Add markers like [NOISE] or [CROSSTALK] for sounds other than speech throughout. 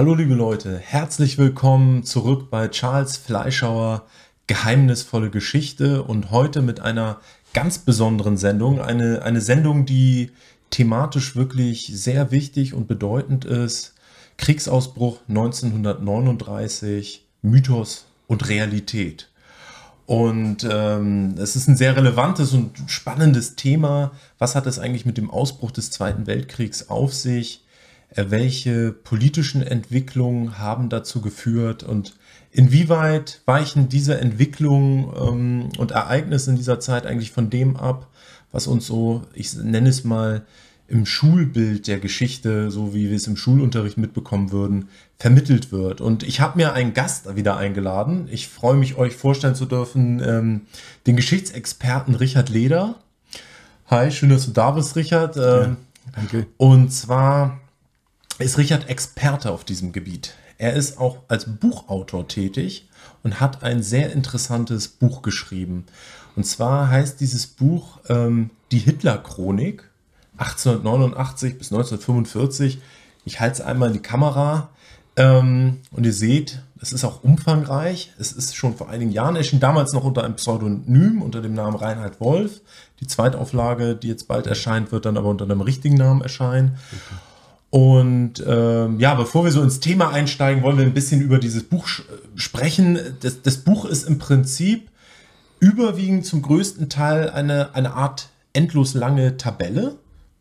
Hallo liebe Leute, herzlich willkommen zurück bei Charles Fleischhauer Geheimnisvolle Geschichte und heute mit einer ganz besonderen Sendung, eine, eine Sendung, die thematisch wirklich sehr wichtig und bedeutend ist. Kriegsausbruch 1939, Mythos und Realität. Und ähm, es ist ein sehr relevantes und spannendes Thema. Was hat es eigentlich mit dem Ausbruch des Zweiten Weltkriegs auf sich? Äh, welche politischen Entwicklungen haben dazu geführt und inwieweit weichen diese Entwicklungen ähm, und Ereignisse in dieser Zeit eigentlich von dem ab, was uns so, ich nenne es mal, im Schulbild der Geschichte, so wie wir es im Schulunterricht mitbekommen würden, vermittelt wird. Und ich habe mir einen Gast wieder eingeladen. Ich freue mich, euch vorstellen zu dürfen, ähm, den Geschichtsexperten Richard Leder. Hi, schön, dass du da bist, Richard. Ähm, ja, danke. Und zwar ist Richard Experte auf diesem Gebiet. Er ist auch als Buchautor tätig und hat ein sehr interessantes Buch geschrieben. Und zwar heißt dieses Buch ähm, Die Hitler-Chronik 1889 bis 1945. Ich halte es einmal in die Kamera ähm, und ihr seht, es ist auch umfangreich. Es ist schon vor einigen Jahren erschienen, damals noch unter einem Pseudonym, unter dem Namen Reinhard Wolf. Die Zweitauflage, die jetzt bald erscheint, wird dann aber unter einem richtigen Namen erscheinen. Okay. Und ähm, ja, bevor wir so ins Thema einsteigen, wollen wir ein bisschen über dieses Buch sprechen. Das, das Buch ist im Prinzip überwiegend zum größten Teil eine, eine Art endlos lange Tabelle,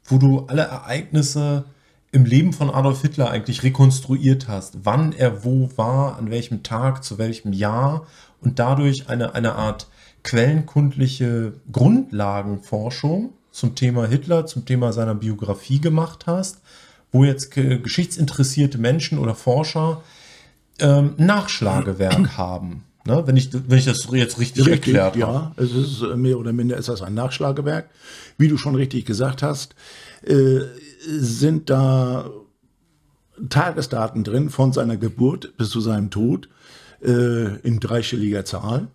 wo du alle Ereignisse im Leben von Adolf Hitler eigentlich rekonstruiert hast, wann er wo war, an welchem Tag, zu welchem Jahr und dadurch eine, eine Art quellenkundliche Grundlagenforschung zum Thema Hitler, zum Thema seiner Biografie gemacht hast wo jetzt geschichtsinteressierte Menschen oder Forscher ähm, Nachschlagewerk [CLEARS THROAT] haben. Ne? Wenn, ich, wenn ich das jetzt richtig, richtig erklärt ja. habe. Ja, es ist äh, mehr oder minder ist das ein Nachschlagewerk. Wie du schon richtig gesagt hast, äh, sind da Tagesdaten drin von seiner Geburt bis zu seinem Tod äh, in dreistelliger Zahl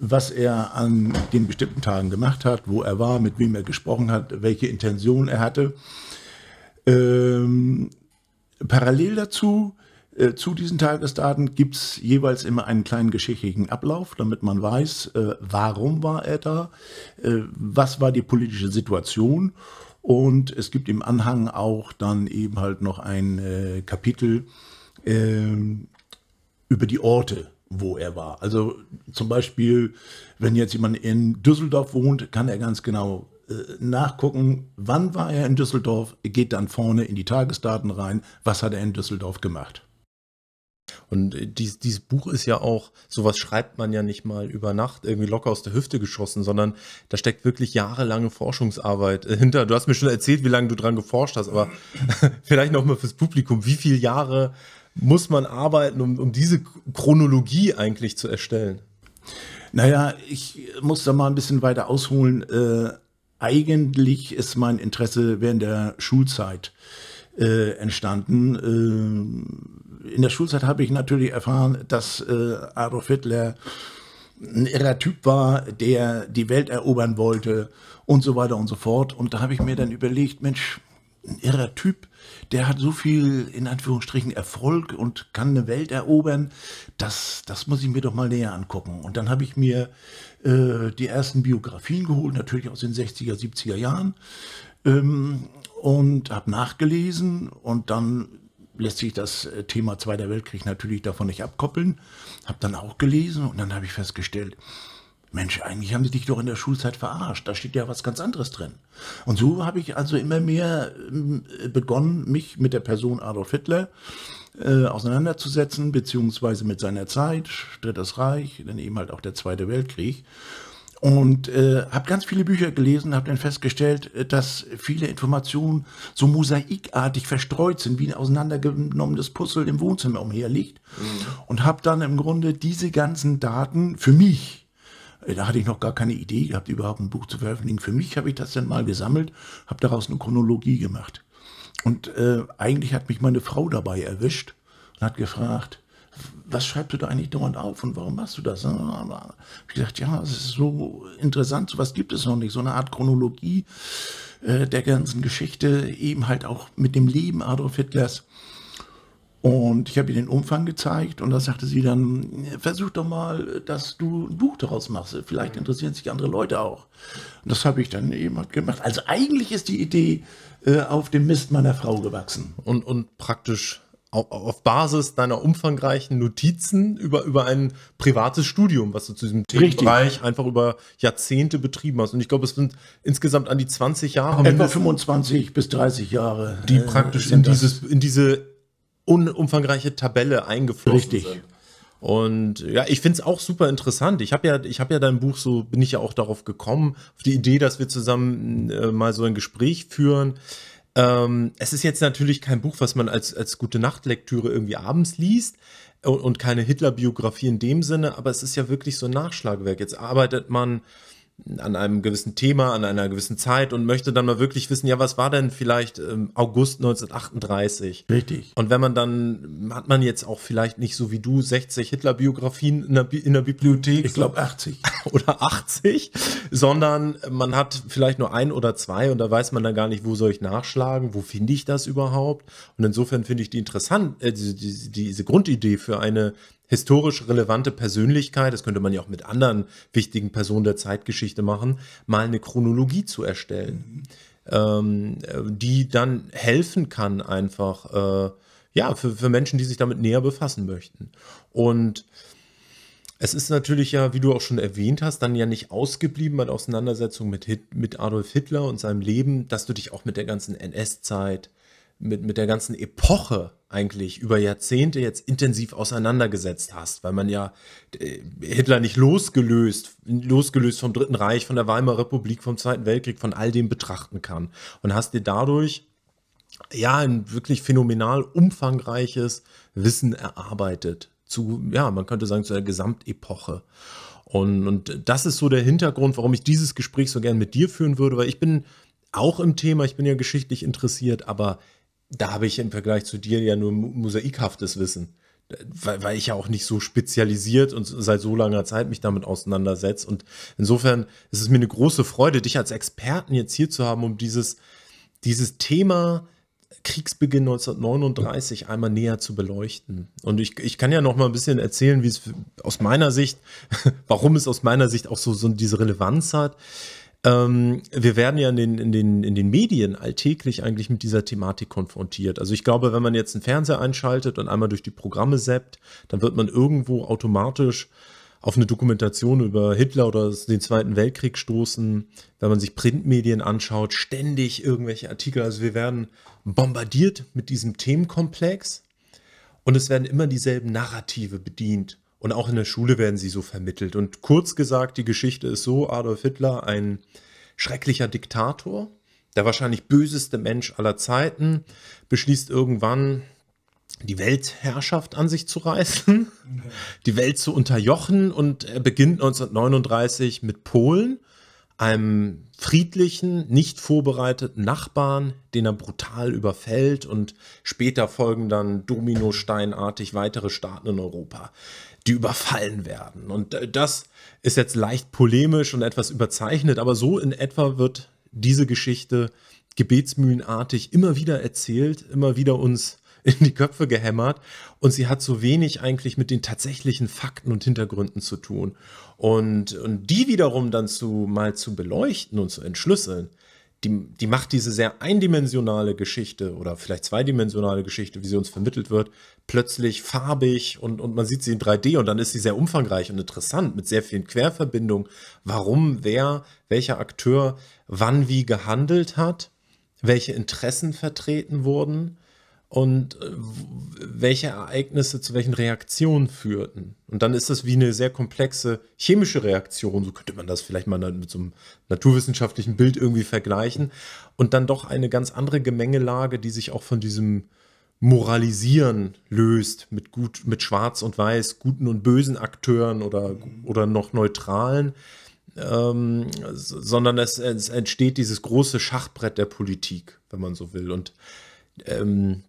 was er an den bestimmten Tagen gemacht hat, wo er war, mit wem er gesprochen hat, welche Intention er hatte. Ähm, parallel dazu, äh, zu diesen Tagesdaten, gibt es jeweils immer einen kleinen geschichtlichen Ablauf, damit man weiß, äh, warum war er da, äh, was war die politische Situation. Und es gibt im Anhang auch dann eben halt noch ein äh, Kapitel ähm, über die Orte, wo er war. Also zum Beispiel, wenn jetzt jemand in Düsseldorf wohnt, kann er ganz genau äh, nachgucken, wann war er in Düsseldorf, geht dann vorne in die Tagesdaten rein, was hat er in Düsseldorf gemacht. Und äh, dies, dieses Buch ist ja auch, sowas schreibt man ja nicht mal über Nacht irgendwie locker aus der Hüfte geschossen, sondern da steckt wirklich jahrelange Forschungsarbeit äh, hinter. Du hast mir schon erzählt, wie lange du dran geforscht hast, aber [LAUGHS] vielleicht nochmal fürs Publikum, wie viele Jahre muss man arbeiten, um, um diese Chronologie eigentlich zu erstellen? Naja, ich muss da mal ein bisschen weiter ausholen eigentlich ist mein Interesse während der Schulzeit äh, entstanden. Äh, in der Schulzeit habe ich natürlich erfahren, dass äh, Adolf Hitler ein irrer Typ war, der die Welt erobern wollte und so weiter und so fort. Und da habe ich mir dann überlegt, Mensch, ein irrer Typ, der hat so viel in Anführungsstrichen Erfolg und kann eine Welt erobern, das, das muss ich mir doch mal näher angucken. Und dann habe ich mir äh, die ersten Biografien geholt, natürlich aus den 60er, 70er Jahren ähm, und habe nachgelesen und dann lässt sich das äh, Thema Zweiter Weltkrieg natürlich davon nicht abkoppeln. Habe dann auch gelesen und dann habe ich festgestellt, Mensch, eigentlich haben sie dich doch in der Schulzeit verarscht. Da steht ja was ganz anderes drin. Und so habe ich also immer mehr ähm, begonnen, mich mit der Person Adolf Hitler äh, auseinanderzusetzen, beziehungsweise mit seiner Zeit, Drittes Reich, dann eben halt auch der Zweite Weltkrieg. Und äh, habe ganz viele Bücher gelesen, habe dann festgestellt, äh, dass viele Informationen so mosaikartig verstreut sind, wie ein auseinandergenommenes Puzzle im Wohnzimmer umherliegt. Mhm. Und habe dann im Grunde diese ganzen Daten für mich äh, da hatte ich noch gar keine Idee gehabt, überhaupt ein Buch zu veröffentlichen. Für mich habe ich das dann mal gesammelt, habe daraus eine Chronologie gemacht. Und äh, eigentlich hat mich meine Frau dabei erwischt und hat gefragt, was schreibst du da eigentlich dauernd auf und warum machst du das? Ich habe gesagt, ja, es ist so interessant, sowas gibt es noch nicht, so eine Art Chronologie äh, der ganzen Geschichte, eben halt auch mit dem Leben Adolf Hitlers. Und ich habe ihr den Umfang gezeigt und da sagte sie dann, versuch doch mal, dass du ein Buch daraus machst. Vielleicht mhm. interessieren sich andere Leute auch. Und das habe ich dann eben halt gemacht. Also eigentlich ist die Idee, äh, auf dem Mist meiner Frau gewachsen. Und, und praktisch auf Basis deiner umfangreichen Notizen über, über ein privates Studium, was du zu diesem Themenbereich einfach über Jahrzehnte betrieben hast. Und ich glaube, es sind insgesamt an die 20 Jahre. Etwa 25 bis 30 Jahre. Die äh, praktisch in, dieses, in diese umfangreiche Tabelle eingeflossen Richtig. sind. Und ja, ich finde es auch super interessant. Ich habe ja, ich ja dein Buch so, bin ich ja auch darauf gekommen, auf die Idee, dass wir zusammen äh, mal so ein Gespräch führen. Ähm, es ist jetzt natürlich kein Buch, was man als, als gute Nachtlektüre irgendwie abends liest und, und keine Hitler-Biografie in dem Sinne, aber es ist ja wirklich so ein Nachschlagewerk. Jetzt arbeitet man an einem gewissen Thema, an einer gewissen Zeit und möchte dann mal wirklich wissen, ja, was war denn vielleicht ähm, August 1938? Richtig. Und wenn man dann, hat man jetzt auch vielleicht nicht so wie du 60 Hitler-Biografien in, in, der Bibliothek. Ich glaube 80. [LAUGHS] Oder 80, sondern man hat vielleicht nur ein oder zwei und da weiß man dann gar nicht, wo soll ich nachschlagen, wo finde ich das überhaupt? Und insofern finde ich die interessant, äh, diese, diese Grundidee für eine historisch relevante Persönlichkeit, das könnte man ja auch mit anderen wichtigen Personen der Zeitgeschichte machen, mal eine Chronologie zu erstellen, mhm. ähm, die dann helfen kann einfach, äh, ja, für, für Menschen, die sich damit näher befassen möchten. Und es ist natürlich ja, wie du auch schon erwähnt hast, dann ja nicht ausgeblieben bei der Auseinandersetzung mit, Hit mit Adolf Hitler und seinem Leben, dass du dich auch mit der ganzen NS-Zeit, mit, mit der ganzen Epoche eigentlich über Jahrzehnte jetzt intensiv auseinandergesetzt hast, weil man ja äh, Hitler nicht losgelöst, losgelöst vom Dritten Reich, von der Weimarer Republik, vom Zweiten Weltkrieg, von all dem betrachten kann. Und hast dir dadurch ja ein wirklich phänomenal umfangreiches Wissen erarbeitet. Zu, ja, man könnte sagen, zu der Gesamtepoche. Und, und das ist so der Hintergrund, warum ich dieses Gespräch so gern mit dir führen würde, weil ich bin auch im Thema, ich bin ja geschichtlich interessiert, aber da habe ich im Vergleich zu dir ja nur mosaikhaftes Wissen, weil, weil ich ja auch nicht so spezialisiert und seit so langer Zeit mich damit auseinandersetze. Und insofern ist es mir eine große Freude, dich als Experten jetzt hier zu haben, um dieses, dieses Thema Kriegsbeginn 1939 einmal näher zu beleuchten. Und ich, ich kann ja noch mal ein bisschen erzählen, wie es aus meiner Sicht, [LAUGHS] warum es aus meiner Sicht auch so, so diese Relevanz hat. Ähm, wir werden ja in den, in, den, in den Medien alltäglich eigentlich mit dieser Thematik konfrontiert. Also ich glaube, wenn man jetzt einen Fernseher einschaltet und einmal durch die Programme seppt, dann wird man irgendwo automatisch auf eine Dokumentation über Hitler oder den Zweiten Weltkrieg stoßen, wenn man sich Printmedien anschaut, ständig irgendwelche Artikel. Also wir werden bombardiert mit diesem Themenkomplex und es werden immer dieselben Narrative bedient. Und auch in der Schule werden sie so vermittelt. Und kurz gesagt, die Geschichte ist so, Adolf Hitler, ein schrecklicher Diktator, der wahrscheinlich böseste Mensch aller Zeiten, beschließt irgendwann, die Weltherrschaft an sich zu reißen, [LAUGHS] die Welt zu unterjochen und er beginnt 1939 mit Polen, einem friedlichen, nicht vorbereiteten Nachbarn, den er brutal überfällt und später folgen dann dominosteinartig weitere Staaten in Europa die überfallen werden. Und äh, das ist jetzt leicht polemisch und etwas überzeichnet, aber so in etwa wird diese Geschichte gebetsmühlenartig immer wieder erzählt, immer wieder uns [LAUGHS] in die Köpfe gehämmert und sie hat so wenig eigentlich mit den tatsächlichen Fakten und Hintergründen zu tun. Und, und die wiederum dann zu, mal zu beleuchten und zu entschlüsseln, die, die macht diese sehr eindimensionale Geschichte oder vielleicht zweidimensionale Geschichte, wie sie uns vermittelt wird, plötzlich farbig und, und man sieht sie in 3D und dann ist sie sehr umfangreich und interessant mit sehr vielen Querverbindungen, warum, wer, welcher Akteur wann wie gehandelt hat, welche Interessen vertreten wurden und äh, welche Ereignisse zu welchen Reaktionen führten. Und dann ist das wie eine sehr komplexe chemische Reaktion, so könnte man das vielleicht mal mit so einem naturwissenschaftlichen Bild irgendwie vergleichen. Und dann doch eine ganz andere Gemengelage, die sich auch von diesem Moralisieren löst mit gut, mit Schwarz und Weiß, guten und bösen Akteuren oder, oder noch neutralen, ähm, sondern es, es, entsteht dieses große Schachbrett der Politik, wenn man so will. Und ähm,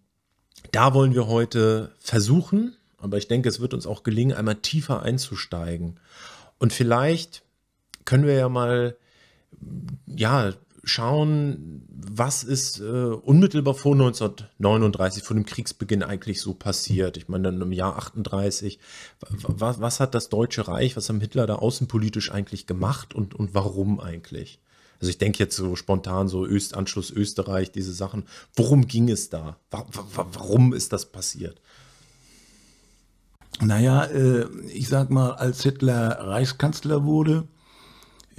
da wollen wir heute versuchen, aber ich denke, es wird uns auch gelingen, einmal tiefer einzusteigen. Und vielleicht können wir ja mal ja schauen, was ist äh, unmittelbar vor 1939, vor dem Kriegsbeginn eigentlich so passiert. Ich meine, dann im Jahr 38, was, was hat das Deutsche Reich, was haben Hitler da außenpolitisch eigentlich gemacht und, und warum eigentlich? Also ich denke jetzt so spontan so Östanschluss Österreich, diese Sachen. Worum ging es da? Warum ist das passiert? Naja, äh, ich sag mal, als Hitler Reichskanzler wurde,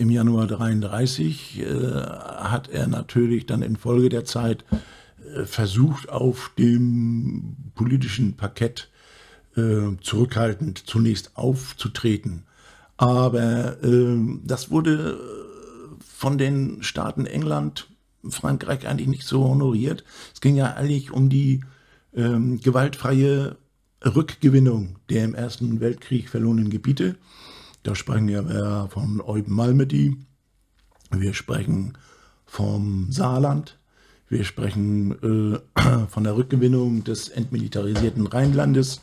im Januar 1933 äh, hat er natürlich dann infolge der Zeit äh, versucht, auf dem politischen Parkett äh, zurückhaltend zunächst aufzutreten. Aber ähm, das wurde äh, von den Staaten England, Frankreich eigentlich nicht so honoriert. Es ging ja eigentlich um die ähm, gewaltfreie Rückgewinnung der im Ersten Weltkrieg verlorenen Gebiete. Da sprechen wir äh, von Eupen-Malmedy, wir sprechen vom Saarland, wir sprechen äh, [CLEARS THROAT] von der Rückgewinnung des entmilitarisierten Rheinlandes.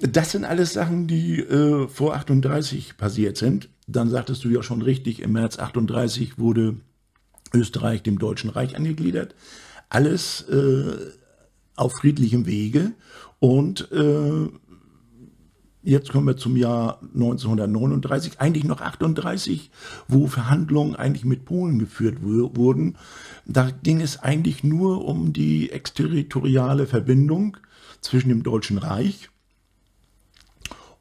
Das sind alles Sachen, die äh, vor 38 passiert sind. Dann sagtest du ja schon richtig, im März 38 wurde Österreich dem Deutschen Reich angegliedert. Alles äh, auf friedlichem Wege und äh, Jetzt kommen wir zum Jahr 1939, eigentlich noch 38, wo Verhandlungen eigentlich mit Polen geführt wurden. Da ging es eigentlich nur um die exterritoriale Verbindung zwischen dem Deutschen Reich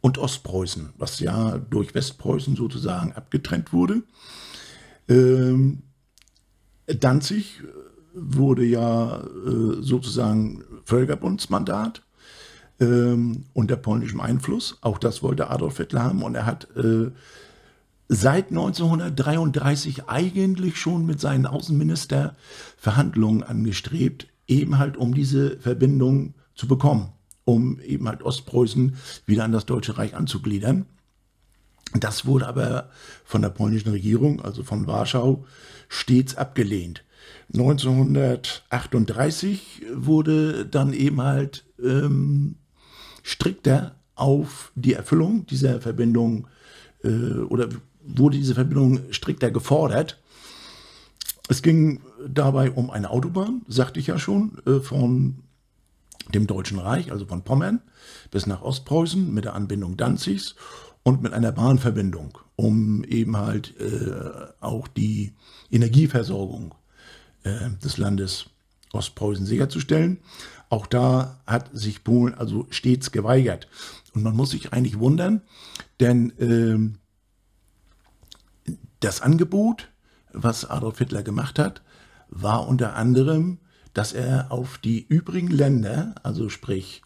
und Ostpreußen, was ja durch Westpreußen sozusagen abgetrennt wurde. Ähm, Danzig wurde ja äh, sozusagen Völkerbundsmandat ähm, unter polnischem Einfluss. Auch das wollte Adolf Hitler haben und er hat äh, seit 1933 eigentlich schon mit seinen Außenminister Verhandlungen angestrebt, eben halt um diese Verbindung zu bekommen, um eben halt Ostpreußen wieder an das Deutsche Reich anzugliedern. Das wurde aber von der polnischen Regierung, also von Warschau, stets abgelehnt. 1938 wurde dann eben halt ähm, strikter auf die Erfüllung dieser Verbindung äh, oder wurde diese Verbindung strikter gefordert. Es ging dabei um eine Autobahn, sagte ich ja schon, äh, von dem Deutschen Reich, also von Pommern bis nach Ostpreußen mit der Anbindung Danzigs und mit einer Bahnverbindung, um eben halt äh, auch die Energieversorgung äh, des Landes Ostpreußen sicherzustellen. Auch da hat sich Polen also stets geweigert. Und man muss sich eigentlich wundern, denn ähm, das Angebot, was Adolf Hitler gemacht hat, war unter anderem, dass er auf die übrigen Länder, also sprich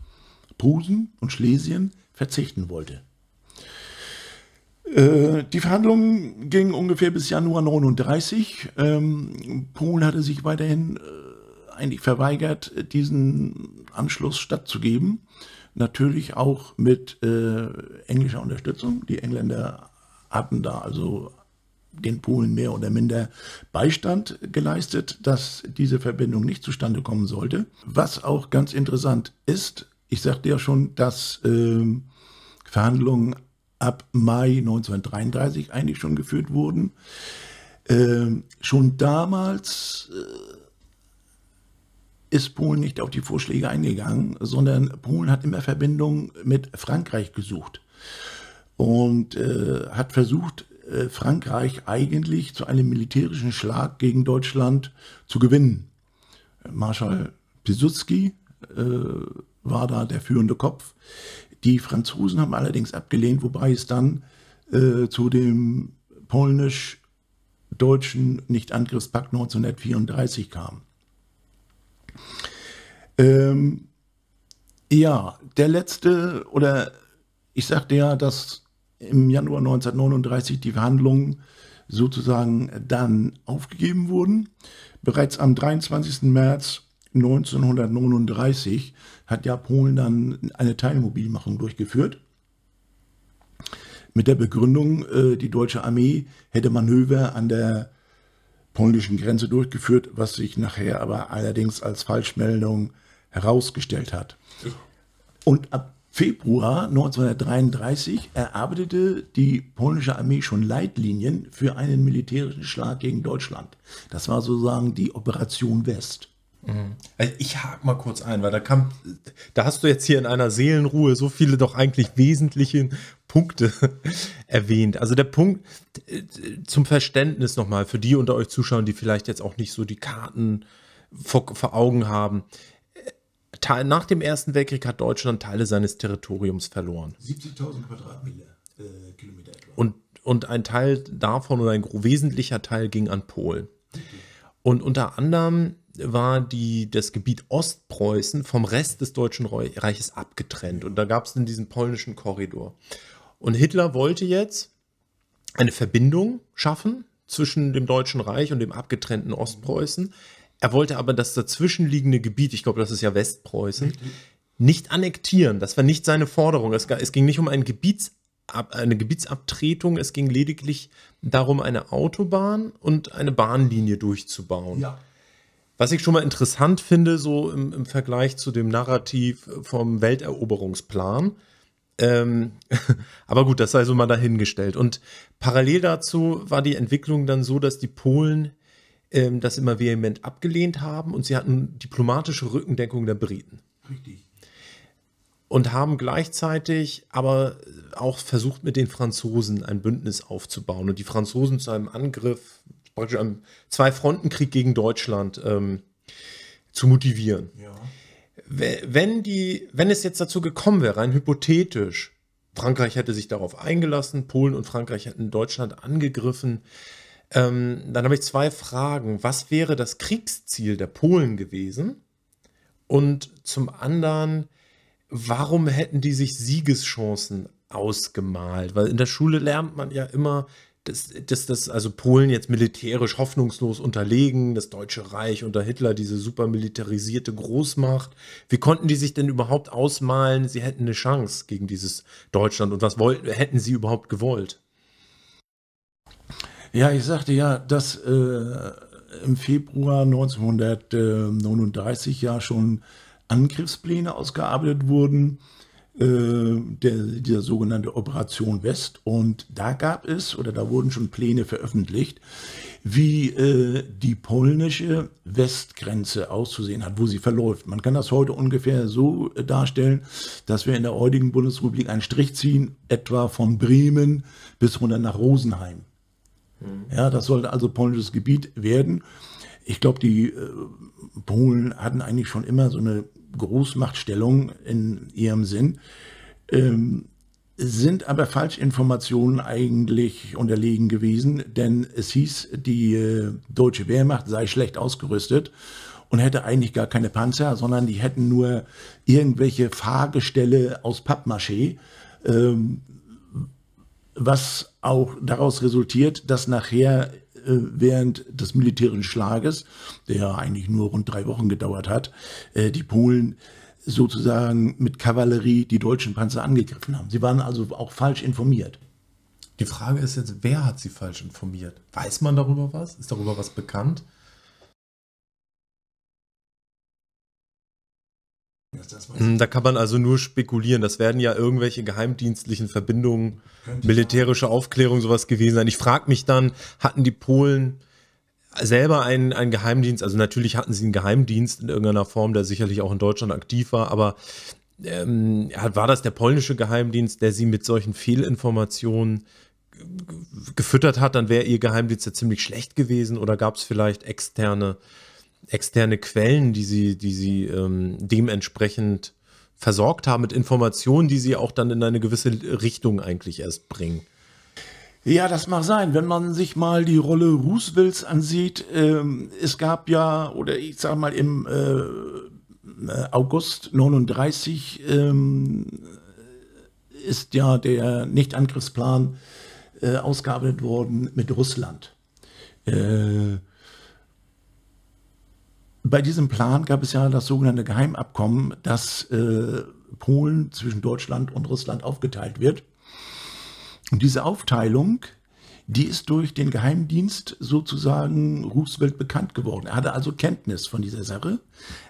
Prusen und Schlesien, verzichten wollte. Äh, die Verhandlungen gingen ungefähr bis Januar 1939. Ähm, Polen hatte sich weiterhin äh, eigentlich verweigert, diesen Anschluss stattzugeben. Natürlich auch mit äh, englischer Unterstützung. Die Engländer hatten da also den Polen mehr oder minder Beistand geleistet, dass diese Verbindung nicht zustande kommen sollte. Was auch ganz interessant ist, ich sagte ja schon, dass äh, Verhandlungen ab Mai 1933 eigentlich schon geführt wurden. Äh, schon damals äh, ist Polen nicht auf die Vorschläge eingegangen, sondern Polen hat immer Verbindung mit Frankreich gesucht und äh, hat versucht, äh, Frankreich eigentlich zu einem militärischen Schlag gegen Deutschland zu gewinnen. Marschall Piłsudski äh, war da der führende Kopf. Die Franzosen haben allerdings abgelehnt, wobei es dann äh, zu dem polnisch-deutschen Nichtangriffspakt 1934 kam. Ähm, ja, der letzte, oder ich sagte ja, dass im Januar 1939 die Verhandlungen sozusagen dann aufgegeben wurden. Bereits am 23. März 1939 hat ja Polen dann eine Teilmobilmachung durchgeführt. Mit der Begründung, äh, die deutsche Armee hätte Manöver an der polnischen Grenze durchgeführt, was sich nachher aber allerdings als Falschmeldung herausgestellt hat. Und ab Februar 1933 erarbeitete die polnische Armee schon Leitlinien für einen militärischen Schlag gegen Deutschland. Das war sozusagen die Operation West. Mhm. Also ich hake mal kurz ein, weil da kam, da hast du jetzt hier in einer Seelenruhe so viele doch eigentlich wesentliche Punkte [LAUGHS] erwähnt. Also der Punkt äh, zum Verständnis nochmal für die unter euch Zuschauern, die vielleicht jetzt auch nicht so die Karten vor, vor Augen haben. Äh, nach dem Ersten Weltkrieg hat Deutschland Teile seines Territoriums verloren. 70.000 Quadratkilometer. Äh, und, und ein Teil davon oder ein wesentlicher Teil ging an Polen. Okay. Und unter anderem war die, das Gebiet Ostpreußen vom Rest des Deutschen Reiches abgetrennt. Und da gab es dann diesen polnischen Korridor. Und Hitler wollte jetzt eine Verbindung schaffen zwischen dem Deutschen Reich und dem abgetrennten Ostpreußen. Er wollte aber das dazwischenliegende Gebiet, ich glaube, das ist ja Westpreußen, nicht annektieren. Das war nicht seine Forderung. Es, es ging nicht um einen Gebiets eine Gebietsabtretung. Es ging lediglich darum, eine Autobahn und eine Bahnlinie durchzubauen. Ja. Was ich schon mal interessant finde, so im, im Vergleich zu dem Narrativ vom Welteroberungsplan, ähm, [LAUGHS] aber gut, das sei so mal dahingestellt. Und parallel dazu war die Entwicklung dann so, dass die Polen ähm, das immer vehement abgelehnt haben und sie hatten diplomatische Rückendeckung der Briten. Richtig. Und haben gleichzeitig aber auch versucht, mit den Franzosen ein Bündnis aufzubauen und die Franzosen zu einem Angriff, praktisch einem Zwei-Fronten-Krieg gegen Deutschland ähm, zu motivieren. Ja wenn die, wenn es jetzt dazu gekommen wäre, rein hypothetisch, Frankreich hätte sich darauf eingelassen, Polen und Frankreich hätten Deutschland angegriffen. Ähm, dann habe ich zwei Fragen. Was wäre das Kriegsziel der Polen gewesen? Und zum anderen, warum hätten die sich Siegeschancen ausgemalt? Weil in der Schule lernt man ja immer, dass das, das, also Polen jetzt militärisch hoffnungslos unterlegen, das Deutsche Reich unter Hitler, diese super militarisierte Großmacht. Wie konnten die sich denn überhaupt ausmalen, sie hätten eine Chance gegen dieses Deutschland und was wollten, hätten sie überhaupt gewollt? Ja, ich sagte ja, dass äh, im Februar 1939 ja schon Angriffspläne ausgearbeitet wurden äh, der, dieser sogenannte Operation West. Und da gab es, oder da wurden schon Pläne veröffentlicht, wie äh, die polnische Westgrenze auszusehen hat, wo sie verläuft. Man kann das heute ungefähr so äh, darstellen, dass wir in der heutigen Bundesrepublik einen Strich ziehen, etwa von Bremen bis runter nach Rosenheim. Mhm. Ja, das sollte also polnisches Gebiet werden. Ich glaube, die äh, Polen hatten eigentlich schon immer so eine Großmachtstellung in ihrem Sinn, ähm, sind aber Falschinformationen eigentlich unterlegen gewesen, denn es hieß, die äh, deutsche Wehrmacht sei schlecht ausgerüstet und hätte eigentlich gar keine Panzer, sondern die hätten nur irgendwelche Fahrgestelle aus Pappmaché, ähm, was auch daraus resultiert, dass nachher äh, während des militärischen Schlages, der ja eigentlich nur rund drei Wochen gedauert hat, äh, die Polen sozusagen mit Kavallerie die deutschen Panzer angegriffen haben. Sie waren also auch falsch informiert. Die Frage ist jetzt, wer hat sie falsch informiert? Weiß man darüber was? Ist darüber was bekannt? Hm, da kann man also nur spekulieren. Das werden ja irgendwelche geheimdienstlichen Verbindungen, militärische Aufklärung, sowas gewesen sein. Ich frage mich dann, hatten die Polen selber einen, einen Geheimdienst? Also natürlich hatten sie einen Geheimdienst in irgendeiner Form, der sicherlich auch in Deutschland aktiv war, aber ähm, war das der polnische Geheimdienst, der sie mit solchen Fehlinformationen gefüttert hat? Dann wäre ihr Geheimdienst ja ziemlich schlecht gewesen oder gab es vielleicht externe äh, externe Quellen, die sie, die sie ähm, dementsprechend versorgt haben mit Informationen, die sie auch dann in eine gewisse Richtung eigentlich erst bringen. Ja, das mag sein. Wenn man sich mal die Rolle Roosevelts ansieht, ähm, es gab ja, oder ich sag mal im äh, äh August 39 ähm, ist ja der Nichtangriffsplan äh, ausgearbeitet worden mit Russland. Äh, bei diesem Plan gab es ja das sogenannte Geheimabkommen, dass äh, Polen zwischen Deutschland und Russland aufgeteilt wird. Und diese Aufteilung, die ist durch den Geheimdienst sozusagen Roosevelt bekannt geworden. Er hatte also Kenntnis von dieser Sache.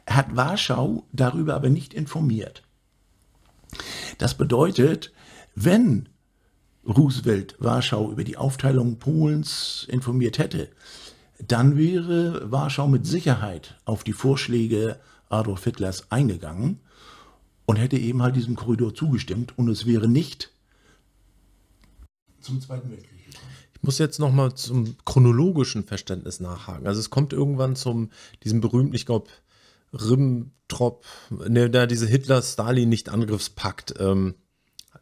Er hat Warschau darüber aber nicht informiert. Das bedeutet, wenn Roosevelt Warschau über die Aufteilung Polens informiert hätte, dann wäre Warschau mit Sicherheit auf die Vorschläge Adolf Hitlers eingegangen und hätte eben halt diesem Korridor zugestimmt und es wäre nicht zum Zweiten Weltkrieg gekommen. Ich muss jetzt nochmal zum chronologischen Verständnis nachhaken. Also es kommt irgendwann zum diesem berühmten, ich glaube, Rimtrop, ne, da diese Hitler-Stalin-Nicht-Angriffspakt. Ähm,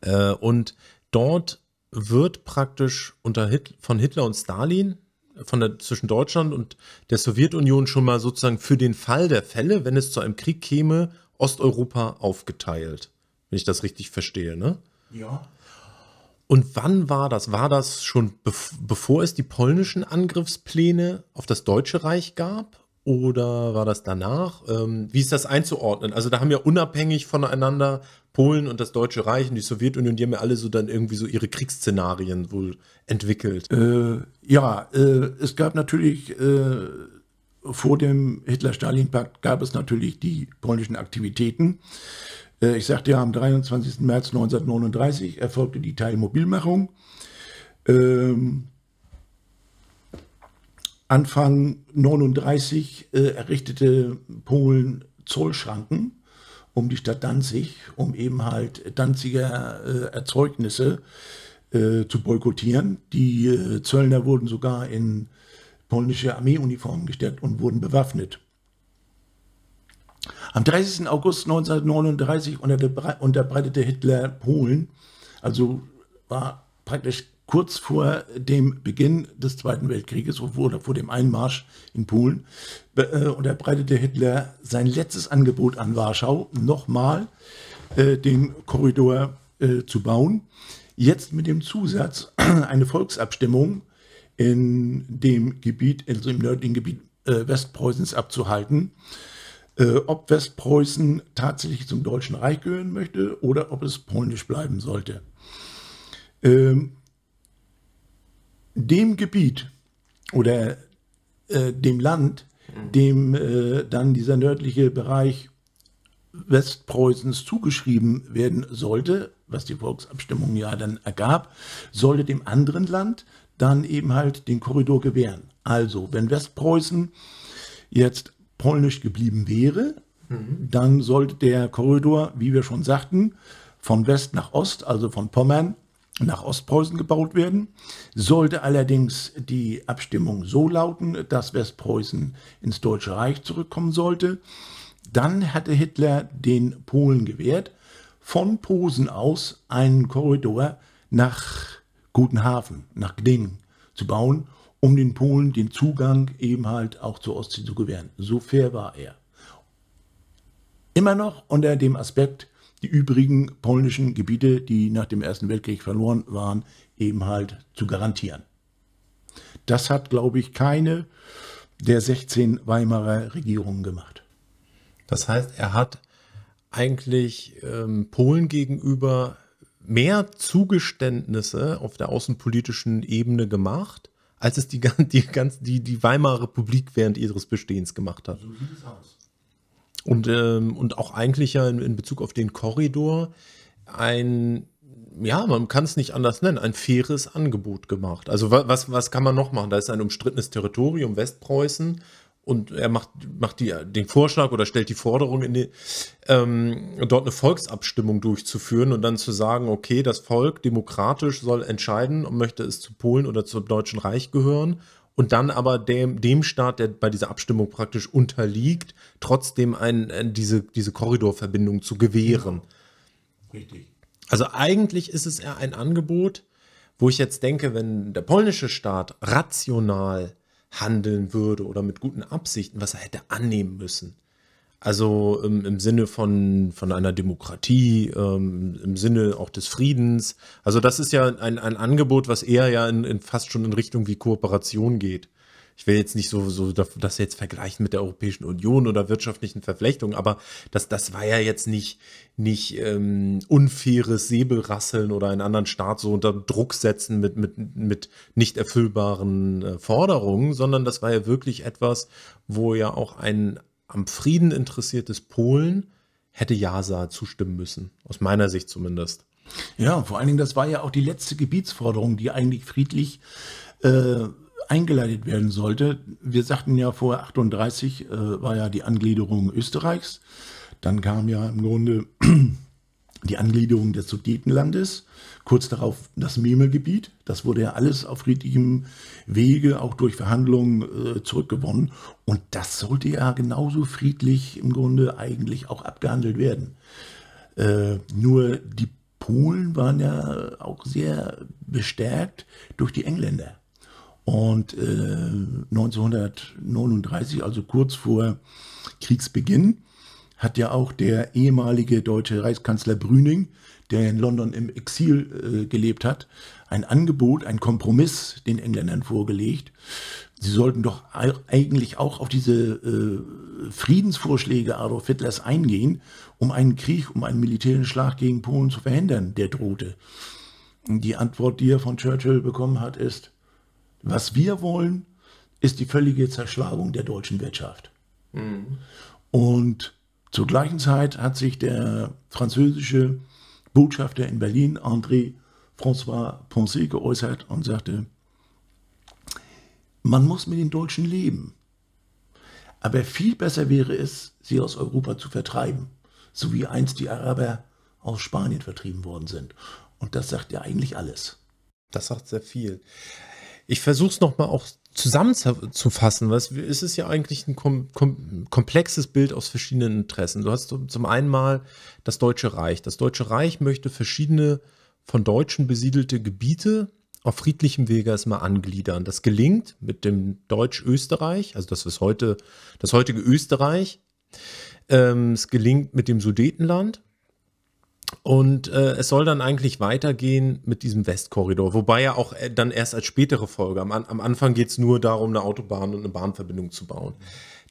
äh, und dort wird praktisch unter Hit von Hitler und Stalin von der, zwischen Deutschland und der Sowjetunion schon mal sozusagen für den Fall der Fälle, wenn es zu einem Krieg käme, Osteuropa aufgeteilt, wenn ich das richtig verstehe, ne? Ja. Und wann war das? War das schon bev bevor es die polnischen Angriffspläne auf das Deutsche Reich gab? oder war das danach? Ähm, wie ist das einzuordnen? Also da haben ja unabhängig voneinander Polen und das Deutsche Reich und die Sowjetunion, die haben ja alle so dann irgendwie so ihre Kriegsszenarien wohl entwickelt. Äh, ja, äh, es gab natürlich äh, vor dem Hitler-Stalin-Pakt gab es natürlich die polnischen Aktivitäten. Äh, ich sagte ja, am 23. März 1939 erfolgte die Teilmobilmachung. Ähm, Anfang 39 äh, errichtete Polen Zollschranken um die Stadt Danzig, um eben halt Danziger äh, Erzeugnisse äh, zu boykottieren. Die äh, Zöllner wurden sogar in polnische Armeeuniformen gestellt und wurden bewaffnet. Am 30. August 1939 unterbreitete Hitler Polen, also war praktisch kurz vor dem Beginn des Zweiten Weltkrieges oder vor dem Einmarsch in Polen äh, unterbreitete Hitler sein letztes Angebot an Warschau, nochmal äh, den Korridor äh, zu bauen. Jetzt mit dem Zusatz, [CLEARS THROAT] eine Volksabstimmung in dem Gebiet, also im nördlichen Gebiet Westpreußens abzuhalten, ob Westpreußen tatsächlich zum Deutschen Reich gehören möchte oder ob es polnisch bleiben sollte. Ähm, dem Gebiet oder äh, dem Land, mhm. dem äh, dann dieser nördliche Bereich Westpreußens zugeschrieben werden sollte, was die Volksabstimmung ja dann ergab, sollte dem anderen Land dann eben halt den Korridor gewähren. Also, wenn Westpreußen jetzt polnisch geblieben wäre, mhm. dann sollte der Korridor, wie wir schon sagten, von West nach Ost, also von Pommern nach Ostpreußen gebaut werden. Sollte allerdings die Abstimmung so lauten, dass Westpreußen ins Deutsche Reich zurückkommen sollte, dann hatte Hitler den Polen gewährt, von Posen aus einen Korridor nach Gutenhafen, nach Gdingen zu bauen, um den Polen den Zugang eben halt auch zur Ostsee zu gewähren. So fair war er. Immer noch unter dem Aspekt, die übrigen polnischen Gebiete, die nach dem Ersten Weltkrieg verloren waren, eben halt zu garantieren. Das hat, glaube ich, keine der 16 Weimarer Regierungen gemacht. Das heißt, er hat eigentlich ähm, Polen gegenüber mehr Zugeständnisse auf der außenpolitischen Ebene gemacht, als es die, die, die, die Weimarer Republik während ihres Bestehens gemacht hat. So sieht es aus. Und, ähm, und auch eigentlich ja in, in Bezug auf den Korridor ein ja, man kann es nicht anders nennen, ein faires Angebot gemacht. Also was, was kann man noch machen? Da ist ein umstrittenes Territorium, Westpreußen, und er macht, macht die, den Vorschlag oder stellt die Forderung, in die, ähm, dort eine Volksabstimmung durchzuführen und dann zu sagen, okay, das Volk demokratisch soll entscheiden, möchte es zu Polen oder zum Deutschen Reich gehören und dann aber dem, dem Staat, der bei dieser Abstimmung praktisch unterliegt, trotzdem ein, äh, diese, diese Korridorverbindung zu gewähren. Richtig. Also eigentlich ist es eher ein Angebot, wo ich jetzt denke, wenn der polnische Staat rational handeln würde oder mit guten Absichten, was er hätte annehmen müssen. Also im, im, Sinne von, von einer Demokratie, ähm, im Sinne auch des Friedens. Also das ist ja ein, ein Angebot, was eher ja in, in fast schon in Richtung wie Kooperation geht. Ich will jetzt nicht so, so das jetzt vergleichen mit der Europäischen Union oder wirtschaftlichen Verflechtungen, aber das, das war ja jetzt nicht, nicht ähm, unfaires Säbelrasseln oder einen anderen Staat so unter Druck setzen mit, mit, mit nicht erfüllbaren äh, Forderungen, sondern das war ja wirklich etwas, wo ja auch ein am Frieden interessiertes Polen hätte Jasa zustimmen müssen, aus meiner Sicht zumindest. Ja, vor allen Dingen, das war ja auch die letzte Gebietsforderung, die eigentlich friedlich äh, eingeleitet werden sollte. Wir sagten ja vor 38 äh, war ja die Angliederung Österreichs. Dann kam ja im Grunde [CLEARS THROAT] die Angliederung des Sudetenlandes. Kurz darauf das Memelgebiet. Das wurde ja alles auf friedlichem Wege, auch durch Verhandlungen, äh, zurückgewonnen. Und das sollte ja genauso friedlich im Grunde eigentlich auch abgehandelt werden. Äh, nur die Polen waren ja auch sehr bestärkt durch die Engländer. Und 1939, äh, also kurz vor Kriegsbeginn, hat ja auch der ehemalige deutsche Reichskanzler Brüning der in London im Exil äh, gelebt hat, ein Angebot, ein Kompromiss den Engländern vorgelegt. Sie sollten doch eigentlich auch auf diese äh, Friedensvorschläge Adolf Hitlers eingehen, um einen Krieg, um einen militärischen Schlag gegen Polen zu verhindern, der drohte. Die Antwort, die er von Churchill bekommen hat, ist, was wir wollen, ist die völlige Zerschlagung der deutschen Wirtschaft. Mhm. Und zur gleichen Zeit hat sich der französische Botschafter in Berlin, André François Ponce, geäußert und sagte, man muss mit den Deutschen leben. Aber viel besser wäre es, sie aus Europa zu vertreiben, so wie einst die Araber aus Spanien vertrieben worden sind. Und das sagt ja eigentlich alles. Das sagt sehr viel. Ich versuche es nochmal auch zusammenzufassen, was ist es ja eigentlich ein kom kom komplexes Bild aus verschiedenen Interessen. Du hast zum einen mal das Deutsche Reich. Das Deutsche Reich möchte verschiedene von Deutschen besiedelte Gebiete auf friedlichem Wege erstmal angliedern. Das gelingt mit dem Deutsch-Österreich, also das ist heute das heutige Österreich. Ähm, es gelingt mit dem Sudetenland und äh, es soll dann eigentlich weitergehen mit diesem Westkorridor, wobei ja auch äh, dann erst als spätere Folge, am, am Anfang geht es nur darum, eine Autobahn und eine Bahnverbindung zu bauen.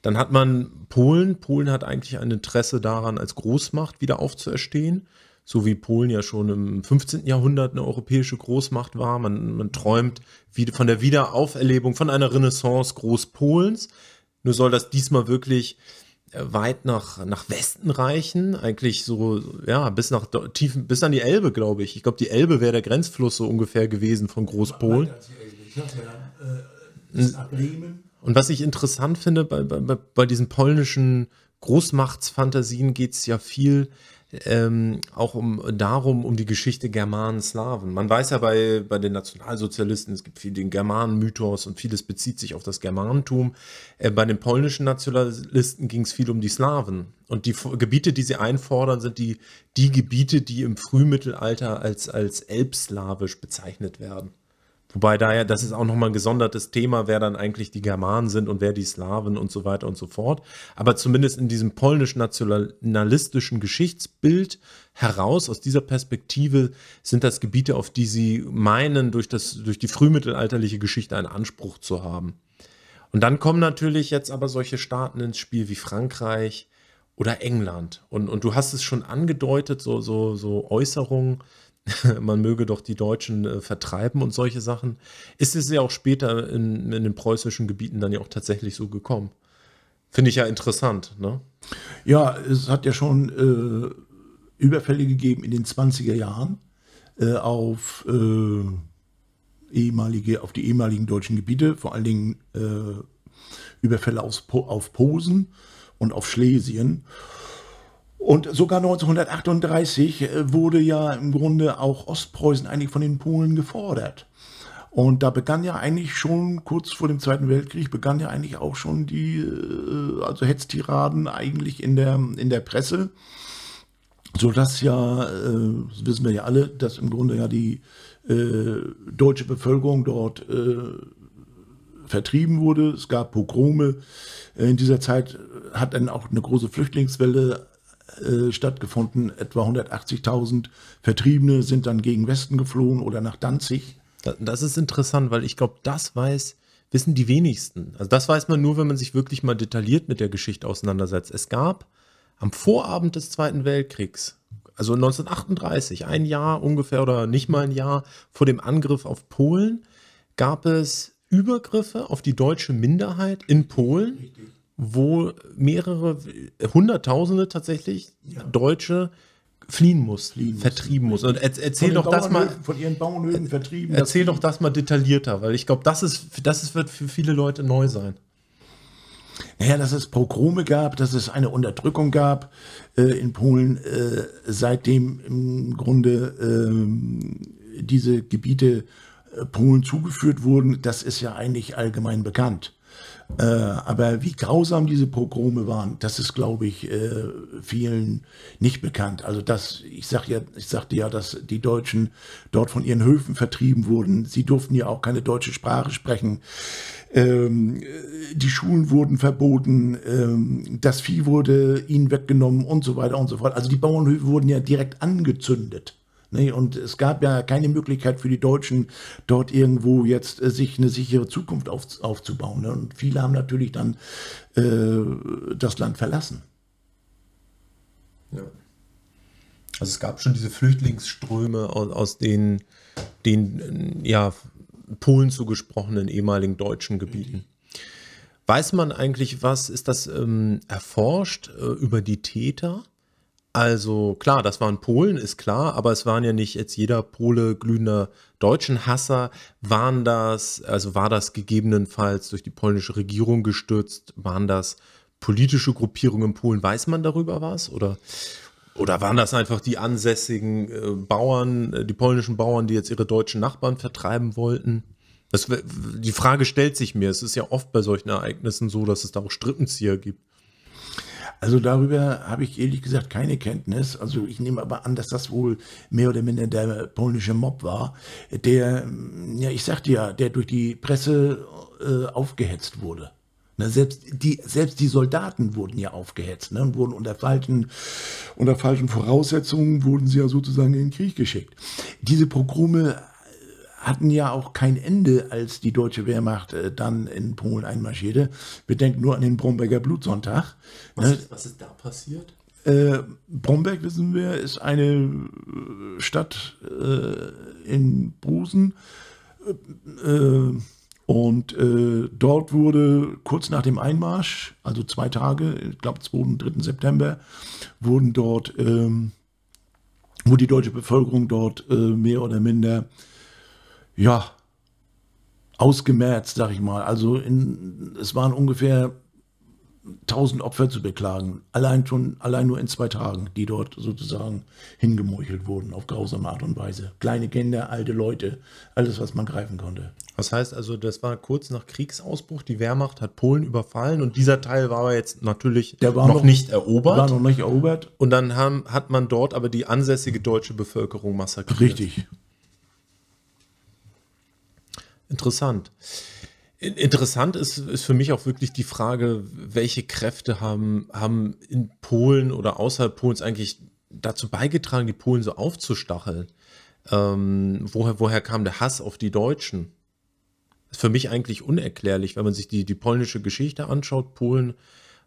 Dann hat man Polen. Polen hat eigentlich ein Interesse daran, als Großmacht wieder aufzuerstehen, so wie Polen ja schon im 15. Jahrhundert eine europäische Großmacht war. Man, man träumt wie, von der Wiederauferlebung, von einer Renaissance Großpolens. Nur soll das diesmal wirklich weit nach, nach Westen reichen, eigentlich so, ja, bis nach tiefen, bis an die Elbe, glaube ich. Ich glaube, die Elbe wäre der Grenzfluss so ungefähr gewesen von Großpolen. Äh, Und was ich interessant finde, bei, bei, bei diesen polnischen Großmachtsfantasien geht es ja viel äh, ähm, auch um, darum, um die Geschichte Germanen-Slawen. Man weiß ja bei, bei den Nationalsozialisten, es gibt viel den Germanen-Mythos und vieles bezieht sich auf das Germanentum. Äh, bei den polnischen Nationalisten ging es viel um die Slawen. Und die Gebiete, die sie einfordern, sind die, die Gebiete, die im Frühmittelalter als, als elbslawisch bezeichnet werden. Wobei daher, das ist auch nochmal ein gesondertes Thema, wer dann eigentlich die Germanen sind und wer die Slawen und so weiter und so fort. Aber zumindest in diesem polnisch-nationalistischen Geschichtsbild heraus, aus dieser Perspektive, sind das Gebiete, auf die sie meinen, durch, das, durch die frühmittelalterliche Geschichte einen Anspruch zu haben. Und dann kommen natürlich jetzt aber solche Staaten ins Spiel wie Frankreich oder England. Und, und du hast es schon angedeutet, so, so, so Äußerungen [LAUGHS] man möge doch die Deutschen äh, vertreiben und solche Sachen. Ist es ja auch später in, in den preußischen Gebieten dann ja auch tatsächlich so gekommen. Finde ich ja interessant, ne? Ja, es hat ja schon äh, Überfälle gegeben in den 20er Jahren äh, auf, äh, ehemalige, auf die ehemaligen deutschen Gebiete, vor allen Dingen äh, Überfälle aus, auf Posen und auf Schlesien. Und sogar 1938 äh, wurde ja im Grunde auch Ostpreußen eigentlich von den Polen gefordert. Und da begann ja eigentlich schon, kurz vor dem Zweiten Weltkrieg, begann ja eigentlich auch schon die, äh, also Hetztiraden eigentlich in der, in der Presse, sodass ja, äh, das wissen wir ja alle, dass im Grunde ja die äh, deutsche Bevölkerung dort äh, vertrieben wurde. Es gab Pogrome. In dieser Zeit hat dann auch eine große Flüchtlingswelle äh, stattgefunden. Etwa 180.000 Vertriebene sind dann gegen Westen geflohen oder nach Danzig. Das ist interessant, weil ich glaube, das weiß, wissen die wenigsten. Also das weiß man nur, wenn man sich wirklich mal detailliert mit der Geschichte auseinandersetzt. Es gab am Vorabend des Zweiten Weltkriegs, also 1938, ein Jahr ungefähr oder nicht mal ein Jahr vor dem Angriff auf Polen, gab es Übergriffe auf die deutsche Minderheit in Polen. Richtig wo mehrere, äh, Hunderttausende tatsächlich ja. Deutsche fliehen muss, fliehen vertrieben muss. muss. Und erzähl doch das mal. Von ihren Bauernhöfen äh, vertrieben. Erzähl doch das mal detaillierter, weil ich glaube, das, ist, das ist, wird für viele Leute neu sein. Naja, dass es Pogrome gab, dass es eine Unterdrückung gab äh, in Polen, äh, seitdem im Grunde äh, diese Gebiete äh, Polen zugeführt wurden, das ist ja eigentlich allgemein bekannt. Äh, aber wie grausam diese Pogrome waren, das ist, glaube ich, äh, vielen nicht bekannt. Also das, ich sag ja, ich sagte ja, dass die Deutschen dort von ihren Höfen vertrieben wurden. Sie durften ja auch keine deutsche Sprache sprechen. Ähm, die Schulen wurden verboten, ähm, das Vieh wurde ihnen weggenommen und so weiter und so fort. Also die Bauernhöfe wurden ja direkt angezündet. Ne? Und es gab ja keine Möglichkeit für die Deutschen, dort irgendwo jetzt äh, sich eine sichere Zukunft auf, aufzubauen. Ne? Und viele haben natürlich dann äh, das Land verlassen. Ja. Also es gab schon diese Flüchtlingsströme aus, aus den, den äh, ja, Polen zugesprochenen ehemaligen deutschen Gebieten. Weiß man eigentlich was? Ist das ähm, erforscht äh, über die Täter? Also klar, das waren Polen, ist klar, aber es waren ja nicht jetzt jeder Pole glühender deutschen Hasser. Waren das, also war das gegebenenfalls durch die polnische Regierung gestürzt? Waren das politische Gruppierungen in Polen? Weiß man darüber was? Oder, oder waren das einfach die ansässigen äh, Bauern, äh, die polnischen Bauern, die jetzt ihre deutschen Nachbarn vertreiben wollten? Das, die Frage stellt sich mir. Es ist ja oft bei solchen Ereignissen so, dass es da auch Strippenzieher gibt. Also darüber habe ich ehrlich gesagt keine Kenntnis. Also ich nehme aber an, dass das wohl mehr oder minder der polnische Mob war, der, ja, ich sagte ja, der durch die Presse äh, aufgehetzt wurde. Na, selbst, die, selbst die Soldaten wurden ja aufgehetzt ne, und wurden unter falschen, unter falschen Voraussetzungen wurden sie ja sozusagen in den Krieg geschickt. Diese Pogrome hatten ja auch kein Ende, als die deutsche Wehrmacht äh, dann in Polen einmarschierte. Wir denken nur an den Bromberger Blutsonntag. Was, ne? ist, was ist da passiert? Äh, Bromberg, wissen wir, ist eine äh, Stadt äh, in Brusen. Äh, äh, und äh, dort wurde kurz nach dem Einmarsch, also zwei Tage, ich glaube 2. und 3. September, wurden dort, ähm, wurde die deutsche Bevölkerung dort äh, mehr oder minder ja, ausgemerzt, sag ich mal. Also in, es waren ungefähr 1000 Opfer zu beklagen, allein schon, allein nur in zwei Tagen, die dort sozusagen hingemeuchelt wurden auf grausame Art und Weise. Kleine Kinder, alte Leute, alles, was man greifen konnte. Das heißt also, das war kurz nach Kriegsausbruch, die Wehrmacht hat Polen überfallen und dieser Teil war jetzt natürlich noch, noch, nicht erobert. War noch nicht erobert. Und dann haben, hat man dort aber die ansässige deutsche Bevölkerung massakriert. Richtig, Interessant. Interessant ist, ist für mich auch wirklich die Frage, welche Kräfte haben, haben in Polen oder außerhalb Polens eigentlich dazu beigetragen, die Polen so aufzustacheln? Ähm, woher, woher kam der Hass auf die Deutschen? Das Ist für mich eigentlich unerklärlich, wenn man sich die, die polnische Geschichte anschaut. Polen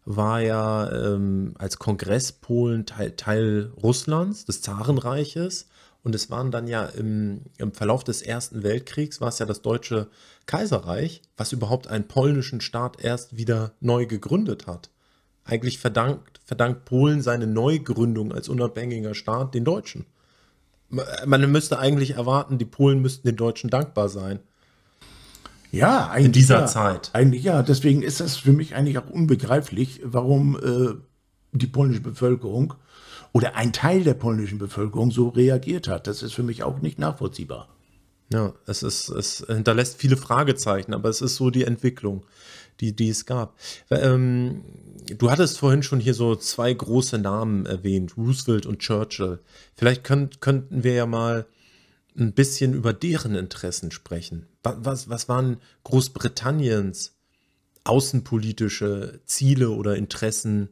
war ja ähm, als Kongress Polen Teil, Teil Russlands, des Zarenreiches und es waren dann ja im, im, Verlauf des Ersten Weltkriegs, war es ja das Deutsche Kaiserreich, was überhaupt einen polnischen Staat erst wieder neu gegründet hat. Eigentlich verdankt, verdankt Polen seine Neugründung als unabhängiger Staat den Deutschen. Man müsste eigentlich erwarten, die Polen müssten den Deutschen dankbar sein. Ja, eigentlich. In dieser ja, Zeit. Eigentlich ja. Deswegen ist das für mich eigentlich auch unbegreiflich, warum äh, die polnische Bevölkerung oder ein Teil der polnischen Bevölkerung so reagiert hat. Das ist für mich auch nicht nachvollziehbar. Ja, es, ist, es hinterlässt viele Fragezeichen, aber es ist so die Entwicklung, die, die es gab. Ähm, du hattest vorhin schon hier so zwei große Namen erwähnt, Roosevelt und Churchill. Vielleicht könnt, könnten wir ja mal ein bisschen über deren Interessen sprechen. Was, was, was waren Großbritanniens außenpolitische Ziele oder Interessen?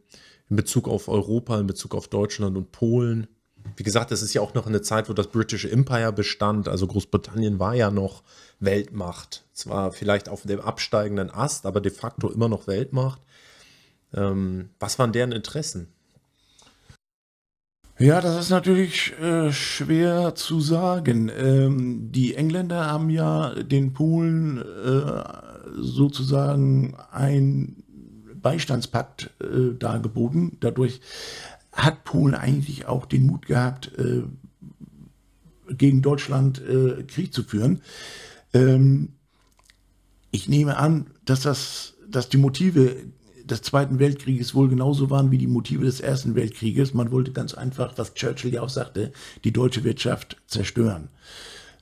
in Bezug auf Europa, in Bezug auf Deutschland und Polen. Wie gesagt, es ist ja auch noch eine Zeit, wo das British Empire bestand. Also Großbritannien war ja noch Weltmacht. Zwar vielleicht auf dem absteigenden Ast, aber de facto immer noch Weltmacht. Ähm, was waren deren Interessen? Ja, das ist natürlich äh, schwer zu sagen. Ähm, die Engländer haben ja den Polen äh, sozusagen ein Beistandspakt äh, dargeboten. Dadurch hat Polen eigentlich auch den Mut gehabt, äh, gegen Deutschland äh, Krieg zu führen. Ähm, ich nehme an, dass, das, dass die Motive des Zweiten Weltkrieges wohl genauso waren wie die Motive des Ersten Weltkrieges. Man wollte ganz einfach, was Churchill ja auch sagte, die deutsche Wirtschaft zerstören.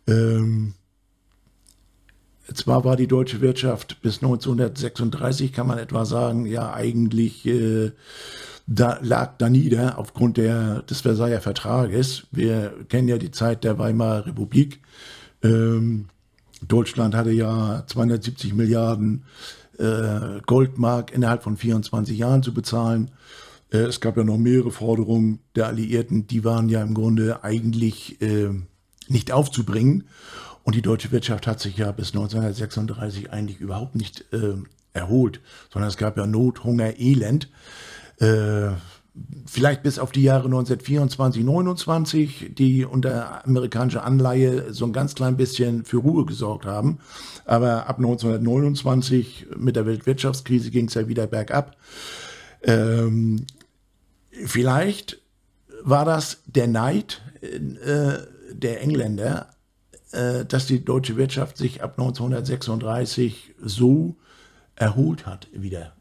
Ähm, zwar war die deutsche Wirtschaft bis 1936, kann man etwa sagen, ja eigentlich äh, da, lag da nieder aufgrund der, des Versailler Vertrages. Wir kennen ja die Zeit der Weimarer Republik. Ähm, Deutschland hatte ja 270 Milliarden äh, Goldmark innerhalb von 24 Jahren zu bezahlen. Äh, es gab ja noch mehrere Forderungen der Alliierten, die waren ja im Grunde eigentlich äh, nicht aufzubringen. Und die deutsche Wirtschaft hat sich ja bis 1936 eigentlich überhaupt nicht äh, erholt, sondern es gab ja Not, Hunger, Elend. Äh, vielleicht bis auf die Jahre 1924, 1929, die unter amerikanischer Anleihe so ein ganz klein bisschen für Ruhe gesorgt haben. Aber ab 1929 mit der Weltwirtschaftskrise ging es ja wieder bergab. Ähm, vielleicht war das der Neid äh, der Engländer äh, dass die deutsche Wirtschaft sich ab 1936 so erholt hat wieder.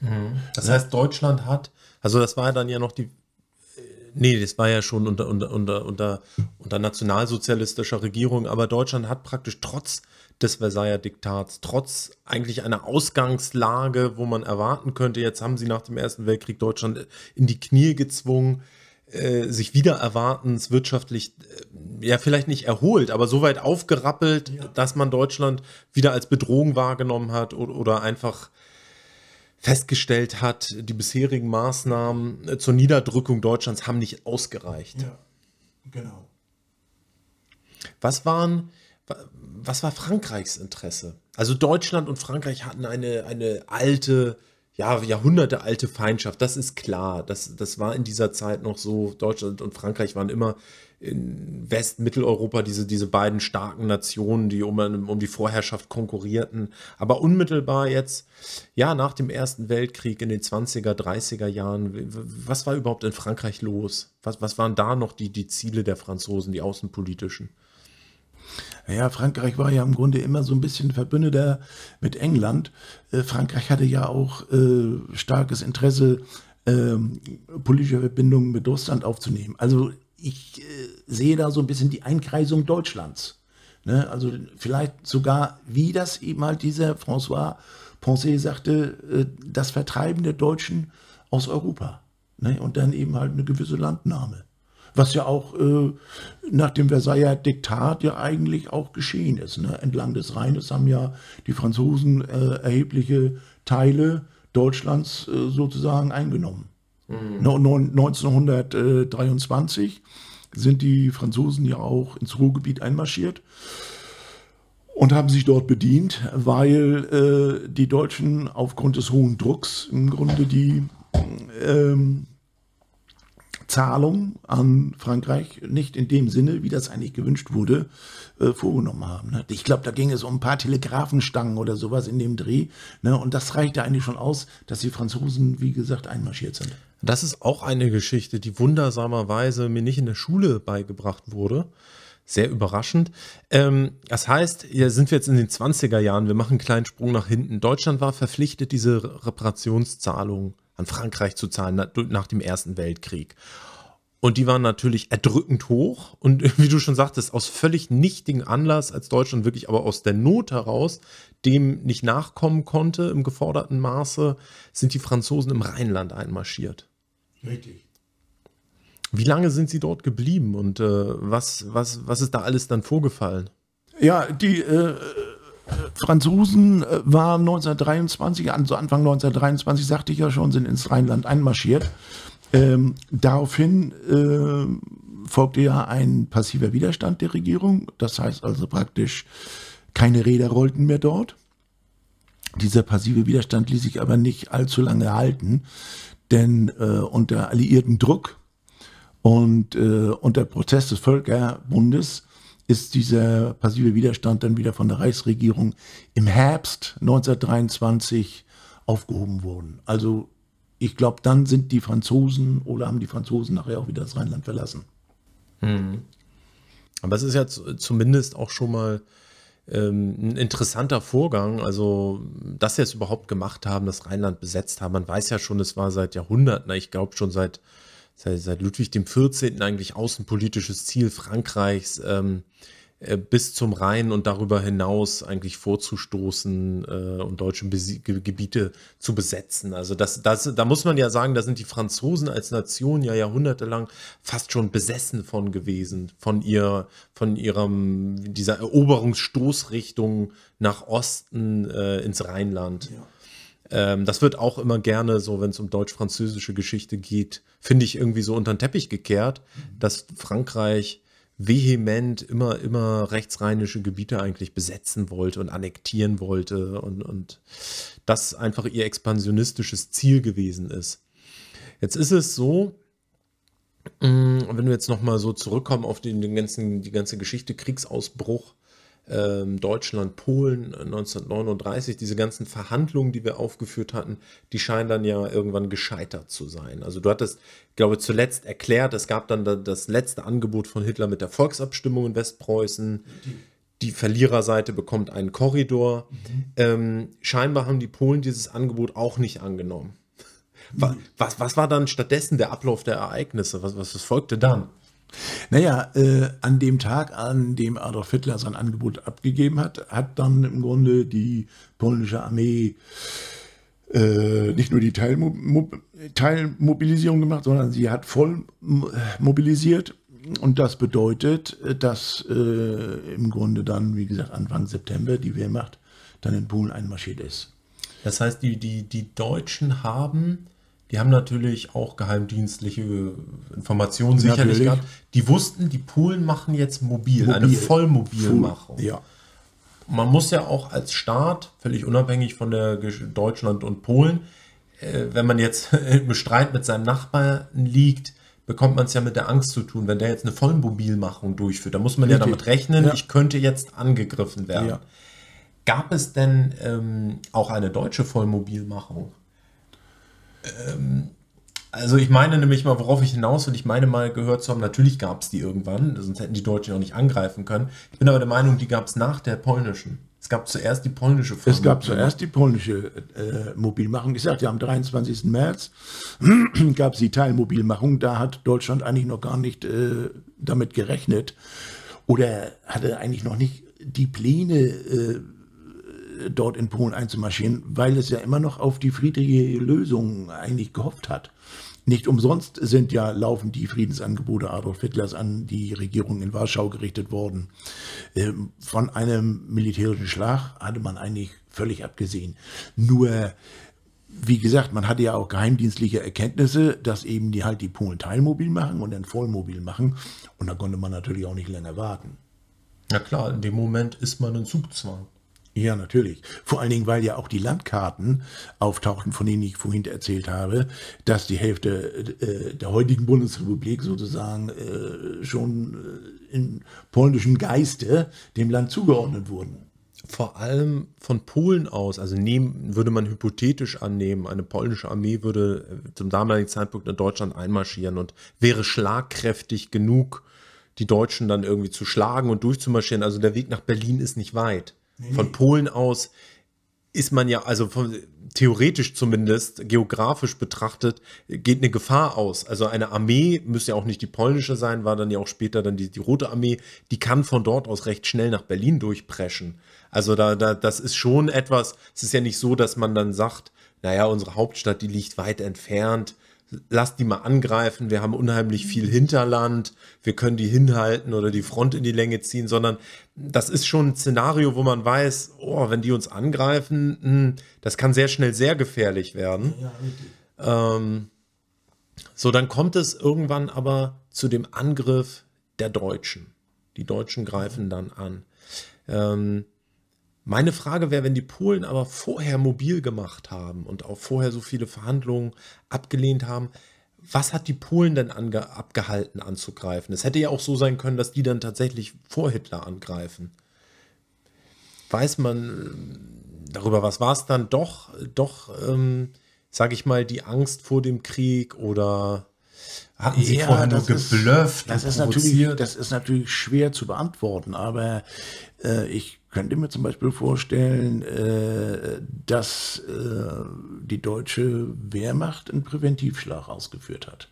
Mhm. Das heißt, Deutschland hat, also das war dann ja noch die, äh, nee, das war ja schon unter, unter, unter, unter, unter nationalsozialistischer Regierung, aber Deutschland hat praktisch trotz des Versailler Diktats, trotz eigentlich einer Ausgangslage, wo man erwarten könnte, jetzt haben sie nach dem Ersten Weltkrieg Deutschland in die Knie gezwungen, äh, sich wieder erwartens wirtschaftlich äh, ja vielleicht nicht erholt, aber so weit aufgerappelt, ja. dass man Deutschland wieder als Bedrohung wahrgenommen hat oder, oder einfach festgestellt hat, die bisherigen Maßnahmen äh, zur Niederdrückung Deutschlands haben nicht ausgereicht. Ja, genau. Was waren, was war Frankreichs Interesse? Also Deutschland und Frankreich hatten eine, eine alte ja, Jahrhunderte alte Feindschaft, das ist klar. Das, das war in dieser Zeit noch so. Deutschland und Frankreich waren immer in west Westmitteleuropa diese, diese beiden starken Nationen, die um, um die Vorherrschaft konkurrierten. Aber unmittelbar jetzt, ja, nach dem Ersten Weltkrieg in den 20er, 30er Jahren, was war überhaupt in Frankreich los? Was, was waren da noch die, die Ziele der Franzosen, die außenpolitischen? Ja, Frankreich war ja im Grunde immer so ein bisschen Verbündeter mit England. Äh, Frankreich hatte ja auch äh, starkes Interesse, äh, politische Verbindungen mit Russland aufzunehmen. Also ich äh, sehe da so ein bisschen die Einkreisung Deutschlands. Ne? Also vielleicht sogar, wie das eben halt dieser François Poncet sagte, äh, das Vertreiben der Deutschen aus Europa. Ne? Und dann eben halt eine gewisse Landnahme was ja auch äh, nach dem Versailler Diktat ja eigentlich auch geschehen ist. Ne? Entlang des Rheines haben ja die Franzosen äh, erhebliche Teile Deutschlands äh, sozusagen eingenommen. Mhm. No, 1923 sind die Franzosen ja auch ins Ruhrgebiet einmarschiert und haben sich dort bedient, weil äh, die Deutschen aufgrund des hohen Drucks im Grunde die ähm, Zahlung an Frankreich nicht in dem Sinne, wie das eigentlich gewünscht wurde, äh, vorgenommen haben. Ne? Ich glaube, da ging es um ein paar Telegrafenstangen oder sowas in dem Dreh. Ne? Und das reichte eigentlich schon aus, dass die Franzosen, wie gesagt, einmarschiert sind. Das ist auch eine Geschichte, die wundersamerweise mir nicht in der Schule beigebracht wurde. Sehr überraschend. Ähm, das heißt, hier sind wir jetzt in den 20er Jahren, wir machen einen kleinen Sprung nach hinten. Deutschland war verpflichtet, diese Reparationszahlung an Frankreich zu zahlen nach dem Ersten Weltkrieg. Und die waren natürlich erdrückend hoch. Und [LAUGHS] wie du schon sagtest, aus völlig nichtigen Anlass, als Deutschland wirklich aber aus der Not heraus dem nicht nachkommen konnte im geforderten Maße, sind die Franzosen im Rheinland einmarschiert. Richtig. Wie lange sind sie dort geblieben und äh, was, was, was ist da alles dann vorgefallen? Ja, die äh, äh Franzosen äh, waren 1923, also Anfang 1923, sagte ich ja schon, sind ins Rheinland einmarschiert ähm, daraufhin äh, folgte ja ein passiver Widerstand der Regierung. Das heißt also praktisch, keine Räder rollten mehr dort. Dieser passive Widerstand ließ sich aber nicht allzu lange halten, denn äh, unter alliierten Druck und äh, unter Prozess des Völkerbundes ist dieser passive Widerstand dann wieder von der Reichsregierung im Herbst 1923 aufgehoben worden. Also ich glaube, dann sind die Franzosen oder haben die Franzosen nachher auch wieder das Rheinland verlassen. Mhm. Aber es ist ja zumindest auch schon mal ähm, ein interessanter Vorgang. Also, dass sie es überhaupt gemacht haben, das Rheinland besetzt haben. Man weiß ja schon, es war seit Jahrhunderten, ich glaube schon seit, seit, seit Ludwig dem 14. eigentlich außenpolitisches Ziel Frankreichs. Ähm, äh, bis zum Rhein und darüber hinaus eigentlich vorzustoßen äh, und deutsche Bes Ge Gebiete zu besetzen. Also das, das, da muss man ja sagen, da sind die Franzosen als Nation ja jahrhundertelang fast schon besessen von gewesen, von ihr, von ihrem, dieser Eroberungsstoßrichtung nach Osten äh, ins Rheinland. Ja ähm, das wird auch immer gerne so, wenn es um deutsch-französische Geschichte geht, finde ich irgendwie so unter den Teppich gekehrt, mhm. dass Frankreich vehement immer, immer rechtsrheinische Gebiete eigentlich besetzen wollte und annektieren wollte und, und das einfach ihr expansionistisches Ziel gewesen ist. Jetzt ist es so, mm, wenn wir jetzt nochmal so zurückkommen auf den, den ganzen, die ganze Geschichte Kriegsausbruch ähm, Deutschland, Polen 1939, äh, diese ganzen Verhandlungen, die wir aufgeführt hatten, die scheinen dann ja irgendwann gescheitert zu sein. Also du hattest, glaube ich, zuletzt erklärt, es gab dann das letzte Angebot von Hitler mit der Volksabstimmung in Westpreußen. Die Verliererseite bekommt einen Korridor. Mhm. Ähm, scheinbar haben die Polen dieses Angebot auch nicht angenommen. [LAUGHS] Was, was, was war dann stattdessen der Ablauf der Ereignisse? Was, was folgte dann? Naja, äh, an dem Tag, an dem Adolf Hitler sein Angebot abgegeben hat, hat dann im Grunde die polnische Armee äh, nicht nur die Teilmo Teilmobilisierung gemacht, sondern sie hat voll mobilisiert. Und das bedeutet, dass äh, im Grunde dann, wie gesagt, Anfang September die Wehrmacht dann in Polen einmarschiert ist. Das heißt, die, die, die Deutschen haben die haben natürlich auch geheimdienstliche Informationen sicherlich gehabt. Die wussten, die Polen machen jetzt mobil, mobil. eine Vollmobilmachung. ja. Man muss ja auch als Staat, völlig unabhängig von der Deutschland und Polen, äh, wenn man jetzt [LAUGHS] im Streit mit seinem Nachbarn liegt, bekommt man es ja mit der Angst zu tun, wenn der jetzt eine Vollmobilmachung durchführt. Da muss man Richtig. ja damit rechnen, ja. ich könnte jetzt angegriffen werden. Ja. Gab es denn ähm, auch eine deutsche Vollmobilmachung? Ähm, also ich meine nämlich mal, worauf ich hinaus will. Ich meine mal gehört zu haben, natürlich gab es die irgendwann, sonst hätten die Deutschen auch nicht angreifen können. Ich bin aber der Meinung, die gab es nach der polnischen. Es gab zuerst die polnische Vermögen. Es gab zuerst die polnische äh, Mobilmachung. Ich sagte, am 23. März [CLEARS THROAT] gab es die Teilmobilmachung. Da hat Deutschland eigentlich noch gar nicht äh, damit gerechnet oder hatte eigentlich noch nicht die Pläne äh, dort in Polen einzumarschieren, weil es ja immer noch auf die friedliche Lösung eigentlich gehofft hat. Nicht umsonst sind ja laufend die Friedensangebote Adolf Hitlers an die Regierung in Warschau gerichtet worden. Ähm, von einem militärischen Schlag hatte man eigentlich völlig abgesehen. Nur, wie gesagt, man hatte ja auch geheimdienstliche Erkenntnisse, dass eben die halt die Polen teilmobil machen und dann vollmobil machen. Und da konnte man natürlich auch nicht länger warten. Na klar, in dem Moment ist man in Zugzwang. Ja, natürlich. Vor allen Dingen, weil ja auch die Landkarten auftauchten, von denen ich vorhin erzählt habe, dass die Hälfte äh, der heutigen Bundesrepublik sozusagen äh, schon äh, im polnischen Geiste dem Land zugeordnet wurden. Vor allem von Polen aus, also nehmen, würde man hypothetisch annehmen, eine polnische Armee würde äh, zum damaligen Zeitpunkt in Deutschland einmarschieren und wäre schlagkräftig genug, die Deutschen dann irgendwie zu schlagen und durchzumarschieren. Also der Weg nach Berlin ist nicht weit. Mhm. Von Polen aus ist man ja, also von, theoretisch zumindest, geografisch betrachtet, geht eine Gefahr aus. Also eine Armee, müsste ja auch nicht die polnische sein, war dann ja auch später dann die, die Rote Armee, die kann von dort aus recht schnell nach Berlin durchpreschen. Also da, da, das ist schon etwas, es ist ja nicht so, dass man dann sagt, naja, unsere Hauptstadt, die liegt weit entfernt, lasst die mal angreifen, wir haben unheimlich viel Hinterland, wir können die hinhalten oder die Front in die Länge ziehen, sondern das ist schon ein Szenario, wo man weiß, oh, wenn die uns angreifen, hm, das kann sehr schnell sehr gefährlich werden. Ja, ähm, so, dann kommt es irgendwann aber zu dem Angriff der Deutschen. Die Deutschen greifen dann an. Ähm, meine Frage wäre, wenn die Polen aber vorher mobil gemacht haben und auch vorher so viele Verhandlungen abgelehnt haben, was hat die Polen denn abgehalten anzugreifen? Es hätte ja auch so sein können, dass die dann tatsächlich vor Hitler angreifen. Weiß man äh, darüber, was war es dann? Doch, doch, ähm, sage ich mal, die Angst vor dem Krieg oder hatten sie ja, vorher nur geblufft? das, ist natürlich, das ist natürlich schwer zu beantworten, aber äh, ich könnte mir zum Beispiel vorstellen, äh, dass äh, die deutsche Wehrmacht einen Präventivschlag ausgeführt hat.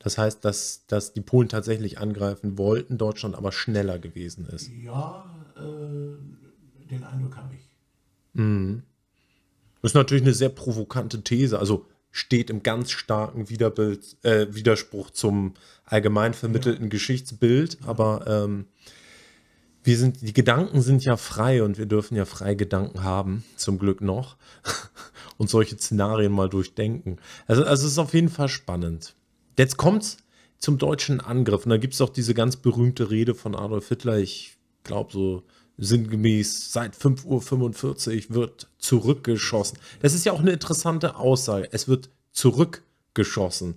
Das heißt, dass, dass die Polen tatsächlich angreifen wollten, Deutschland aber schneller gewesen ist. Ja, äh, den Eindruck habe ich. Mhm. Das ist natürlich eine sehr provokante These. Also steht im ganz starken Widerbild, äh, Widerspruch zum allgemein vermittelten ja. Geschichtsbild, aber. Ähm, wir sind, die Gedanken sind ja frei und wir dürfen ja frei Gedanken haben, zum Glück noch, [LAUGHS] und solche Szenarien mal durchdenken. Also, also es ist auf jeden Fall spannend. Jetzt kommt's zum deutschen Angriff. Und da gibt es auch diese ganz berühmte Rede von Adolf Hitler, ich glaube so sinngemäß, seit 5.45 Uhr wird zurückgeschossen. Das ist ja auch eine interessante Aussage. Es wird zurückgeschossen.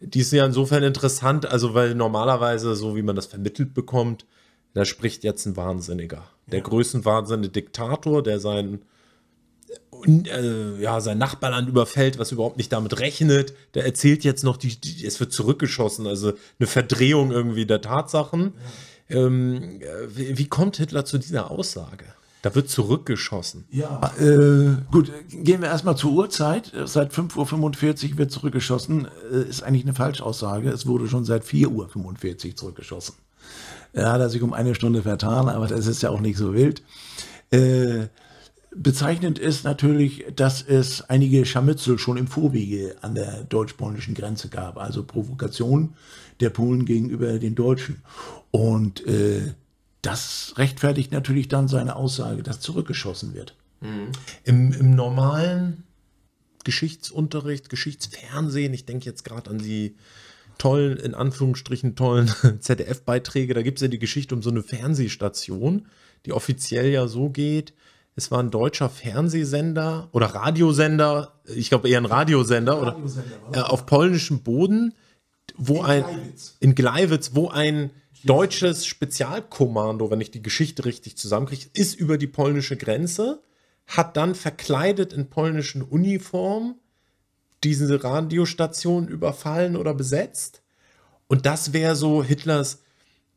Ja. Die ist ja insofern interessant, also weil normalerweise, so wie man das vermittelt bekommt, da spricht jetzt ein Wahnsinniger. Der ja. größenwahnsinnige Diktator, der sein, äh, ja, sein Nachbarland überfällt, was überhaupt nicht damit rechnet. Der erzählt jetzt noch, die, die es wird zurückgeschossen. Also eine Verdrehung irgendwie der Tatsachen. Ja. Ähm, wie, wie kommt Hitler zu dieser Aussage? Da wird zurückgeschossen. Ja, äh, gut, gehen wir erstmal zur Uhrzeit. Seit 5.45 Uhr wird zurückgeschossen. Äh, ist eigentlich eine Falschaussage. Es wurde schon seit 4.45 Uhr zurückgeschossen. Er hat sich um eine Stunde vertan, aber das ist ja auch nicht so wild. Äh, bezeichnend ist natürlich, dass es einige Scharmützel schon im Vorwege an der deutsch-polnischen Grenze gab, also Provokation der Polen gegenüber den Deutschen. Und äh, das rechtfertigt natürlich dann seine Aussage, dass zurückgeschossen wird. Mhm. Im, Im normalen Geschichtsunterricht, Geschichtsfernsehen, ich denke jetzt gerade an die tollen, in Anführungsstrichen tollen [LAUGHS] ZDF-Beiträge. Da gibt es ja die Geschichte um so eine Fernsehstation, die offiziell ja so geht. Es war ein deutscher Fernsehsender oder Radiosender, ich glaube eher ein Radiosender, Radiosender oder, äh, auf polnischem Boden, wo in ein Gleiwitz. in Gleiwitz, wo ein deutsches Spezialkommando, wenn ich die Geschichte richtig zusammenkriege, ist über die polnische Grenze, hat dann verkleidet in polnischen Uniformen diese Radiostation überfallen oder besetzt. Und das wäre so Hitlers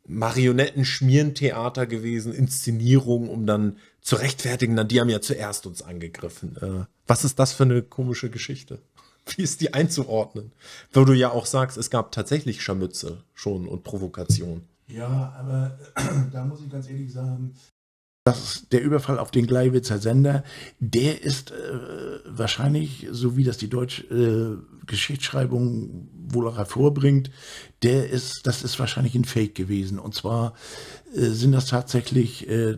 Marionettenschmierentheater gewesen, Inszenierung, um dann zu rechtfertigen, dann die haben ja zuerst uns angegriffen. Äh, was ist das für eine komische Geschichte? [LAUGHS] Wie ist die einzuordnen? Wo du ja auch sagst, es gab tatsächlich Scharmütze schon und Provokation. Ja, aber [CLEARS THROAT] da muss ich ganz ehrlich sagen, das, der Überfall auf den Gleiwitzer Sender, der ist äh, wahrscheinlich, so wie das die deutsche äh, Geschichtsschreibung wohl auch hervorbringt, der ist, das ist wahrscheinlich ein Fake gewesen. Und zwar äh, sind das tatsächlich äh,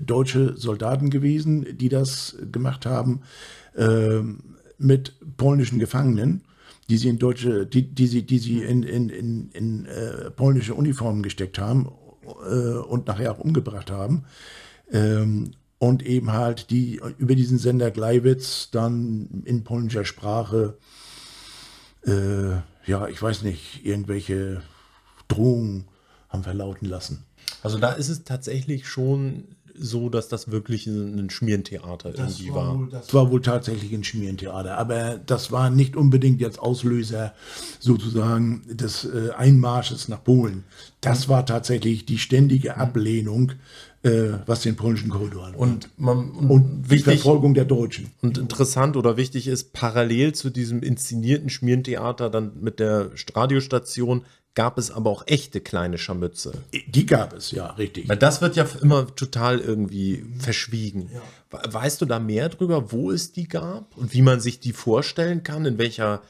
deutsche Soldaten gewesen, die das gemacht haben ähm, mit polnischen Gefangenen die sie in deutsche, die, die sie, die sie in, in, in, in äh, polnische Uniformen gesteckt haben äh, und nachher auch umgebracht haben. Ähm, und eben halt die über diesen Sender Gleiwitz dann in polnischer Sprache, äh, ja, ich weiß nicht, irgendwelche Drohungen haben verlauten lassen. Also da ist es tatsächlich schon so, dass das wirklich ein Schmierentheater das irgendwie war. Wohl, das war wohl tatsächlich ein Schmierentheater, aber das war nicht unbedingt jetzt Auslöser sozusagen des äh, Einmarsches nach Polen. Das mhm. war tatsächlich die ständige Ablehnung äh, was den polnischen Korridor angeht. Und, man, und, und wichtig, die Verfolgung der Deutschen. Und interessant oder wichtig ist, parallel zu diesem inszenierten Schmierentheater dann mit der Radiostation gab es aber auch echte kleine Scharmütze. Die gab es, ja, richtig. Weil das wird ja immer total irgendwie verschwiegen. Ja. Weißt du da mehr drüber, wo es die gab und wie man sich die vorstellen kann, in welcher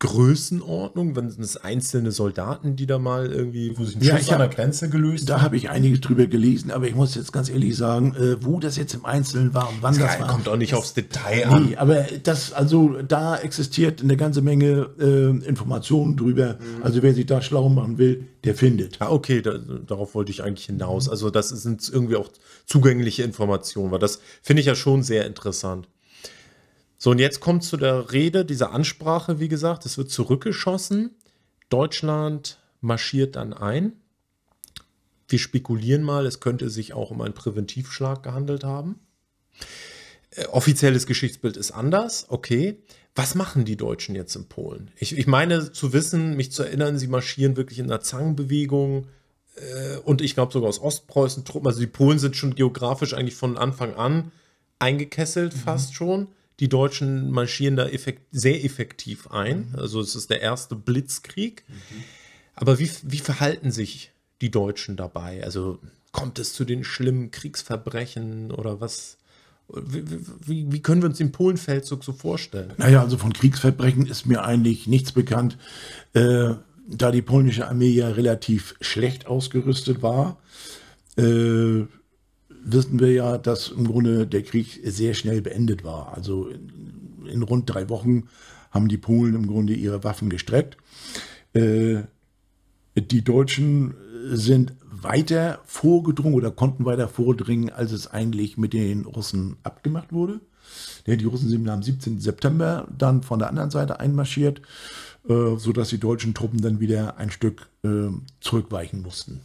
Größenordnung, wenn es einzelne Soldaten, die da mal irgendwie, wo sich ein ja, Schuss an der Grenze gelöst Da habe ich einiges drüber gelesen, aber ich muss jetzt ganz ehrlich sagen, äh, wo das jetzt im Einzelnen war und wann das, das war. kommt auch nicht das, aufs Detail an. Nee, aber das, also da existiert eine ganze Menge äh, Informationen drüber. Mhm. Also wer sich da schlau machen will, der findet. Ah, okay, da, darauf wollte ich eigentlich hinaus. Also das sind irgendwie auch zugängliche Informationen, weil das finde ich ja schon sehr interessant. So, und jetzt kommt zu der Rede, dieser Ansprache, wie gesagt, es wird zurückgeschossen. Deutschland marschiert dann ein. Wir spekulieren mal, es könnte sich auch um einen Präventivschlag gehandelt haben. Äh, offizielles Geschichtsbild ist anders, okay. Was machen die Deutschen jetzt in Polen? Ich, ich meine zu wissen, mich zu erinnern, sie marschieren wirklich in einer Zangenbewegung äh, und ich glaube sogar aus Ostpreußen, Truppen. Also die Polen sind schon geografisch eigentlich von Anfang an eingekesselt, mhm. fast schon. Die Deutschen marschieren da effekt sehr effektiv ein. Mhm. Also es ist der erste Blitzkrieg. Mhm. Aber wie, wie verhalten sich die Deutschen dabei? Also kommt es zu den schlimmen Kriegsverbrechen oder was? Wie, wie, wie, können wir uns den Polenfeldzug so vorstellen? Naja, also von Kriegsverbrechen ist mir eigentlich nichts bekannt, äh, da die polnische Armee ja relativ schlecht ausgerüstet war. Äh, wissen wir ja, dass im Grunde der Krieg sehr schnell beendet war. Also in, in rund drei Wochen haben die Polen im Grunde ihre Waffen gestreckt. Äh, die Deutschen sind weiter vorgedrungen oder konnten weiter vordringen, als es eigentlich mit den Russen abgemacht wurde. die Russen sind am 17. September dann von der anderen Seite einmarschiert, äh, sodass die deutschen Truppen dann wieder ein Stück äh, zurückweichen mussten.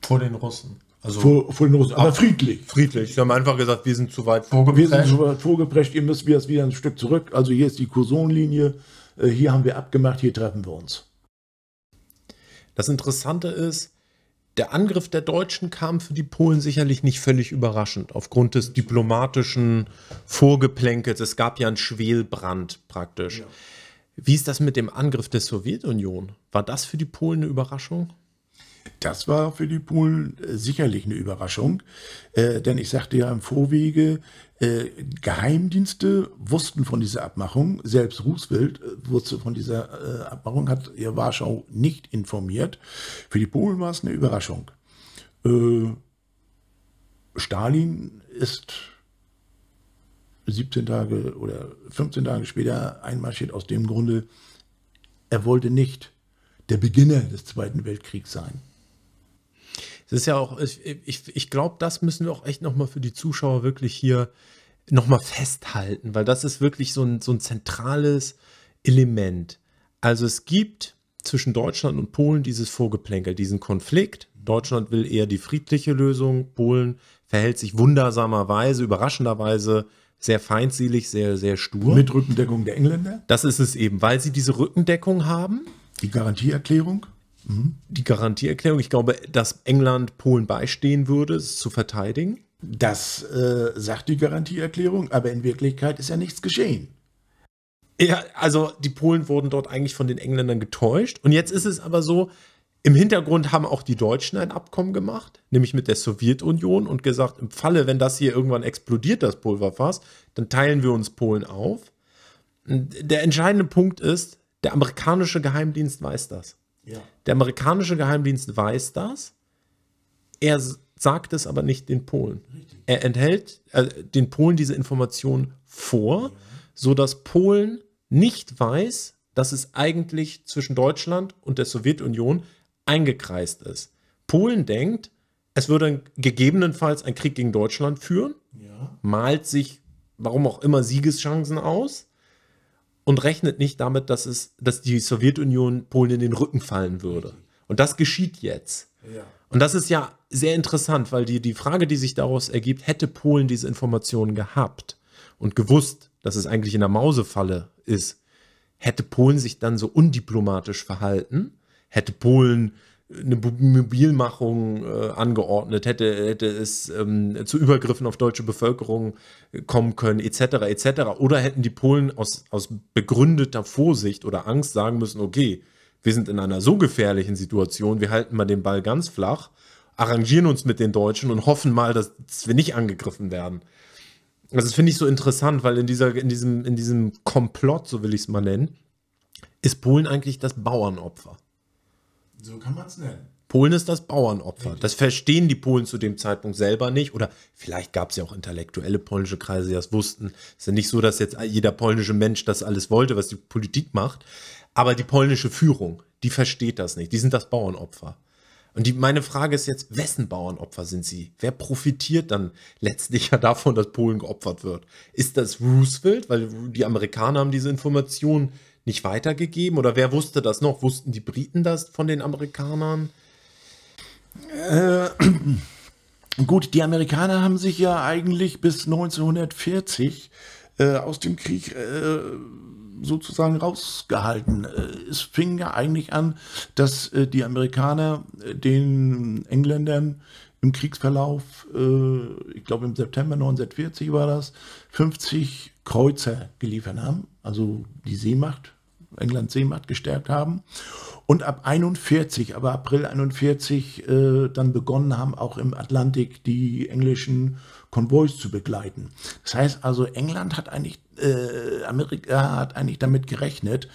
Vor den Russen? Also vor, vor den Russen, aber friedlich. Friedlich. Sie haben einfach gesagt, wir sind zu weit vorgeprescht. Wir sind zu weit vorgeprescht, ihr müsst wir wieder ein Stück zurück. Also hier ist die Kursonlinie, äh, hier haben wir abgemacht, hier treffen wir uns. Das Interessante ist, der Angriff der Deutschen kam für die Polen sicherlich nicht völlig überraschend, aufgrund des diplomatischen Vorgeplänkels. Es gab ja einen Schwelbrand praktisch. Ja. Wie ist das mit dem Angriff der Sowjetunion? War das für die Polen eine Überraschung? Das war für die Polen äh, sicherlich eine Überraschung, äh, denn ich sagte ja im Vorwege, äh, Geheimdienste wussten von dieser Abmachung, selbst Roosevelt äh, wusste von dieser äh, Abmachung, hat ihr Warschau nicht informiert. Für die Polen war es eine Überraschung. Äh, Stalin ist 17 Tage oder 15 Tage später einmarschiert aus dem Grunde, er wollte nicht der Beginner des Zweiten Weltkriegs sein es ist ja auch, ich, ich, ich glaube, das müssen wir auch echt nochmal für die Zuschauer wirklich hier nochmal festhalten, weil das ist wirklich so ein, so ein zentrales Element. Also es gibt zwischen Deutschland und Polen dieses Vorgeplänkel, diesen Konflikt. Deutschland will eher die friedliche Lösung, Polen verhält sich wundersamerweise, überraschenderweise sehr feindselig, sehr, sehr stur. Mit Rückendeckung der Engländer? Das ist es eben, weil sie diese Rückendeckung haben. Die Garantieerklärung? mhm. die Garantieerklärung. Ich glaube, dass England Polen beistehen würde, es zu verteidigen. Das äh, sagt die Garantieerklärung, aber in Wirklichkeit ist ja nichts geschehen. Ja, also die Polen wurden dort eigentlich von den Engländern getäuscht. Und jetzt ist es aber so, im Hintergrund haben auch die Deutschen ein Abkommen gemacht, nämlich mit der Sowjetunion und gesagt, im Falle, wenn das hier irgendwann explodiert, das Pulverfass, dann teilen wir uns Polen auf. Der entscheidende Punkt ist, der amerikanische Geheimdienst weiß das. Ja. Der amerikanische Geheimdienst weiß das. Er sagt es aber nicht den Polen. Richtig. Er enthält äh, den Polen diese Information vor, ja. sodass Polen nicht weiß, dass es eigentlich zwischen Deutschland und der Sowjetunion eingekreist ist. Polen denkt, es würde gegebenenfalls ein Krieg gegen Deutschland führen, ja. malt sich, warum auch immer, Siegeschancen aus und rechnet nicht damit, dass, es, dass die Sowjetunion Polen in den Rücken fallen würde. Und das geschieht jetzt. Ja. Und das ist ja sehr interessant, weil die, die Frage, die sich daraus ergibt, hätte Polen diese Informationen gehabt und gewusst, dass es eigentlich in der Mausefalle ist, hätte Polen sich dann so undiplomatisch verhalten? Hätte Polen eine Mobilmachung äh, angeordnet, hätte, hätte es ähm, zu Übergriffen auf deutsche Bevölkerung äh, kommen können, etc., etc. Oder hätten die Polen aus, aus begründeter Vorsicht oder Angst sagen müssen, okay, wir sind in einer so gefährlichen Situation, wir halten mal den Ball ganz flach, arrangieren uns mit den Deutschen und hoffen mal, dass, dass wir nicht angegriffen werden. Also das finde ich so interessant, weil in, dieser, in, diesem, in diesem Komplott, so will ich es mal nennen, ist Polen eigentlich das Bauernopfer. So kann man es nennen. Polen ist das Bauernopfer. Richtig. Das verstehen die Polen zu dem Zeitpunkt selber nicht. Oder vielleicht gab es ja auch intellektuelle polnische Kreise, die das wussten. Es ist ja nicht so, dass jetzt jeder polnische Mensch das alles wollte, was die Politik macht. Aber die polnische Führung, die versteht das nicht. Die sind das Bauernopfer. Und die, meine Frage ist jetzt, wessen Bauernopfer sind sie? Wer profitiert dann letztlich ja davon, dass Polen geopfert wird? Ist das Roosevelt? Weil die Amerikaner haben diese Informationen nicht weitergegeben? Oder wer wusste das noch? Wussten die Briten das von den Amerikanern? Äh, [CLEARS THROAT] gut, die Amerikaner haben sich ja eigentlich bis 1940 äh, aus dem Krieg äh, sozusagen rausgehalten. Äh, es fing ja eigentlich an, dass äh, die Amerikaner äh, den Engländern im Kriegsverlauf, ich glaube im September 1940 war das, 50 Kreuzer geliefert haben, also die Seemacht England Seemacht gestärkt haben. Und ab 41, aber April 41, äh, dann begonnen haben, auch im Atlantik die englischen Konvois zu begleiten. Das heißt also, England hat eigentlich, äh, Amerika hat eigentlich damit gerechnet,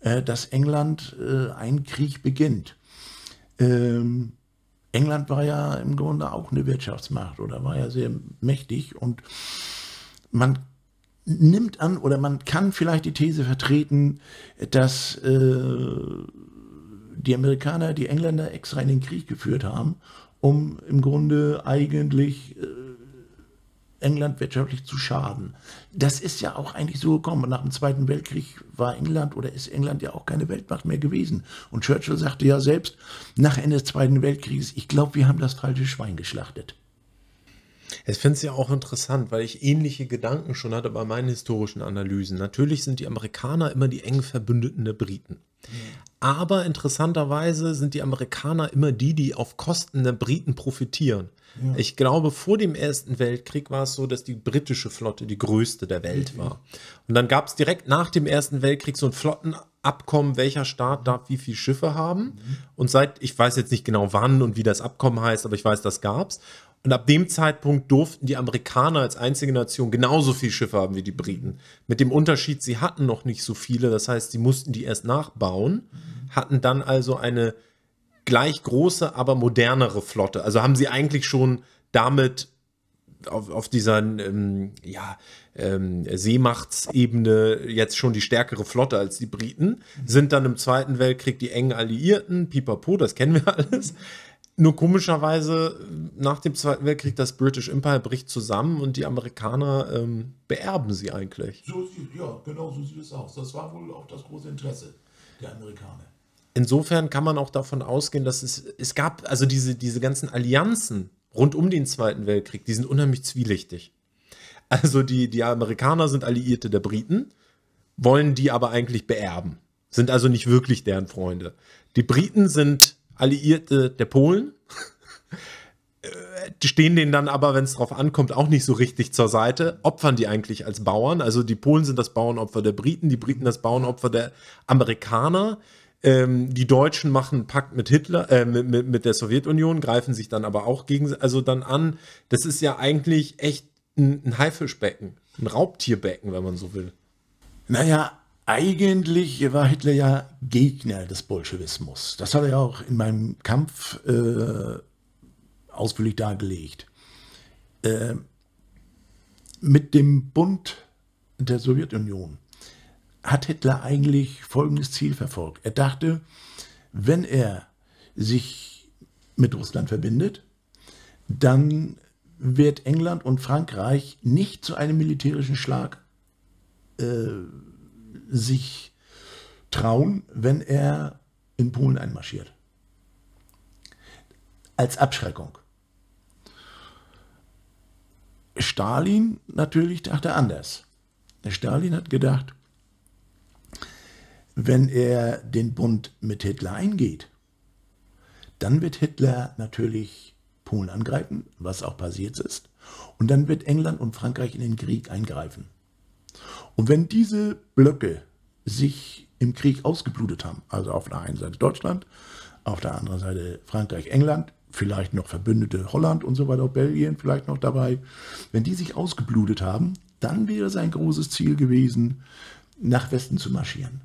äh, dass England äh, einen Krieg beginnt. Ähm, England war ja im Grunde auch eine Wirtschaftsmacht oder war ja sehr mächtig und man nimmt an oder man kann vielleicht die These vertreten, dass äh, die Amerikaner, die Engländer extra in den Krieg geführt haben, um im Grunde eigentlich äh, England wirtschaftlich zu schaden. Das ist ja auch eigentlich so gekommen. Nach dem Zweiten Weltkrieg war England oder ist England ja auch keine Weltmacht mehr gewesen. Und Churchill sagte ja selbst nach Ende des Zweiten Weltkrieges, ich glaube, wir haben das falsche Schwein geschlachtet. Ich finde es ja auch interessant, weil ich ähnliche Gedanken schon hatte bei meinen historischen Analysen. Natürlich sind die Amerikaner immer die engen Verbündeten der Briten. Mhm. Aber interessanterweise sind die Amerikaner immer die, die auf Kosten der Briten profitieren. Ja. Ich glaube, vor dem Ersten Weltkrieg war es so, dass die britische Flotte die größte der Welt mhm. war. Und dann gab es direkt nach dem Ersten Weltkrieg so ein Flottenabkommen, welcher Staat darf wie viele Schiffe haben. Mhm. Und seit, ich weiß jetzt nicht genau wann und wie das Abkommen heißt, aber ich weiß, das gab es. Und ab dem Zeitpunkt durften die Amerikaner als einzige Nation genauso viele Schiffe haben wie die Briten. Mit dem Unterschied, sie hatten noch nicht so viele, das heißt, sie mussten die erst nachbauen, hatten dann also eine gleich große, aber modernere Flotte. Also haben sie eigentlich schon damit auf, auf dieser ähm, ja, ähm, Seemachtsebene jetzt schon die stärkere Flotte als die Briten, sind dann im Zweiten Weltkrieg die engen Alliierten, pipapo, das kennen wir [LAUGHS] alles, nur komischerweise nach dem Zweiten Weltkrieg, das British Empire bricht zusammen und die Amerikaner ähm, beerben sie eigentlich. So, ja, genau so sieht es aus. Das war wohl auch das große Interesse der Amerikaner. Insofern kann man auch davon ausgehen, dass es, es gab, also diese, diese ganzen Allianzen rund um den Zweiten Weltkrieg, die sind unheimlich zwielichtig. Also die, die Amerikaner sind Alliierte der Briten, wollen die aber eigentlich beerben, sind also nicht wirklich deren Freunde. Die Briten sind Alliierte der Polen. [LAUGHS] Äh, die stehen denen dann aber, wenn es drauf ankommt, auch nicht so richtig zur Seite. Opfern die eigentlich als Bauern? Also die Polen sind das Bauernopfer der Briten, die Briten das Bauernopfer der Amerikaner. Ähm, die Deutschen machen einen Pakt mit Hitler, äh, mit, mit, mit, der Sowjetunion, greifen sich dann aber auch gegen, also dann an. Das ist ja eigentlich echt ein, ein Haifischbecken, ein Raubtierbecken, wenn man so will. Naja, eigentlich war Hitler ja Gegner des Bolschewismus. Das hat er ja auch in meinem Kampf äh, ausführlich dargelegt. Äh, mit dem Bund der Sowjetunion hat Hitler eigentlich folgendes Ziel verfolgt. Er dachte, wenn er sich mit Russland verbindet, dann wird England und Frankreich nicht zu einem militärischen Schlag äh, sich trauen, wenn er in Polen einmarschiert. Als Abschreckung. Stalin natürlich dachte anders. Stalin hat gedacht, wenn er den Bund mit Hitler eingeht, dann wird Hitler natürlich Polen angreifen, was auch passiert ist, und dann wird England und Frankreich in den Krieg eingreifen. Und wenn diese Blöcke sich im Krieg ausgeblutet haben, also auf der einen Seite Deutschland, auf der anderen Seite Frankreich, England, vielleicht noch Verbündete Holland und so weiter, auch Belgien vielleicht noch dabei, wenn die sich ausgeblutet haben, dann wäre sein großes Ziel gewesen, nach Westen zu marschieren.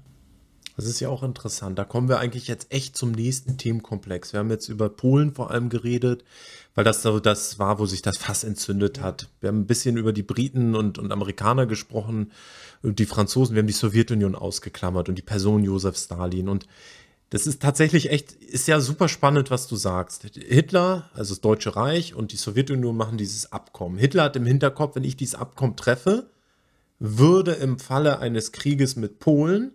Das ist ja auch interessant. Da kommen wir eigentlich jetzt echt zum nächsten Themenkomplex. Wir haben jetzt über Polen vor allem geredet weil das so das war, wo sich das Fass entzündet hat. Wir haben ein bisschen über die Briten und, und Amerikaner gesprochen, und die Franzosen, wir haben die Sowjetunion ausgeklammert und die Person Josef Stalin. Und das ist tatsächlich echt, ist ja super spannend, was du sagst. Hitler, also das Deutsche Reich und die Sowjetunion machen dieses Abkommen. Hitler hat im Hinterkopf, wenn ich dieses Abkommen treffe, würde im Falle eines Krieges mit Polen,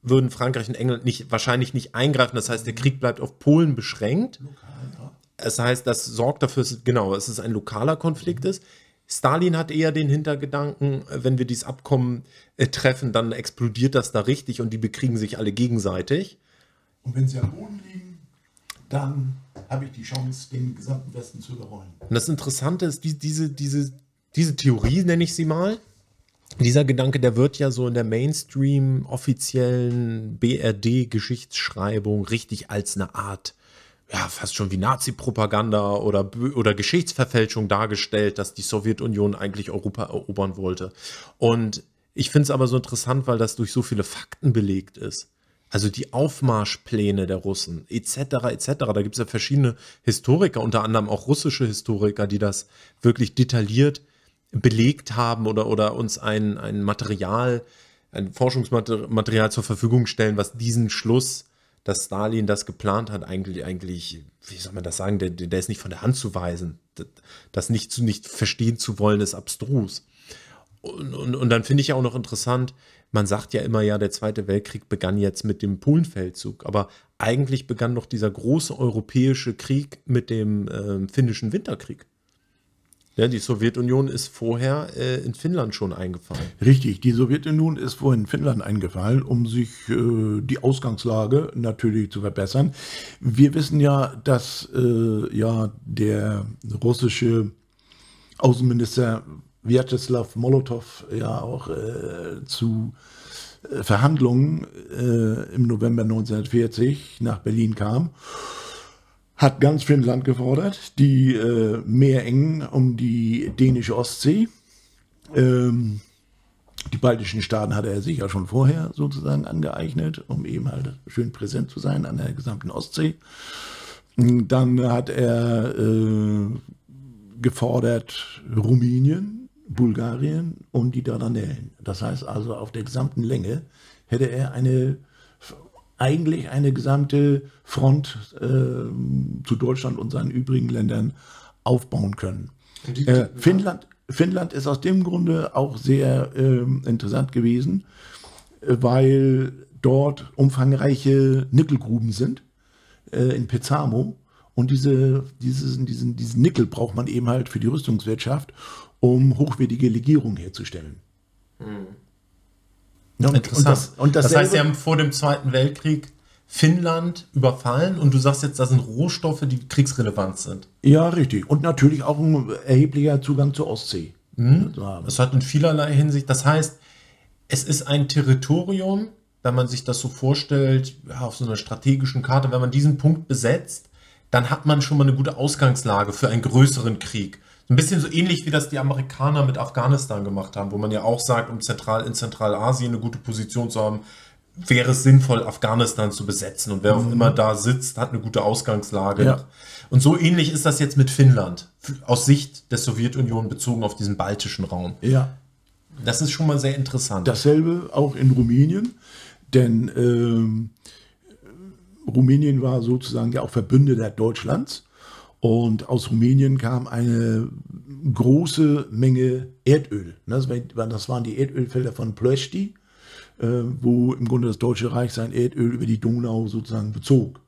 würden Frankreich und England nicht, wahrscheinlich nicht eingreifen. Das heißt, der Krieg bleibt auf Polen beschränkt. Lokal das heißt, das sorgt dafür, genau, dass es ein lokaler Konflikt mhm. ist. Stalin hat eher den Hintergedanken, äh, wenn wir dieses Abkommen äh, treffen, dann explodiert das da richtig und die bekriegen sich alle gegenseitig. Und wenn sie am Boden liegen, dann habe ich die Chance, den gesamten Westen zu überrollen. Und das Interessante ist, die, diese, diese, diese Theorie, nenne ich sie mal, dieser Gedanke, der wird ja so in der Mainstream offiziellen BRD-Geschichtsschreibung richtig als eine Art ja, fast schon wie Nazi-Propaganda oder, oder Geschichtsverfälschung dargestellt, dass die Sowjetunion eigentlich Europa erobern wollte. Und ich finde es aber so interessant, weil das durch so viele Fakten belegt ist. Also die Aufmarschpläne der Russen, etc., etc. Da gibt es ja verschiedene Historiker, unter anderem auch russische Historiker, die das wirklich detailliert belegt haben oder, oder uns ein, ein Material, ein Forschungsmaterial zur Verfügung stellen, was diesen Schluss dass Stalin das geplant hat, eigentlich, eigentlich, wie soll man das sagen, der, der ist nicht von der Hand zu weisen. Das nicht, zu, nicht verstehen zu wollen, ist abstrus. Und, und, und dann finde ich ja auch noch interessant, man sagt ja immer, ja, der Zweite Weltkrieg begann jetzt mit dem Polenfeldzug, aber eigentlich begann doch dieser große europäische Krieg mit dem äh, finnischen Winterkrieg. Ja, die Sowjetunion ist vorher äh, in Finnland schon eingefallen. Richtig, die Sowjetunion ist vorhin in Finnland eingefallen, um sich äh, die Ausgangslage natürlich zu verbessern. Wir wissen ja, dass äh, ja der russische Außenminister Vyacheslav Molotow ja auch äh, zu äh, Verhandlungen äh, im November 1940 nach Berlin kam hat ganz Finnland gefordert, die äh, Meerengen um die dänische Ostsee. Ähm, die baltischen Staaten hatte er sich ja schon vorher sozusagen angeeignet, um eben halt schön präsent zu sein an der gesamten Ostsee. Dann hat er äh, gefordert Rumänien, Bulgarien und die Dardanellen. Das heißt also, auf der gesamten Länge hätte er eine eigentlich eine gesamte Front äh, zu Deutschland und seinen übrigen Ländern aufbauen können. Äh, Finnland, Finnland ist aus dem Grunde auch sehr äh, interessant gewesen, äh, weil dort umfangreiche Nickelgruben sind äh, in Pezamo. Und diese, dieses, diesen, diesen Nickel braucht man eben halt für die Rüstungswirtschaft, um hochwertige Legierung herzustellen. Hm. Ja, und, Interessant. Und das, und das, heißt, Sie haben vor dem Zweiten Weltkrieg Finnland überfallen und du sagst jetzt, das sind Rohstoffe, die kriegsrelevant sind. Ja, richtig. Und natürlich auch ein erheblicher Zugang zur Ostsee. Mhm. Das hat in vielerlei Hinsicht. Das heißt, es ist ein Territorium, wenn man sich das so vorstellt, auf so einer strategischen Karte, wenn man diesen Punkt besetzt, dann hat man schon mal eine gute Ausgangslage für einen größeren Krieg. Ein bisschen so ähnlich wie das die Amerikaner mit Afghanistan gemacht haben, wo man ja auch sagt, um zentral in Zentralasien eine gute Position zu haben, wäre es sinnvoll, Afghanistan zu besetzen. Und wer mhm. auch immer da sitzt, hat eine gute Ausgangslage. Ja. Und so ähnlich ist das jetzt mit Finnland, aus Sicht der Sowjetunion bezogen auf diesen baltischen Raum. Ja. Das ist schon mal sehr interessant. Dasselbe auch in Rumänien, denn ähm, Rumänien war sozusagen ja auch Verbündeter Deutschlands. Und aus Rumänien kam eine große Menge Erdöl. Das waren die Erdölfelder von Ploesti äh, wo im Grunde das Deutsche Reich sein Erdöl über die Donau sozusagen bezog.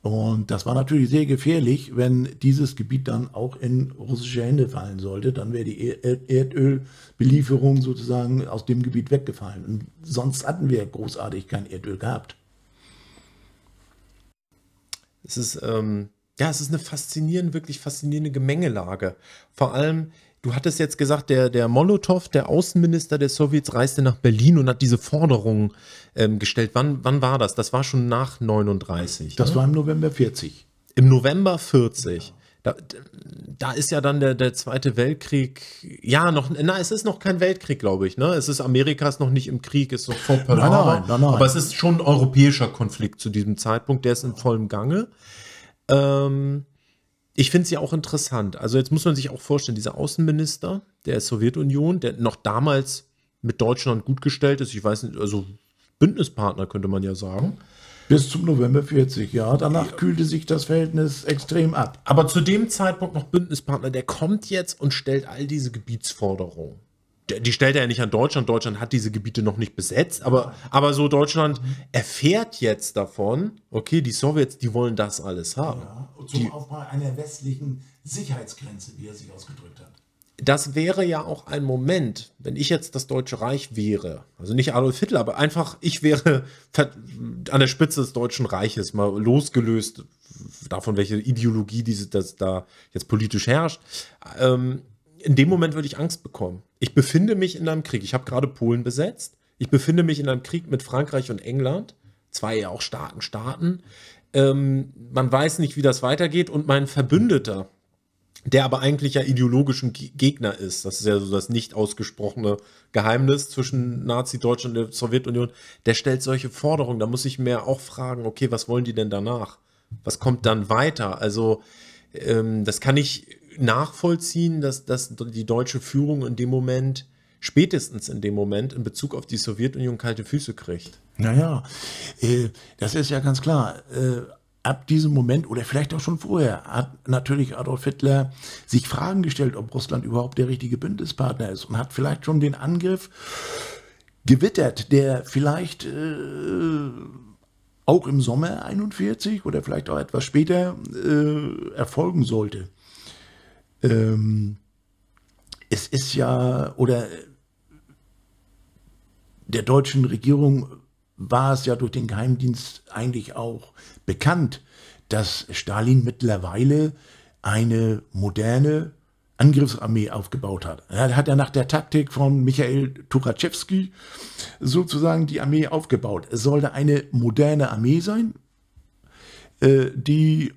Und das war natürlich sehr gefährlich, wenn dieses Gebiet dann auch in russische Hände fallen sollte. Dann wäre die Erdölbelieferung sozusagen aus dem Gebiet weggefallen. Und sonst hatten wir großartig kein Erdöl gehabt. Es ist, ähm, ja, es ist eine faszinierende, wirklich faszinierende Gemengelage. Vor allem, Du hattest jetzt gesagt, der, der Molotow, der Außenminister der Sowjets, reiste nach Berlin und hat diese Forderung ähm, gestellt. Wann, wann war das? Das war schon nach 39. Das ne? war im November 40. Im November 40. Ja. Da, da, ist ja dann der, der Zweite Weltkrieg. Ja, noch, na, es ist noch kein Weltkrieg, glaube ich. Ne? Es ist Amerika ist noch nicht im Krieg, ist noch vor Pearl nein, nein, nein, nein, Aber es ist schon ein europäischer Konflikt zu diesem Zeitpunkt, der ist in vollem Gange. Ähm, ich finde es ja auch interessant. Also jetzt muss man sich auch vorstellen, dieser Außenminister der Sowjetunion, der noch damals mit Deutschland gut gestellt ist, ich weiß nicht, also Bündnispartner könnte man ja sagen. Bis zum November 40, ja. Danach kühlte sich das Verhältnis extrem ab. Aber zu dem Zeitpunkt noch Bündnispartner, der kommt jetzt und stellt all diese Gebietsforderungen die stellt er ja nicht an Deutschland. Deutschland hat diese Gebiete noch nicht besetzt, aber, aber so Deutschland erfährt jetzt davon, okay, die Sowjets, die wollen das alles haben. Ja, zum die, Aufbau einer westlichen Sicherheitsgrenze, wie er sich ausgedrückt hat. Das wäre ja auch ein Moment, wenn ich jetzt das Deutsche Reich wäre, also nicht Adolf Hitler, aber einfach ich wäre an der Spitze des Deutschen Reiches, mal losgelöst davon, welche Ideologie diese, das da jetzt politisch herrscht. Ähm, in dem Moment würde ich Angst bekommen. Ich befinde mich in einem Krieg. Ich habe gerade Polen besetzt. Ich befinde mich in einem Krieg mit Frankreich und England. Zwei ja auch starken Staaten. Ähm, man weiß nicht, wie das weitergeht. Und mein Verbündeter, der aber eigentlich ja ideologisch ein Gegner ist, das ist ja so das nicht ausgesprochene Geheimnis zwischen Nazi-Deutschland und der Sowjetunion, der stellt solche Forderungen. Da muss ich mir auch fragen, okay, was wollen die denn danach? Was kommt dann weiter? Also, ähm, das kann ich nachvollziehen, dass, dass die deutsche Führung in dem Moment, spätestens in dem Moment, in Bezug auf die Sowjetunion kalte Füße kriegt. Naja, äh, das ist ja ganz klar. Äh, ab diesem Moment oder vielleicht auch schon vorher hat natürlich Adolf Hitler sich Fragen gestellt, ob Russland überhaupt der richtige Bündnispartner ist und hat vielleicht schon den Angriff gewittert, der vielleicht äh, auch im Sommer 1941 oder vielleicht auch etwas später äh, erfolgen sollte ähm, es ist ja, oder der deutschen Regierung war es ja durch den Geheimdienst eigentlich auch bekannt, dass Stalin mittlerweile eine moderne Angriffsarmee aufgebaut hat. Er hat ja nach der Taktik von Michael Tuchatschewski sozusagen die Armee aufgebaut. Es sollte eine moderne Armee sein, äh, die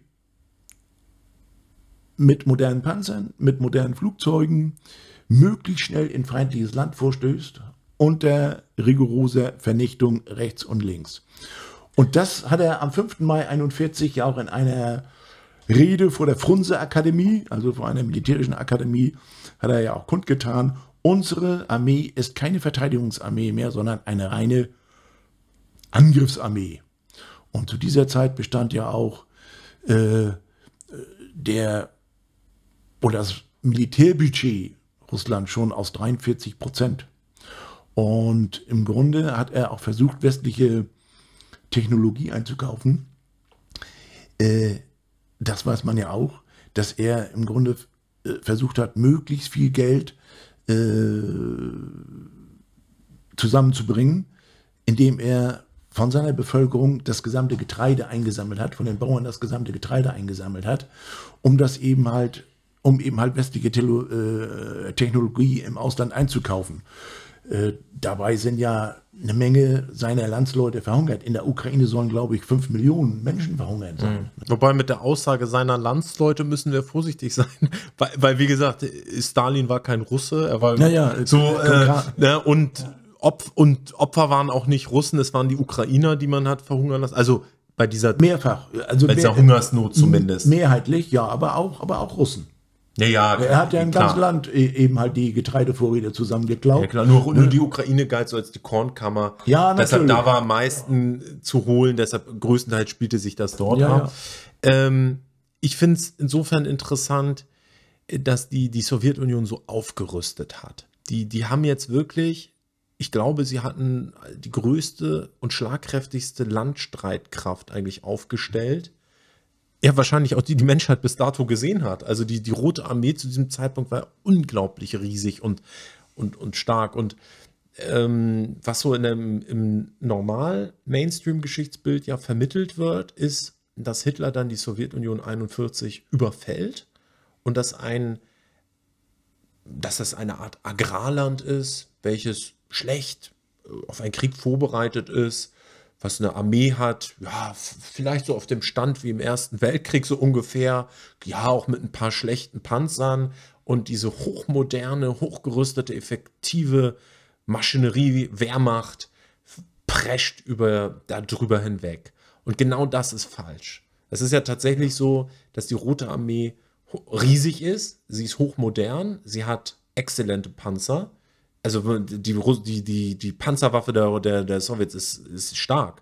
mit modernen Panzern, mit modernen Flugzeugen möglichst schnell in feindliches Land vorstößt, unter rigoroser Vernichtung rechts und links. Und das hat er am 5. Mai 41 ja auch in einer Rede vor der Frunse Akademie, also vor einer militärischen Akademie, hat er ja auch kundgetan. Unsere Armee ist keine Verteidigungsarmee mehr, sondern eine reine Angriffsarmee. Und zu dieser Zeit bestand ja auch äh, der und das Militärbudget Russland schon aus 43 Prozent. Und im Grunde hat er auch versucht, westliche Technologie einzukaufen. Äh, das weiß man ja auch, dass er im Grunde äh, versucht hat, möglichst viel Geld äh, zusammenzubringen, indem er von seiner Bevölkerung das gesamte Getreide eingesammelt hat, von den Bauern das gesamte Getreide eingesammelt hat, um das eben halt um eben halt westliche Tele äh, Technologie im Ausland einzukaufen. Äh, dabei sind ja eine Menge seiner Landsleute verhungert. In der Ukraine sollen, glaube ich, fünf Millionen Menschen verhungert sein. Mhm. Wobei mit der Aussage seiner Landsleute müssen wir vorsichtig [LAUGHS] sein, weil, weil wie gesagt, Stalin war kein Russe, er war naja, so äh, äh, ne, und, ja. Opf und Opfer waren auch nicht Russen, es waren die Ukrainer, die man hat verhungern lassen. Also bei dieser mehrfach, also bei mehr, Hungersnot zumindest. Mehrheitlich, ja, aber auch, aber auch Russen. Ja, ja, er hat ja im ganzen Land e, eben halt die Getreidevorräte zusammengeklaut. Ja, klar. Nur, nur ne? die Ukraine galt so als die Kornkammer. Ja, natürlich. Deshalb da war am meisten zu holen, deshalb größtenteils spielte sich das dort ja, ab. Ja. Ähm, ich finde es insofern interessant, äh, dass die, die Sowjetunion so aufgerüstet hat. Die, die haben jetzt wirklich, ich glaube, sie hatten die größte und schlagkräftigste Landstreitkraft eigentlich aufgestellt ja wahrscheinlich auch die, die Menschheit bis dato gesehen hat. Also die, die Rote Armee zu diesem Zeitpunkt war unglaublich riesig und, und, und stark. Und ähm, was so in einem, im Normal-Mainstream-Geschichtsbild ja vermittelt wird, ist, dass Hitler dann die Sowjetunion 41 überfällt und dass ein dass das eine Art Agrarland ist, welches schlecht äh, auf einen Krieg vorbereitet ist, was eine Armee hat, ja, vielleicht so auf dem Stand wie im Ersten Weltkrieg so ungefähr, ja, auch mit ein paar schlechten Panzern und diese hochmoderne, hochgerüstete, effektive Maschinerie, Wehrmacht prescht über darüber hinweg. Und genau das ist falsch. Es ist ja tatsächlich so, dass die Rote Armee riesig ist, sie ist hochmodern, sie hat exzellente Panzer, also die, die, die, die Panzerwaffe der, der, der Sowjets ist, ist stark.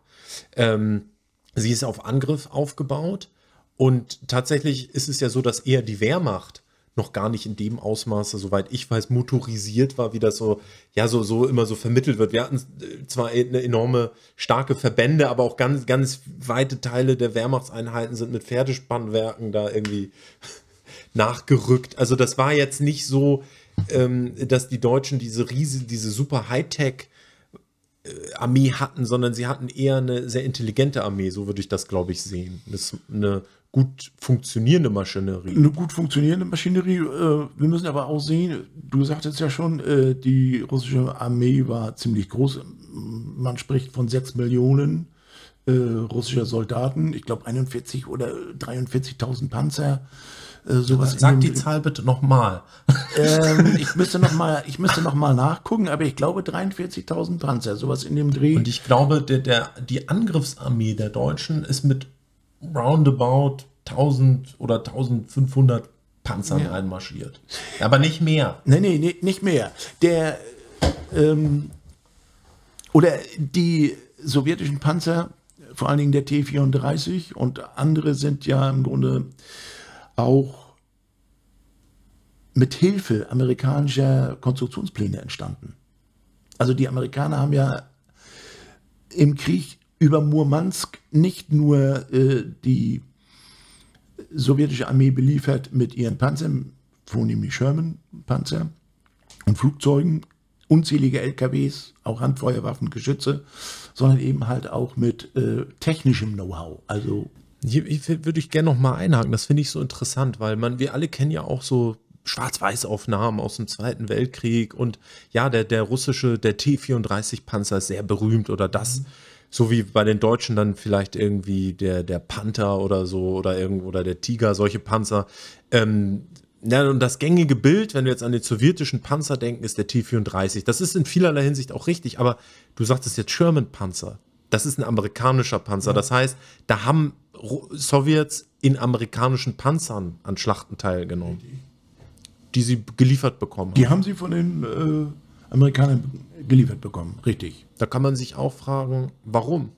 Ähm, sie ist auf Angriff aufgebaut und tatsächlich ist es ja so, dass eher die Wehrmacht noch gar nicht in dem Ausmaße, soweit ich weiß, motorisiert war, wie das so, ja, so, so immer so vermittelt wird. Wir hatten äh, zwar eine enorme, starke Verbände, aber auch ganz, ganz weite Teile der Wehrmachtseinheiten sind mit Pferdespannwerken da irgendwie [LAUGHS] nachgerückt. Also das war jetzt nicht so, ähm, dass die Deutschen diese riese, diese super Hightech äh, Armee hatten, sondern sie hatten eher eine sehr intelligente Armee, so würde ich das, glaube ich, sehen. Das ist eine gut funktionierende Maschinerie. Eine gut funktionierende Maschinerie. Äh, wir müssen aber auch sehen, du sagtest ja schon, äh, die russische Armee war ziemlich groß. Man spricht von sechs Millionen russischer Soldaten. Ich glaube 41 oder 43.000 Panzer. Äh, sowas. Sag die Zahl bitte nochmal. Ähm, ich müsste nochmal, ich müsste noch mal nachgucken, aber ich glaube 43.000 Panzer, sowas in dem Dreh. Und ich glaube, der, der, die Angriffsarmee der Deutschen ist mit roundabout 1000 oder 1500 Panzern ja. einmarschiert. Aber nicht mehr. Nee, nee, nee nicht mehr. Der, ähm, oder die sowjetischen Panzer, vor allen Dingen der T-34 und andere sind ja im Grunde auch mit Hilfe amerikanischer Konstruktionspläne entstanden. Also die Amerikaner haben ja im Krieg über Murmansk nicht nur äh, die sowjetische Armee beliefert mit ihren Panzern, vornehmlich Sherman-Panzer und Flugzeugen, unzählige LKWs, auch Handfeuerwaffen, Geschütze, sondern eben halt auch mit äh, technischem Know-how, also hier, hier würde ich gerne noch mal einhaken. Das finde ich so interessant, weil man, wir alle kennen ja auch so Schwarz-Weiß-Aufnahmen aus dem Zweiten Weltkrieg und ja, der, der russische, der T-34-Panzer ist sehr berühmt oder das, mhm. so wie bei den Deutschen dann vielleicht irgendwie der, der Panther oder so oder irgendwo oder der Tiger, solche Panzer. Ähm, ja, und das gängige Bild, wenn wir jetzt an den sowjetischen Panzer denken, ist der T-34. Das ist in vielerlei Hinsicht auch richtig, aber du sagtest jetzt Sherman-Panzer. Das ist ein amerikanischer Panzer. Ja. Das heißt, da haben Sowjets in amerikanischen Panzern an Schlachten teilgenommen, die sie geliefert bekommen haben. Die haben sie von den äh, Amerikanern geliefert bekommen, richtig. Da kann man sich auch fragen, warum?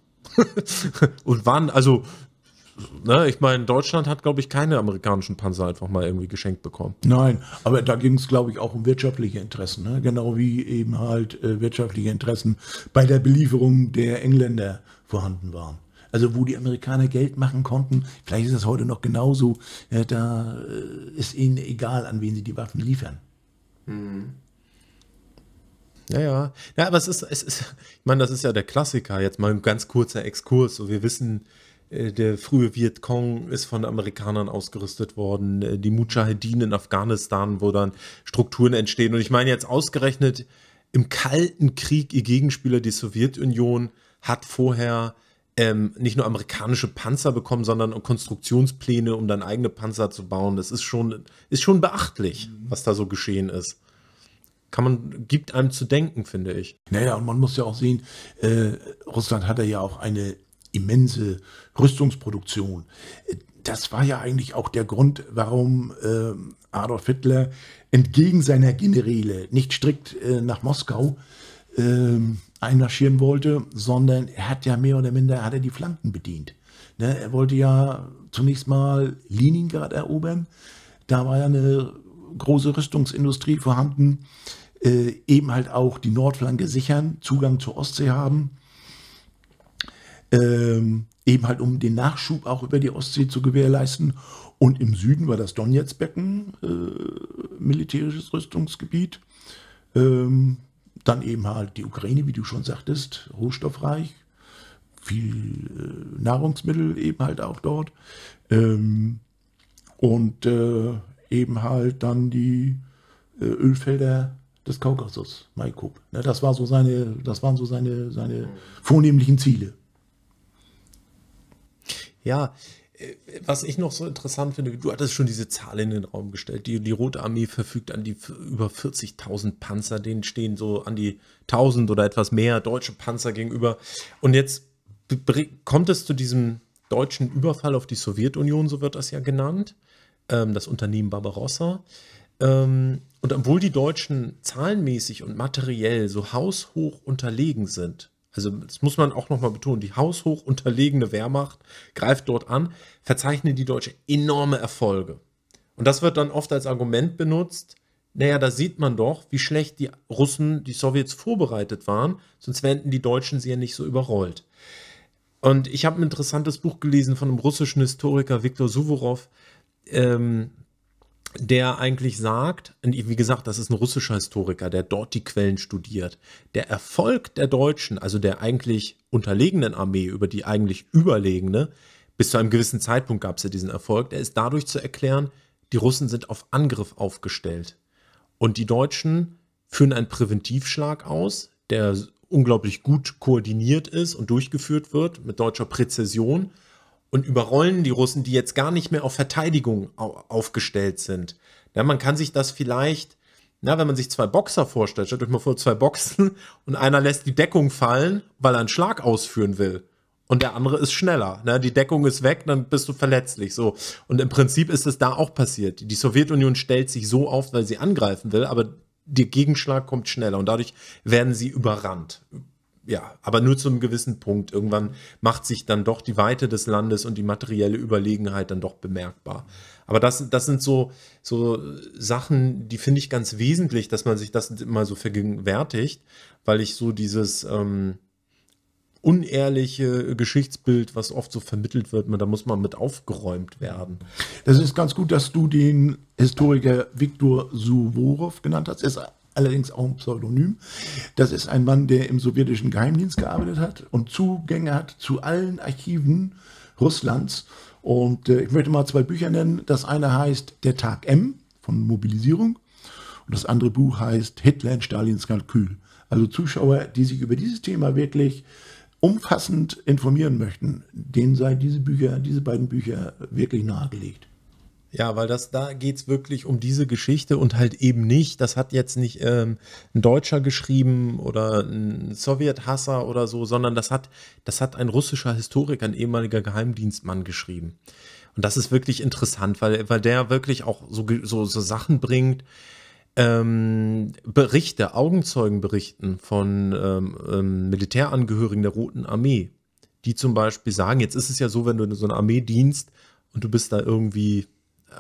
[LAUGHS] Und wann, also, ne, ich meine, Deutschland hat, glaube ich, keine amerikanischen Panzer einfach mal irgendwie geschenkt bekommen. Nein, aber da ging es, glaube ich, auch um wirtschaftliche Interessen, ne? genau wie eben halt äh, wirtschaftliche Interessen bei der Belieferung der Engländer vorhanden waren. Also wo die Amerikaner Geld machen konnten, vielleicht ist das heute noch genauso, äh, da äh, ist ihnen egal, an wen sie die Waffen liefern. Mhm. Ja, ja. Ja, aber es ist, es ist, ich meine, das ist ja der Klassiker. Jetzt mal ein ganz kurzer Exkurs. So, wir wissen, äh, der frühe Vietcong ist von Amerikanern ausgerüstet worden. Äh, die Mujahedin in Afghanistan, wo dann Strukturen entstehen. Und ich meine jetzt ausgerechnet im Kalten Krieg ihr Gegenspieler, die Sowjetunion, hat vorher ähm, nicht nur amerikanische Panzer bekommen, sondern Konstruktionspläne, um dann eigene Panzer zu bauen. Das ist schon, ist schon beachtlich, mhm. was da so geschehen ist. Kann man, gibt einem zu denken, finde ich. Naja, und man muss ja auch sehen, äh, Russland hatte ja auch eine immense Rüstungsproduktion. Das war ja eigentlich auch der Grund, warum äh, Adolf Hitler entgegen seiner Generäle nicht strikt äh, nach Moskau ähm, einmarschieren wollte, sondern er hat ja mehr oder minder hat er die Flanken bedient. Ne? Er wollte ja zunächst mal Leningrad erobern. Da war ja eine große Rüstungsindustrie vorhanden. Äh, eben halt auch die Nordflanke sichern, Zugang zur Ostsee haben. Ähm, eben halt um den Nachschub auch über die Ostsee zu gewährleisten. Und im Süden war das Donetsbecken, äh, militärisches Rüstungsgebiet. Ähm, dann eben halt die Ukraine, wie du schon sagtest, rohstoffreich, viel äh, Nahrungsmittel eben halt auch dort. Ähm, und äh, eben halt dann die äh, Ölfelder des Kaukasus, Maikop. Ne, das war so seine, das waren so seine, seine vornehmlichen Ziele. Ja, was ich noch so interessant finde, du hattest schon diese Zahl in den Raum gestellt. Die, die Rote Armee verfügt an die über 40.000 Panzer, denen stehen so an die 1000 oder etwas mehr deutsche Panzer gegenüber. Und jetzt kommt es zu diesem deutschen Überfall auf die Sowjetunion, so wird das ja genannt, ähm, das Unternehmen Barbarossa. Ähm, und obwohl die Deutschen zahlenmäßig und materiell so haushoch unterlegen sind, also das muss man auch nochmal betonen, die haushoch unterlegene Wehrmacht greift dort an, verzeichnet die Deutsche enorme Erfolge. Und das wird dann oft als Argument benutzt, naja, da sieht man doch, wie schlecht die Russen, die Sowjets vorbereitet waren, sonst wären die Deutschen sie ja nicht so überrollt. Und ich habe ein interessantes Buch gelesen von einem russischen Historiker, Viktor Suvorov, ähm, der eigentlich sagt, wie gesagt, das ist ein russischer Historiker, der dort die Quellen studiert. Der Erfolg der Deutschen, also der eigentlich unterlegenen Armee über die eigentlich überlegene, bis zu einem gewissen Zeitpunkt gab es ja diesen Erfolg, der ist dadurch zu erklären, die Russen sind auf Angriff aufgestellt. Und die Deutschen führen einen Präventivschlag aus, der unglaublich gut koordiniert ist und durchgeführt wird mit deutscher Präzision und überrollen die Russen, die jetzt gar nicht mehr auf Verteidigung aufgestellt sind. Ja, man kann sich das vielleicht, na, wenn man sich zwei Boxer vorstellt, stellt euch mal vor, zwei Boxen [LAUGHS] und einer lässt die Deckung fallen, weil er einen Schlag ausführen will. Und der andere ist schneller. Ne? Die Deckung ist weg, dann bist du verletzlich. So. Und im Prinzip ist es da auch passiert. Die Sowjetunion stellt sich so auf, weil sie angreifen will, aber der Gegenschlag kommt schneller und dadurch werden sie überrannt ja, aber nur zu einem gewissen Punkt. Irgendwann macht sich dann doch die Weite des Landes und die materielle Überlegenheit dann doch bemerkbar. Aber das, das sind so, so Sachen, die finde ich ganz wesentlich, dass man sich das immer so vergegenwärtigt, weil ich so dieses ähm, unehrliche Geschichtsbild, was oft so vermittelt wird, man, da muss man mit aufgeräumt werden. Das ist ganz gut, dass du den Historiker Viktor Suvorov genannt hast. Er ist allerdings auch ein Pseudonym. Das ist ein Mann, der im sowjetischen Geheimdienst gearbeitet hat und Zugänge hat zu allen Archiven Russlands. Und äh, ich möchte mal zwei Bücher nennen. Das eine heißt Der Tag M von Mobilisierung und das andere Buch heißt Hitler und Stalins Kalkül. Also Zuschauer, die sich über dieses Thema wirklich umfassend informieren möchten, denen sei diese Bücher, diese beiden Bücher wirklich nahegelegt. Ja, weil das da es wirklich um diese Geschichte und halt eben nicht, das hat jetzt nicht ähm, ein Deutscher geschrieben oder ein Sowjethasser oder so, sondern das hat, das hat ein russischer Historiker, ein ehemaliger Geheimdienstmann geschrieben. Und das ist wirklich interessant, weil, weil der wirklich auch so, so, so Sachen bringt, ähm, Berichte, Augenzeugenberichten von ähm, ähm, Militärangehörigen der Roten Armee, die zum Beispiel sagen, jetzt ist es ja so, wenn du in so einer Armee dienst und du bist da irgendwie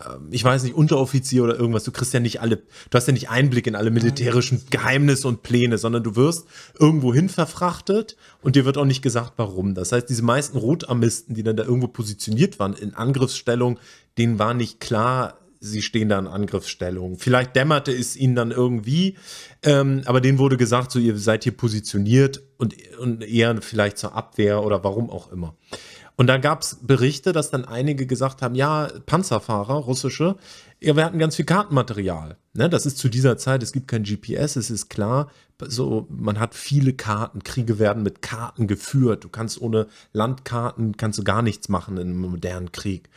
ähm, ich weiß nicht, Unteroffizier oder irgendwas, du kriegst ja nicht alle, du hast ja nicht Einblick in alle militärischen Geheimnisse und Pläne, sondern du wirst irgendwo hin verfrachtet und dir wird auch nicht gesagt, warum. Das heißt, diese meisten Rotarmisten, die dann da irgendwo positioniert waren in Angriffsstellung, denen war nicht klar, sie stehen da in Angriffsstellung. Vielleicht dämmerte es ihnen dann irgendwie, ähm, aber denen wurde gesagt, so ihr seid hier positioniert und, und eher vielleicht zur Abwehr oder warum auch immer. Und dann gab es Berichte, dass dann einige gesagt haben, ja, Panzerfahrer, russische, wir hatten ganz viel Kartenmaterial. Ne? Das ist zu dieser Zeit, es gibt kein GPS, es ist klar, so, man hat viele Karten, Kriege werden mit Karten geführt. Du kannst ohne Landkarten, kannst du gar nichts machen in einem modernen Krieg.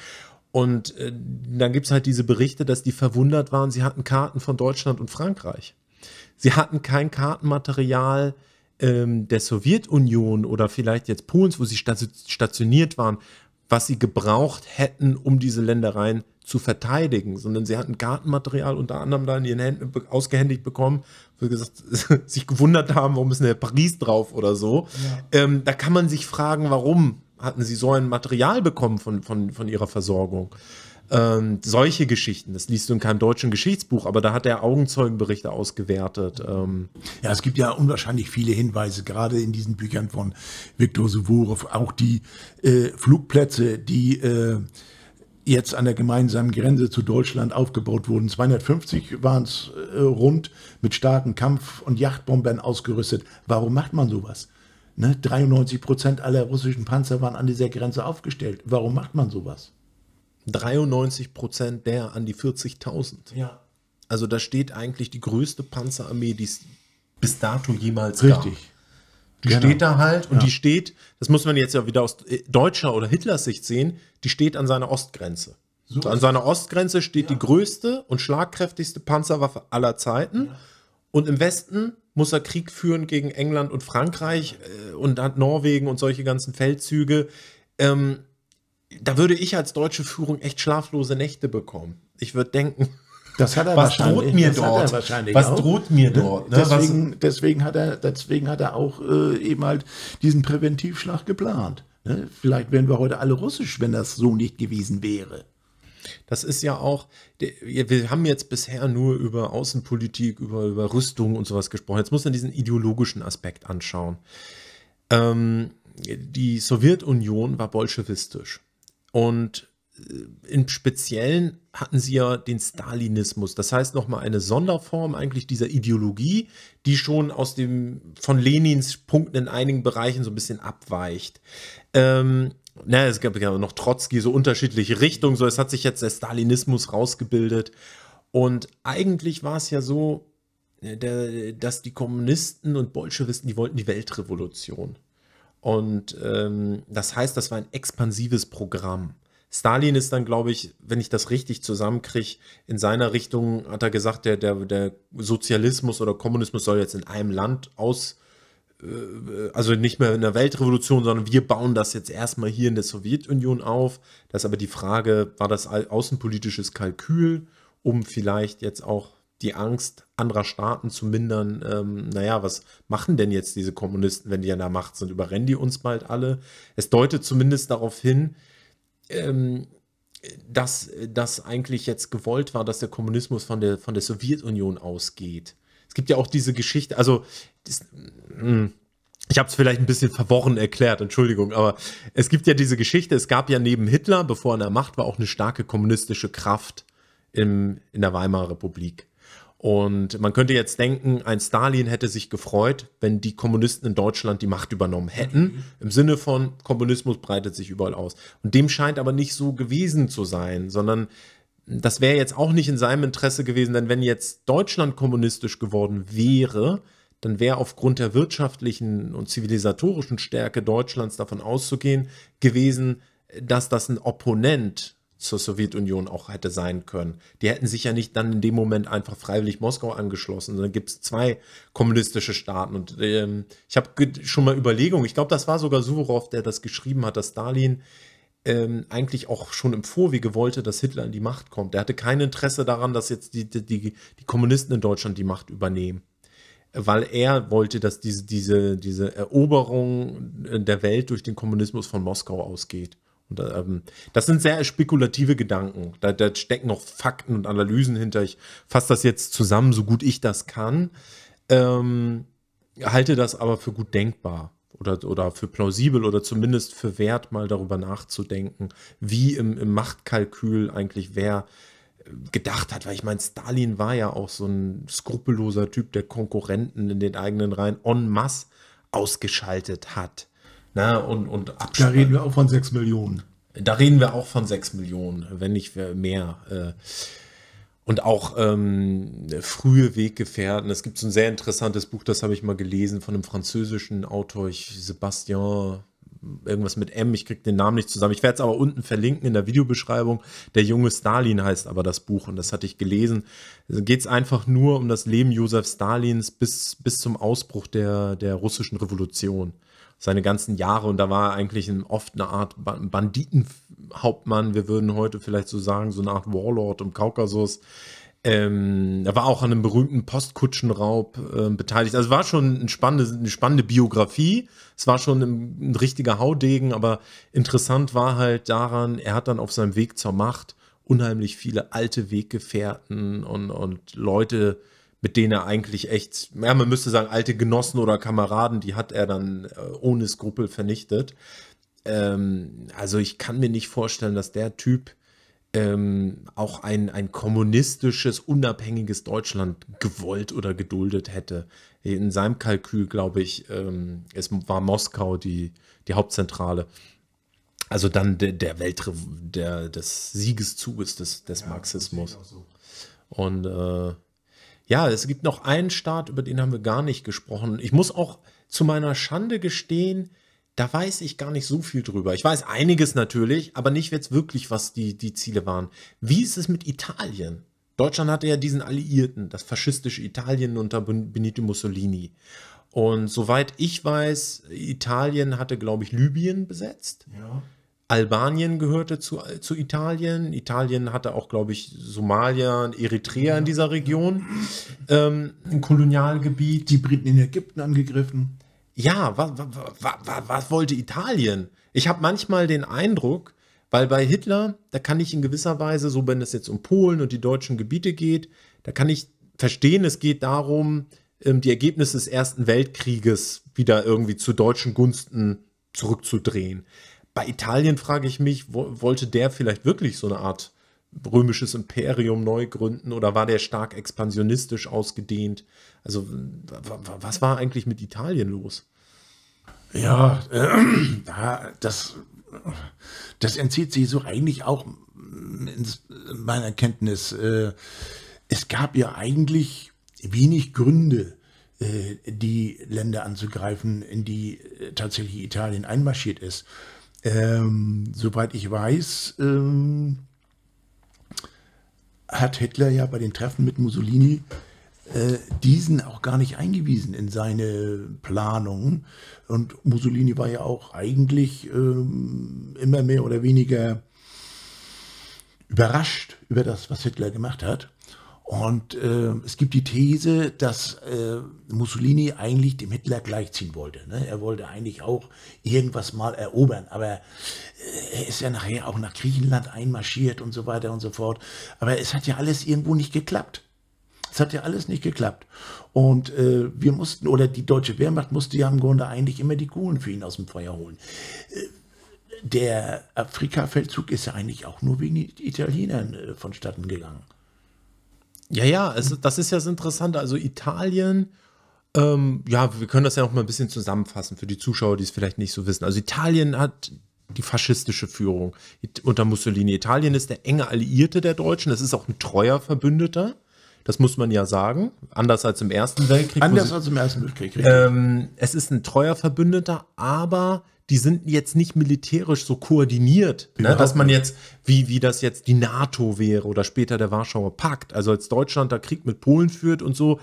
Und äh, dann gibt es halt diese Berichte, dass die verwundert waren, sie hatten Karten von Deutschland und Frankreich. Sie hatten kein Kartenmaterial ähm, der Sowjetunion oder vielleicht jetzt Polens, wo sie stationiert waren, was sie gebraucht hätten, um diese Ländereien zu verteidigen, sondern sie hatten Gartenmaterial unter anderem da in ihren Händen ausgehändigt bekommen, wo sie gesagt, [LAUGHS] sich gewundert haben, warum ist denn der Paris drauf oder so. Ja. Ähm, da kann man sich fragen, warum hatten sie so ein Material bekommen von, von, von ihrer Versorgung. Ähm, solche Geschichten, das liest du in keinem deutschen Geschichtsbuch, aber da hat er Augenzeugenberichte ausgewertet. Ähm. Ja, es gibt ja unwahrscheinlich viele Hinweise, gerade in diesen Büchern von Viktor Suvorov, auch die äh, Flugplätze, die äh, jetzt an der gemeinsamen Grenze zu Deutschland aufgebaut wurden. 250 waren es äh, rund, mit starken Kampf- und Yachtbombern ausgerüstet. Warum macht man sowas? Ne? 93 Prozent aller russischen Panzer waren an dieser Grenze aufgestellt. Warum macht man sowas? 93 Prozent der an die 40.000. Ja. Also da steht eigentlich die größte Panzerarmee, die es bis dato jemals Richtig. gab. Richtig. Die genau. steht da halt und ja. die steht, das muss man jetzt ja wieder aus äh, deutscher oder Hitlers Sicht sehen, die steht an seiner Ostgrenze. So. An seiner Ostgrenze steht ja. die größte und schlagkräftigste Panzerwaffe aller Zeiten. Ja. Und im Westen muss er Krieg führen gegen England und Frankreich äh, und hat Norwegen und solche ganzen Feldzüge. Ähm, da würde ich als deutsche Führung echt schlaflose Nächte bekommen. Ich würde denken, das hat er was wahrscheinlich, droht mir dort? was auch. droht mir dort? Ne? Deswegen, deswegen, hat er, deswegen hat er auch äh, eben halt diesen Präventivschlag geplant. Ne? Vielleicht wären wir heute alle russisch, wenn das so nicht gewesen wäre. Das ist ja auch, wir haben jetzt bisher nur über Außenpolitik, über, über Rüstung und sowas gesprochen. Jetzt muss man diesen ideologischen Aspekt anschauen. Ähm, die Sowjetunion war bolschewistisch. Und äh, im Speziellen hatten sie ja den Stalinismus. Das heißt nochmal eine Sonderform eigentlich dieser Ideologie, die schon aus dem von Lenins Punkten in einigen Bereichen so ein bisschen abweicht. Ähm, na, es gab ja noch Trotzki, so unterschiedliche Richtungen. So, es hat sich jetzt der Stalinismus rausgebildet. Und eigentlich war es ja so, äh, der, dass die Kommunisten und Bolschewisten, die wollten die Weltrevolution. Und ähm, das heißt, das war ein expansives Programm. Stalin ist dann, glaube ich, wenn ich das richtig zusammenkriege, in seiner Richtung hat er gesagt, der, der, der Sozialismus oder Kommunismus soll jetzt in einem Land aus, äh, also nicht mehr in der Weltrevolution, sondern wir bauen das jetzt erstmal hier in der Sowjetunion auf. Das ist aber die Frage, war das außenpolitisches Kalkül, um vielleicht jetzt auch die Angst anderer Staaten zu mindern, ähm, naja, was machen denn jetzt diese Kommunisten, wenn die an der Macht sind? Überrennen die uns bald alle? Es deutet zumindest darauf hin, ähm, dass das eigentlich jetzt gewollt war, dass der Kommunismus von der, von der Sowjetunion ausgeht. Es gibt ja auch diese Geschichte, also das, hm, ich habe es vielleicht ein bisschen verworren erklärt, Entschuldigung, aber es gibt ja diese Geschichte, es gab ja neben Hitler, bevor er an der Macht war, auch eine starke kommunistische Kraft im, in der Weimarer Republik. Und man könnte jetzt denken, ein Stalin hätte sich gefreut, wenn die Kommunisten in Deutschland die Macht übernommen hätten. Mhm. Im Sinne von, Kommunismus breitet sich überall aus. Und dem scheint aber nicht so gewesen zu sein, sondern das wäre jetzt auch nicht in seinem Interesse gewesen, denn wenn jetzt Deutschland kommunistisch geworden wäre, dann wäre aufgrund der wirtschaftlichen und zivilisatorischen Stärke Deutschlands davon auszugehen gewesen, dass das ein Opponent zur Sowjetunion auch hätte sein können. Die hätten sich ja nicht dann in dem Moment einfach freiwillig Moskau angeschlossen. sondern gibt es zwei kommunistische Staaten. Und ähm, ich habe schon mal Überlegungen, ich glaube, das war sogar Suvorov, der das geschrieben hat, dass Stalin ähm, eigentlich auch schon im Vorwege wollte, dass Hitler in die Macht kommt. Er hatte kein Interesse daran, dass jetzt die, die, die Kommunisten in Deutschland die Macht übernehmen weil er wollte, dass diese, diese, diese Eroberung der Welt durch den Kommunismus von Moskau ausgeht. Ähm, das sind sehr spekulative Gedanken. Da, da, stecken noch Fakten und Analysen hinter. Ich fasse das jetzt zusammen, so gut ich das kann. Ähm, halte das aber für gut denkbar oder, oder für plausibel oder zumindest für wert, mal darüber nachzudenken, wie im, im Machtkalkül eigentlich wer äh, gedacht hat, weil ich meine, Stalin war ja auch so ein skrupelloser Typ, der Konkurrenten in den eigenen Reihen en masse ausgeschaltet hat. Na, und, und Da reden wir auch von 6 Millionen. Da reden wir auch von 6 Millionen, wenn nicht mehr. Äh. Und auch ähm, frühe Weggefährten. Es gibt so ein sehr interessantes Buch, das habe ich mal gelesen, von einem französischen Autor, ich, Sebastian, irgendwas mit M, ich kriege den Namen nicht zusammen. Ich werde es aber unten verlinken in der Videobeschreibung. Der junge Stalin heißt aber das Buch und das hatte ich gelesen. Also Geht es einfach nur um das Leben Josef Stalins bis, bis zum Ausbruch der, der russischen Revolution seine ganzen Jahre und da war er eigentlich oft eine Art Banditenhauptmann, wir würden heute vielleicht so sagen, so eine Art Warlord im Kaukasus. Ähm, er war auch an einem berühmten Postkutschenraub äh, beteiligt. Also war schon eine spannende, eine spannende Biografie. Es war schon ein, ein, richtiger Haudegen, aber interessant war halt daran, er hat dann auf seinem Weg zur Macht unheimlich viele alte Weggefährten und, und Leute mit denen er eigentlich echt, ja, man müsste sagen, alte Genossen oder Kameraden, die hat er dann äh, ohne Skrupel vernichtet. Ähm, also ich kann mir nicht vorstellen, dass der Typ ähm, auch ein, ein kommunistisches, unabhängiges Deutschland gewollt oder geduldet hätte. In seinem Kalkül, glaube ich, ähm, es war Moskau die, die Hauptzentrale. Also dann der, der Welt der, des Siegeszuges des, des ja, Marxismus. So. Und äh, ja, es gibt noch einen Staat, über den haben wir gar nicht gesprochen. Ich muss auch zu meiner Schande gestehen, da weiß ich gar nicht so viel drüber. Ich weiß einiges natürlich, aber nicht jetzt wirklich, was die, die Ziele waren. Wie ist es mit Italien? Deutschland hatte ja diesen Alliierten, das faschistische Italien unter Benito Mussolini. Und soweit ich weiß, Italien hatte, glaube ich, Libyen besetzt. Ja. Albanien gehörte zu, zu Italien. Italien hatte auch, glaube ich, Somalia und Eritrea in dieser Region. Ähm, ein Kolonialgebiet. Die Briten in Ägypten angegriffen. Ja, was, was, was, was wollte Italien? Ich habe manchmal den Eindruck, weil bei Hitler, da kann ich in gewisser Weise, so wenn es jetzt um Polen und die deutschen Gebiete geht, da kann ich verstehen, es geht darum, ähm, die Ergebnisse des Ersten Weltkrieges wieder irgendwie zu deutschen Gunsten zurückzudrehen. Bei Italien frage ich mich, wo, wollte der vielleicht wirklich so eine Art römisches Imperium neu gründen oder war der stark expansionistisch ausgedehnt? Also was war eigentlich mit Italien los? Ja, äh, [CLEARS THROAT] das, das entzieht sich so eigentlich auch in meiner Kenntnis. Äh, es gab ja eigentlich wenig Gründe, äh, die Länder anzugreifen, in die äh, tatsächlich Italien einmarschiert ist. Ähm, soweit ich weiß, ähm, hat Hitler ja bei den Treffen mit Mussolini äh, diesen auch gar nicht eingewiesen in seine Planungen. Und Mussolini war ja auch eigentlich ähm, immer mehr oder weniger überrascht über das, was Hitler gemacht hat. Und äh, es gibt die These, dass äh, Mussolini eigentlich dem Hitler gleichziehen wollte. Ne? Er wollte eigentlich auch irgendwas mal erobern, aber äh, er ist ja nachher auch nach Griechenland einmarschiert und so weiter und so fort. Aber es hat ja alles irgendwo nicht geklappt. Es hat ja alles nicht geklappt. Und äh, wir mussten, oder die deutsche Wehrmacht musste ja im Grunde eigentlich immer die Kuhlen für ihn aus dem Feuer holen. Äh, der Afrika-Feldzug ist ja eigentlich auch nur wegen den Italienern äh, vonstatten gegangen. Ja, ja, also das ist ja das Interessante. Also Italien, ähm, ja, wir können das ja noch mal ein bisschen zusammenfassen für die Zuschauer, die es vielleicht nicht so wissen. Also Italien hat die faschistische Führung unter Mussolini. Italien ist der enge Alliierte der Deutschen. Das ist auch ein treuer Verbündeter. Das muss man ja sagen. Anders als im Ersten Weltkrieg. Anders als im Ersten Weltkrieg. Ähm, es ist ein treuer Verbündeter, aber die sind jetzt nicht militärisch so koordiniert, ne, dass man jetzt, wie, wie das jetzt die NATO wäre oder später der Warschauer Pakt. Also als Deutschland da Krieg mit Polen führt und so,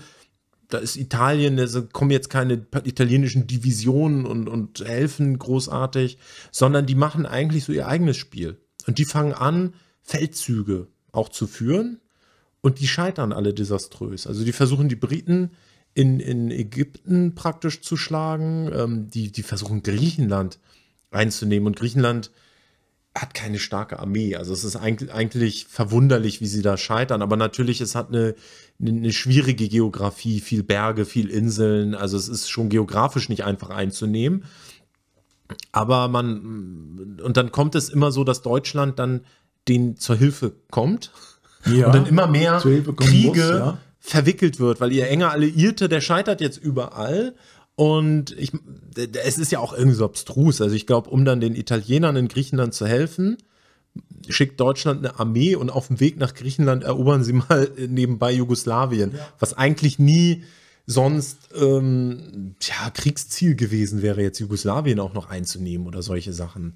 da ist Italien, da kommen jetzt keine italienischen Divisionen und, und helfen großartig, sondern die machen eigentlich so ihr eigenes Spiel. Und die fangen an, Feldzüge auch zu führen. Und die scheitern alle desaströs. Also die versuchen die Briten in, in Ägypten praktisch zu schlagen. Ähm, die, die versuchen Griechenland einzunehmen und Griechenland hat keine starke Armee. Also es ist eigentlich, eigentlich verwunderlich, wie sie da scheitern. Aber natürlich, es hat eine, eine schwierige Geografie, viel Berge, viel Inseln. Also es ist schon geografisch nicht einfach einzunehmen. Aber man, und dann kommt es immer so, dass Deutschland dann den zur Hilfe kommt. Ja, und dann immer mehr Kriege muss, ja verwickelt wird, weil ihr enger Alliierte, der scheitert jetzt überall. Und ich, es ist ja auch irgendwie so abstrus. Also ich glaube, um dann den Italienern in Griechenland zu helfen, schickt Deutschland eine Armee und auf dem Weg nach Griechenland erobern sie [LAUGHS] mal nebenbei Jugoslawien, ja. was eigentlich nie sonst ähm, tja, Kriegsziel gewesen wäre, jetzt Jugoslawien auch noch einzunehmen oder solche Sachen.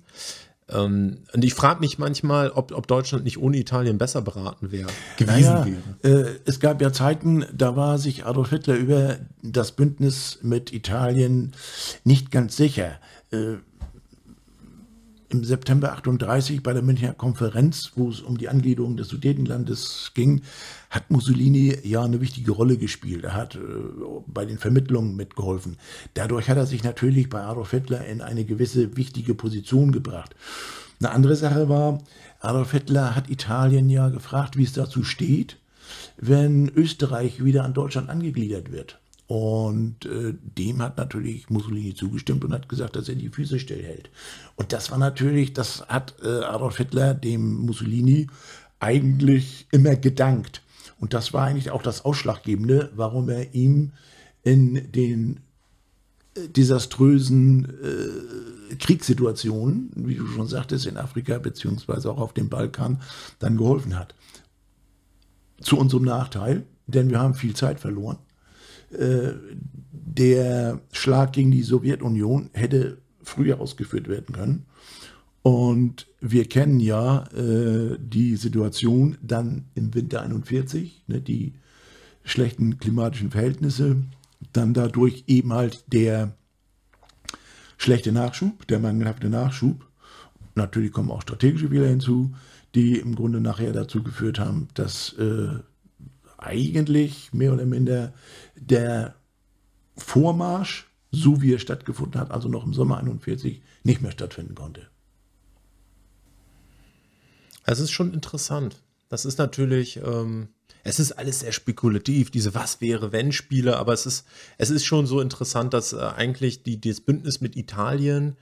Ähm, und ich frage mich manchmal, ob, ob, Deutschland nicht ohne Italien besser beraten wäre, gewesen naja, wäre. Äh, es gab ja Zeiten, da war sich Adolf Hitler über das Bündnis mit Italien nicht ganz sicher. Äh, im September 38 bei der Münchner Konferenz, wo es um die Angliederung des Sudetenlandes ging, hat Mussolini ja eine wichtige Rolle gespielt. Er hat äh, bei den Vermittlungen mitgeholfen. Dadurch hat er sich natürlich bei Adolf Hitler in eine gewisse wichtige Position gebracht. Eine andere Sache war, Adolf Hitler hat Italien ja gefragt, wie es dazu steht, wenn Österreich wieder an Deutschland angegliedert wird. Und äh, dem hat natürlich Mussolini zugestimmt und hat gesagt, dass er die Füße stillhält. Und das war natürlich, das hat äh, Adolf Hitler dem Mussolini eigentlich immer gedankt. Und das war eigentlich auch das Ausschlaggebende, warum er ihm in den äh, desaströsen äh, Kriegssituationen, wie du schon sagtest, in Afrika beziehungsweise auch auf dem Balkan, dann geholfen hat. Zu unserem Nachteil, denn wir haben viel Zeit verloren äh, der Schlag gegen die Sowjetunion hätte früher ausgeführt werden können. Und wir kennen ja äh, die Situation dann im Winter 41, ne, die schlechten klimatischen Verhältnisse, dann dadurch eben halt der schlechte Nachschub, der mangelhafte Nachschub. Natürlich kommen auch strategische Fehler hinzu, die im Grunde nachher dazu geführt haben, dass äh, eigentlich mehr oder minder der Vormarsch, so wie er stattgefunden hat, also noch im Sommer 41, nicht mehr stattfinden konnte. Es ist schon interessant. Das ist natürlich, ähm, es ist alles sehr spekulativ, diese Was wäre wenn Spiele, aber es ist, es ist schon so interessant, dass äh, eigentlich die, das Bündnis mit Italien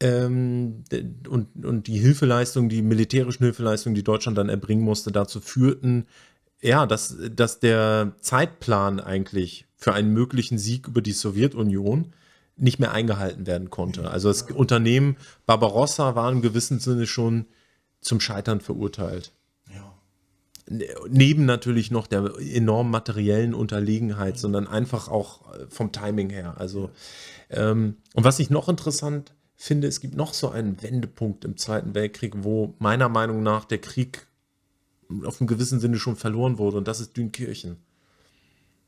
ähm, und, und die Hilfeleistung, die militärischen Hilfeleistungen, die Deutschland dann erbringen musste, dazu führten, ja, dass, dass der Zeitplan eigentlich für einen möglichen Sieg über die Sowjetunion nicht mehr eingehalten werden konnte. Also das Unternehmen Barbarossa war im gewissen Sinne schon zum Scheitern verurteilt. Ja. Neben natürlich noch der enormen materiellen Unterlegenheit, sondern einfach auch äh, vom Timing her. Also, ähm, und was ich noch interessant finde, es gibt noch so einen Wendepunkt im Zweiten Weltkrieg, wo meiner Meinung nach der Krieg auf einem gewissen Sinne schon verloren wurde. Und das ist Dünkirchen.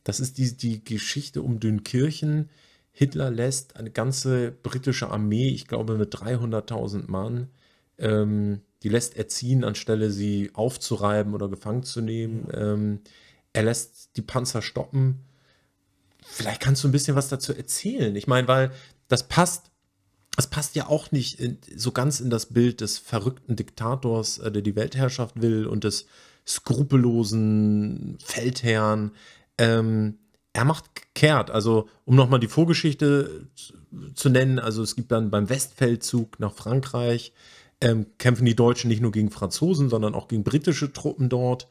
Das ist die, die Geschichte um Dünkirchen. Hitler lässt eine ganze britische Armee, ich glaube mit 300.000 Mann, ähm, die lässt er anstelle sie aufzureiben oder gefangen zu nehmen. Ähm, er lässt die Panzer stoppen. Vielleicht kannst du ein bisschen was dazu erzählen. Ich meine, weil das passt es passt ja auch nicht in, so ganz in das Bild des verrückten Diktators, äh, der die Weltherrschaft will und des skrupellosen Feldherrn. Ähm, er macht kehrt. Also, um nochmal die Vorgeschichte zu nennen, also es gibt dann beim Westfeldzug nach Frankreich, ähm, kämpfen die Deutschen nicht nur gegen Franzosen, sondern auch gegen britische Truppen dort.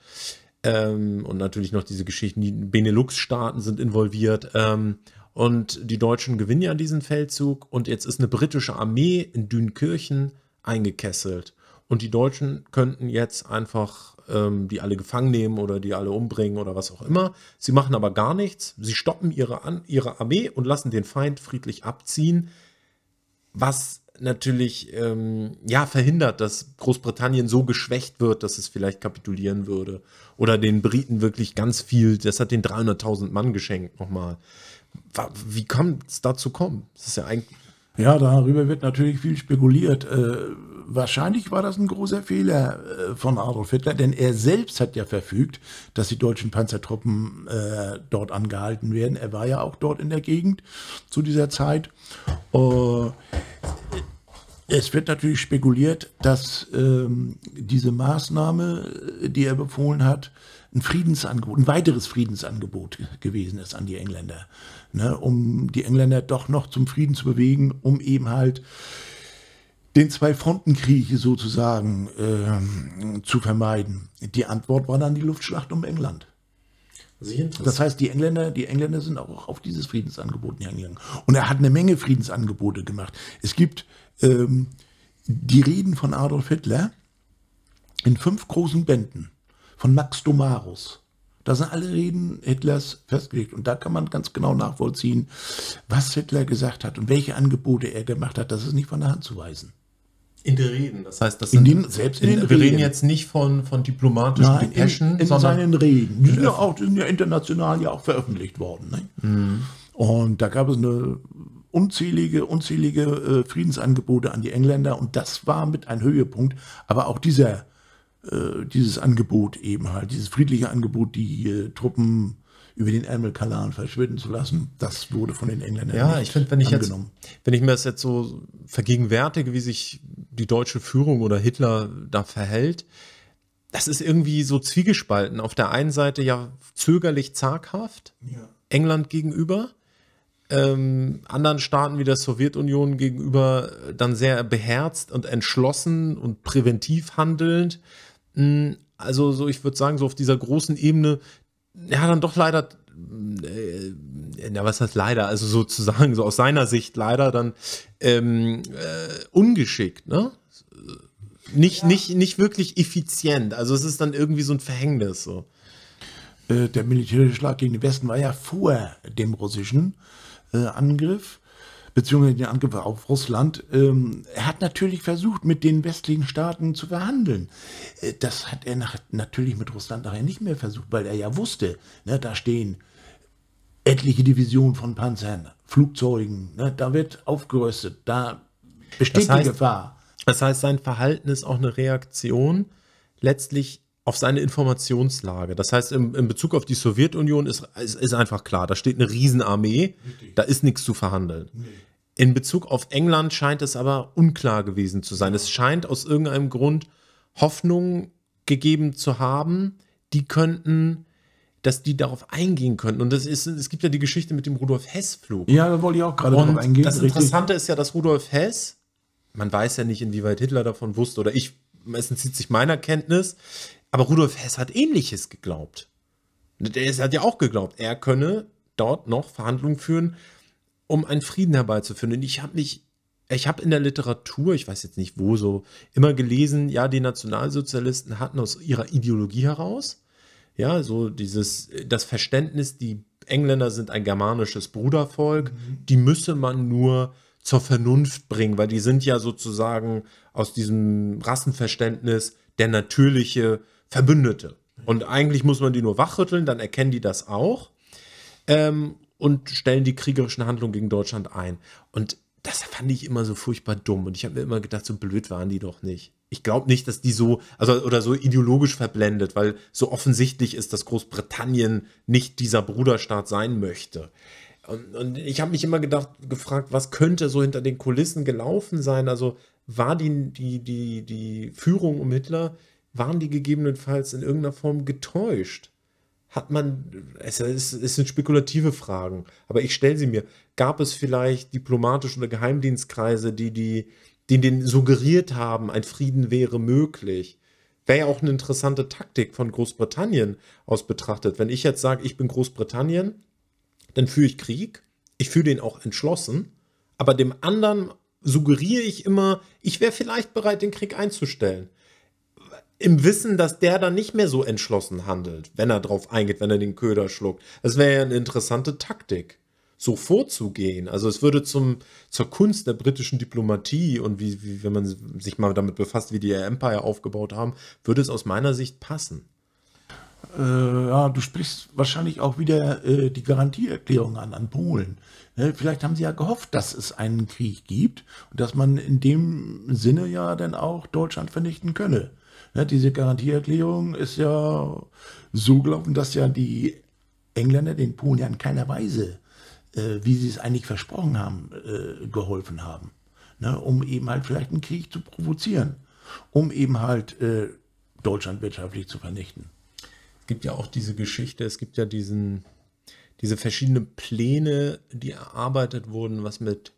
Ähm, und natürlich noch diese Geschichten, die Benelux-Staaten sind involviert. Ähm, und die Deutschen gewinnen ja diesen Feldzug und jetzt ist eine britische Armee in Dünkirchen eingekesselt. Und die Deutschen könnten jetzt einfach ähm, die alle gefangen nehmen oder die alle umbringen oder was auch immer. Sie machen aber gar nichts. Sie stoppen ihre, An ihre Armee und lassen den Feind friedlich abziehen, was natürlich ähm, ja verhindert, dass Großbritannien so geschwächt wird, dass es vielleicht kapitulieren würde oder den Briten wirklich ganz viel. Das hat den 300.000 Mann geschenkt nochmal. mal wie kann es dazu kommen? Das ist ja eigentlich. Ja, darüber wird natürlich viel spekuliert. Äh, wahrscheinlich war das ein großer Fehler äh, von Adolf Hitler, denn er selbst hat ja verfügt, dass die deutschen Panzertruppen äh, dort angehalten werden. Er war ja auch dort in der Gegend zu dieser Zeit. Äh, es wird natürlich spekuliert, dass ähm, diese Maßnahme, äh, die er befohlen hat, ein Friedensangebot, ein weiteres Friedensangebot gewesen ist an die Engländer ne, um die Engländer doch noch zum Frieden zu bewegen, um eben halt den Zwei-Fronten-Krieg sozusagen äh, zu vermeiden. Die Antwort war dann die Luftschlacht um England. Das heißt, die Engländer, die Engländer sind auch auf dieses Friedensangebot hingegangen. Und er hat eine Menge Friedensangebote gemacht. Es gibt ähm, die Reden von Adolf Hitler in fünf großen Bänden von Max Domarus. Da sind alle Reden Hitlers festgelegt. Und da kann man ganz genau nachvollziehen, was Hitler gesagt hat und welche Angebote er gemacht hat. Das ist nicht von der Hand zu weisen. In den Reden, das heißt, das in den, selbst in, in den wir Reden. jetzt nicht von, von diplomatischen Nein, Depeschen, in, in sondern seinen Reden. Die sind, ja auch, die sind ja international ja auch veröffentlicht worden. Ne? Mhm. Und da gab es eine unzählige, unzählige äh, Friedensangebote an die Engländer und das war mit ein Höhepunkt. Aber auch dieser äh, dieses Angebot eben halt, dieses friedliche Angebot, die äh, Truppen über den Ärmelkanal verschwinden zu lassen, das wurde von den Engländern ja, ich find, wenn ich angenommen. Jetzt, wenn ich mir das jetzt so vergegenwärtige, wie sich die deutsche Führung oder Hitler da verhält, das ist irgendwie so zwiegespalten. Auf der einen Seite ja zögerlich zaghaft ja. England gegenüber, ähm, anderen Staaten wie der Sowjetunion gegenüber dann sehr beherzt und entschlossen und präventiv handelnd hm, also so, ich würde sagen, so auf dieser großen Ebene, ja, dann doch leider, äh, na, was heißt leider, also sozusagen, so aus seiner Sicht leider dann ähm, äh, ungeschickt, ne? Nicht, ja. nicht, nicht wirklich effizient. Also es ist dann irgendwie so ein Verhängnis. So. Äh, der militärische Schlag gegen den Westen war ja vor dem russischen äh, Angriff beziehungsweise den Angriff auf Russland, ähm, er hat natürlich versucht, mit den westlichen Staaten zu verhandeln. Äh, das hat er nach, natürlich mit Russland nachher nicht mehr versucht, weil er ja wusste, ne, da stehen etliche Divisionen von Panzern, Flugzeugen, ne, da wird aufgerüstet, da besteht das heißt, die Gefahr. Das heißt, sein Verhalten ist auch eine Reaktion letztlich auf seine Informationslage. Das heißt, im, in Bezug auf die Sowjetunion ist, ist, ist, einfach klar, da steht eine Riesenarmee, da ist nichts zu verhandeln. Nee. In Bezug auf England scheint es aber unklar gewesen zu sein. Ja. Es scheint aus irgendeinem Grund Hoffnung gegeben zu haben, die könnten, dass die darauf eingehen könnten. Und das ist, es gibt ja die Geschichte mit dem Rudolf Hess-Flug. Ja, da wollte ich auch gerade darauf eingehen. Das Interessante richtig. ist ja, dass Rudolf Hess, man weiß ja nicht, inwieweit Hitler davon wusste, oder ich, es entzieht sich meiner Kenntnis, aber Rudolf Hess hat ähnliches geglaubt. Er hat ja auch geglaubt, er könne dort noch Verhandlungen führen, um einen Frieden herbeizuführen. Und ich habe mich, ich habe in der Literatur, ich weiß jetzt nicht wo so, immer gelesen, ja, die Nationalsozialisten hatten aus ihrer Ideologie heraus, ja, so dieses, das Verständnis, die Engländer sind ein germanisches Brudervolk, mhm. die müsse man nur zur Vernunft bringen, weil die sind ja sozusagen aus diesem Rassenverständnis der natürliche Verbündete. Und eigentlich muss man die nur wachrütteln, dann erkennen die das auch ähm, und stellen die kriegerischen Handlungen gegen Deutschland ein. Und das fand ich immer so furchtbar dumm. Und ich habe mir immer gedacht, so blöd waren die doch nicht. Ich glaube nicht, dass die so, also oder so ideologisch verblendet, weil so offensichtlich ist, dass Großbritannien nicht dieser Bruderstaat sein möchte. Und, und ich habe mich immer gedacht, gefragt, was könnte so hinter den Kulissen gelaufen sein? Also war die, die, die, die Führung um Hitler waren die gegebenenfalls in irgendeiner Form getäuscht? Hat man, es, es, es sind spekulative Fragen, aber ich stelle sie mir. Gab es vielleicht diplomatische oder Geheimdienstkreise, die, die, die den suggeriert haben, ein Frieden wäre möglich? Wäre ja auch eine interessante Taktik von Großbritannien aus betrachtet. Wenn ich jetzt sage, ich bin Großbritannien, dann führe ich Krieg. Ich führe den auch entschlossen. Aber dem anderen suggeriere ich immer, ich wäre vielleicht bereit, den Krieg einzustellen im Wissen, dass der dann nicht mehr so entschlossen handelt, wenn er drauf eingeht, wenn er den Köder schluckt. Das wäre ja eine interessante Taktik, so vorzugehen. Also es würde zum, zur Kunst der britischen Diplomatie und wie, wie, wenn man sich mal damit befasst, wie die ihr Empire aufgebaut haben, würde es aus meiner Sicht passen. Äh, ja, du sprichst wahrscheinlich auch wieder äh, die Garantieerklärung an, an Polen. Ne? Vielleicht haben sie ja gehofft, dass es einen Krieg gibt und dass man in dem Sinne ja dann auch Deutschland vernichten könne. Ne, diese Garantieerklärung ist ja so gelaufen, dass ja die Engländer den Polen ja in keiner Weise, äh, wie sie es eigentlich versprochen haben, äh, geholfen haben. Ne, um eben halt vielleicht einen Krieg zu provozieren, um eben halt äh, Deutschland wirtschaftlich zu vernichten. Es gibt ja auch diese Geschichte, es gibt ja diesen, diese verschiedenen Pläne, die erarbeitet wurden, was mit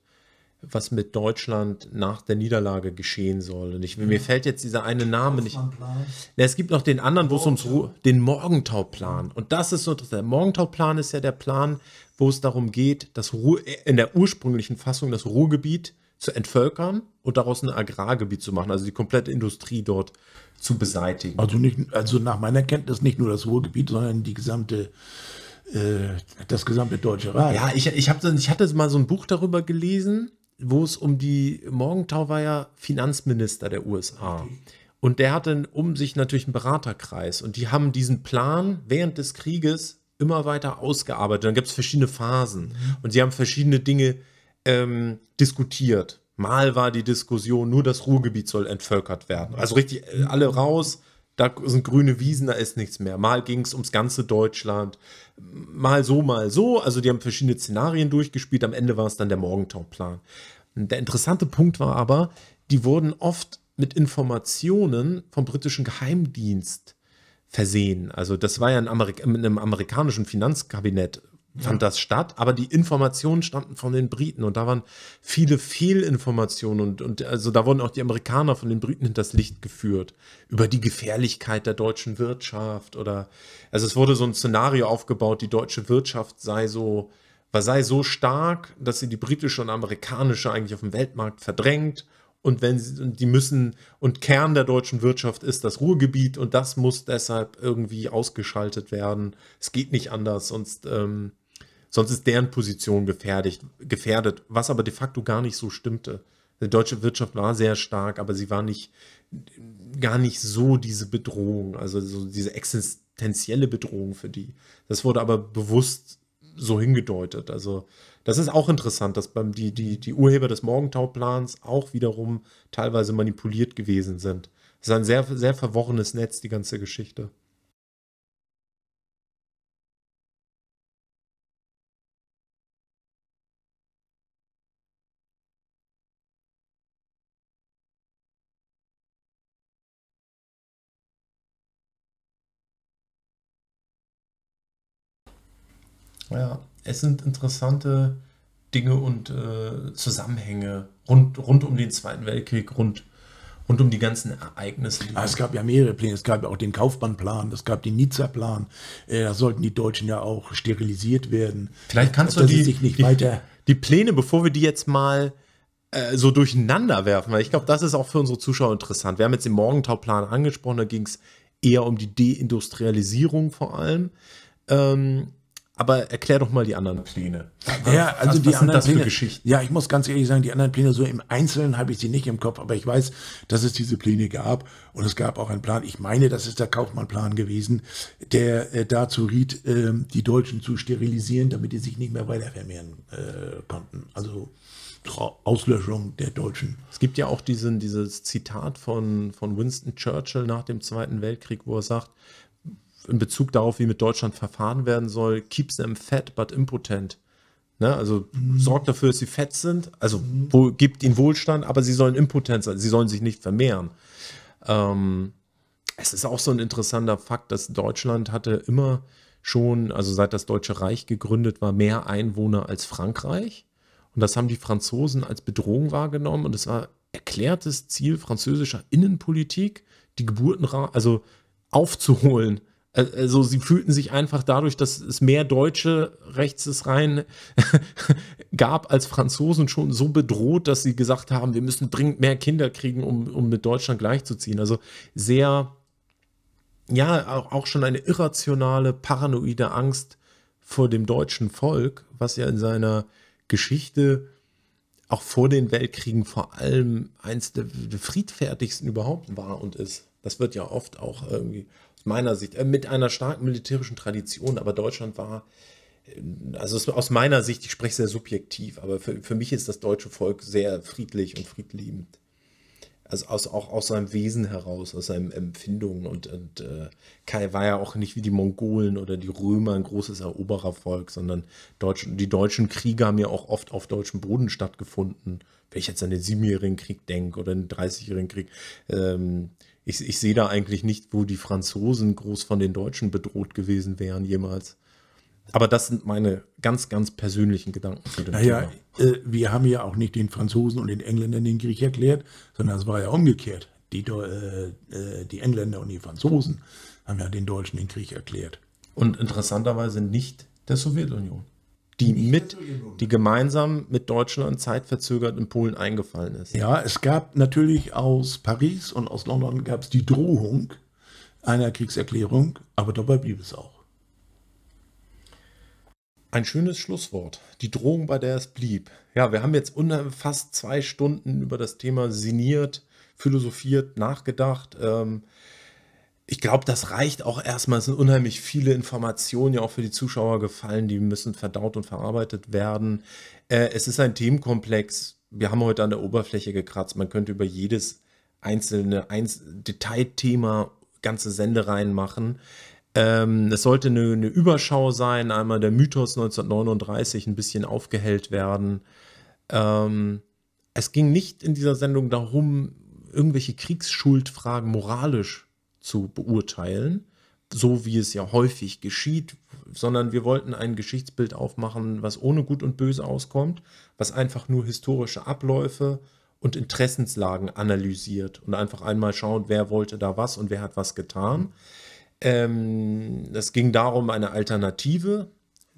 was mit Deutschland nach der Niederlage geschehen soll. Und ich, mir mhm. fällt jetzt dieser eine Name nicht. Ja, es gibt noch den anderen, wo es ums Ruhe, den Morgentauplan. Und das ist so interessant. Der Morgentauplan ist ja der Plan, wo es darum geht, das Ru in der ursprünglichen Fassung das Ruhrgebiet zu entvölkern und daraus ein Agrargebiet zu machen, also die komplette Industrie dort zu beseitigen. Also, nicht, also nach meiner Kenntnis nicht nur das Ruhrgebiet, sondern die gesamte äh, das gesamte Deutsche Reich. Ja, ich, ich, hab, ich hatte mal so ein Buch darüber gelesen, wo es um die Morgenthau war ja Finanzminister der USA. Und der hatte um sich natürlich einen Beraterkreis. Und die haben diesen Plan während des Krieges immer weiter ausgearbeitet. Dann gibt es verschiedene Phasen. Und sie haben verschiedene Dinge ähm, diskutiert. Mal war die Diskussion, nur das Ruhrgebiet soll entvölkert werden. Also richtig, äh, alle raus da sind grüne Wiesen, da ist nichts mehr. Mal ging es ums ganze Deutschland, mal so, mal so. Also die haben verschiedene Szenarien durchgespielt. Am Ende war es dann der Morgentauplan. Der interessante Punkt war aber, die wurden oft mit Informationen vom britischen Geheimdienst versehen. Also das war ja ein Amerik mit einem amerikanischen Finanzkabinett fand das statt, aber die Informationen stammten von den Briten und da waren viele Fehlinformationen und, und also da wurden auch die Amerikaner von den Briten hinters Licht geführt über die Gefährlichkeit der deutschen Wirtschaft oder also es wurde so ein Szenario aufgebaut, die deutsche Wirtschaft sei so was sei so stark, dass sie die britische und amerikanische eigentlich auf dem Weltmarkt verdrängt und wenn sie, und die müssen und Kern der deutschen Wirtschaft ist das Ruhrgebiet und das muss deshalb irgendwie ausgeschaltet werden. Es geht nicht anders, sonst ähm, Sonst ist deren Position gefährdet, gefährdet, was aber de facto gar nicht so stimmte. Die deutsche Wirtschaft war sehr stark, aber sie war nicht gar nicht so diese Bedrohung, also so diese existenzielle Bedrohung für die. Das wurde aber bewusst so hingedeutet. Also das ist auch interessant, dass beim, die, die, die Urheber des Morgentau-Plans auch wiederum teilweise manipuliert gewesen sind. Es ist ein sehr, sehr verworrenes Netz, die ganze Geschichte. Ja, es sind interessante Dinge und äh, Zusammenhänge rund, rund um den Zweiten Weltkrieg, rund, rund um die ganzen Ereignisse. Die ah, es gab ja mehrere Pläne. Es gab ja auch den Kaufmannplan, es gab den Nizza-Plan. Äh, da sollten die Deutschen ja auch sterilisiert werden. Vielleicht kannst Ob, du die, die, die, Pläne, bevor wir die jetzt mal äh, so durcheinander werfen, weil ich glaube, das ist auch für unsere Zuschauer interessant. Wir haben jetzt den Morgentau-Plan angesprochen, da ging es eher um die Deindustrialisierung vor allem. Ähm, aber erklär doch mal die anderen Pläne. Ja, also die was anderen das Pläne, Geschichten? Ja, ich muss ganz ehrlich sagen, die anderen Pläne so im Einzelnen habe ich sie nicht im Kopf, aber ich weiß, dass es diese Pläne gab und es gab auch einen Plan. Ich meine, das ist der Kaufmann-Plan gewesen, der äh, dazu riet, äh, die Deutschen zu sterilisieren, damit die sich nicht mehr weiter vermehren äh, konnten. Also Auslöschung der Deutschen. Es gibt ja auch diesen, dieses Zitat von, von Winston Churchill nach dem Zweiten Weltkrieg, wo er sagt, in Bezug darauf, wie mit Deutschland verfahren werden soll, keeps them fat but impotent. Ne? Also mhm. sorgt dafür, dass sie fett sind, also mhm. wo, gibt ihnen Wohlstand, aber sie sollen impotent sein, sie sollen sich nicht vermehren. Ähm, es ist auch so ein interessanter Fakt, dass Deutschland hatte immer schon, also seit das Deutsche Reich gegründet war, mehr Einwohner als Frankreich. Und das haben die Franzosen als Bedrohung wahrgenommen. Und es war erklärtes Ziel französischer Innenpolitik, die Geburtenrate, also aufzuholen, äh, also sie fühlten sich einfach dadurch, dass es mehr Deutsche rechts des Rhein [LAUGHS] gab als Franzosen schon so bedroht, dass sie gesagt haben, wir müssen dringend mehr Kinder kriegen, um, um mit Deutschland gleichzuziehen. Also sehr, ja, auch schon eine irrationale, paranoide Angst vor dem deutschen Volk, was ja in seiner Geschichte auch vor den Weltkriegen vor allem eins der friedfertigsten überhaupt war und ist. Das wird ja oft auch irgendwie meiner Sicht, äh, mit einer starken militärischen Tradition, aber Deutschland war, äh, also aus meiner Sicht, ich spreche sehr subjektiv, aber für, für mich ist das deutsche Volk sehr friedlich und friedliebend. Also aus, auch aus seinem Wesen heraus, aus seinen Empfindungen. Und, und äh, Kai war ja auch nicht wie die Mongolen oder die Römer ein großes Eroberervolk, sondern Deutsch, die deutschen Kriege haben ja auch oft auf deutschem Boden stattgefunden. Wenn ich jetzt an den Siebenjährigen Krieg denke oder den Dreißigjährigen Krieg, ähm, ich, ich sehe da eigentlich nicht, wo die Franzosen groß von den Deutschen bedroht gewesen wären jemals. Aber das sind meine ganz, ganz persönlichen Gedanken zu dem naja, Thema. Äh, wir haben ja auch nicht den Franzosen und den Engländern den Krieg erklärt, sondern es war ja umgekehrt. Die, äh, äh, die Engländer und die Franzosen haben ja den Deutschen den Krieg erklärt. Und interessanterweise nicht der Sowjetunion die mit, die gemeinsam mit Deutschland zeitverzögert in Polen eingefallen ist. Ja, es gab natürlich aus Paris und aus London gab es die Drohung einer Kriegserklärung, aber dabei blieb es auch. Ein schönes Schlusswort. Die Drohung, bei der es blieb. Ja, wir haben jetzt fast zwei Stunden über das Thema sinniert, philosophiert, nachgedacht. Ähm, ich glaube, das reicht auch erstmal. Es sind unheimlich viele Informationen ja auch für die Zuschauer gefallen, die müssen verdaut und verarbeitet werden. Äh, es ist ein Themenkomplex. Wir haben heute an der Oberfläche gekratzt. Man könnte über jedes einzelne Einz Detailthema ganze Sendereien machen. Ähm, es sollte eine, eine, Überschau sein, einmal der Mythos 1939 ein bisschen aufgehellt werden. Ähm, es ging nicht in dieser Sendung darum, irgendwelche Kriegsschuldfragen moralisch zu beurteilen, so wie es ja häufig geschieht, sondern wir wollten ein Geschichtsbild aufmachen, was ohne Gut und Böse auskommt, was einfach nur historische Abläufe und Interessenslagen analysiert und einfach einmal schaut, wer wollte da was und wer hat was getan. Ähm, es ging darum, eine Alternative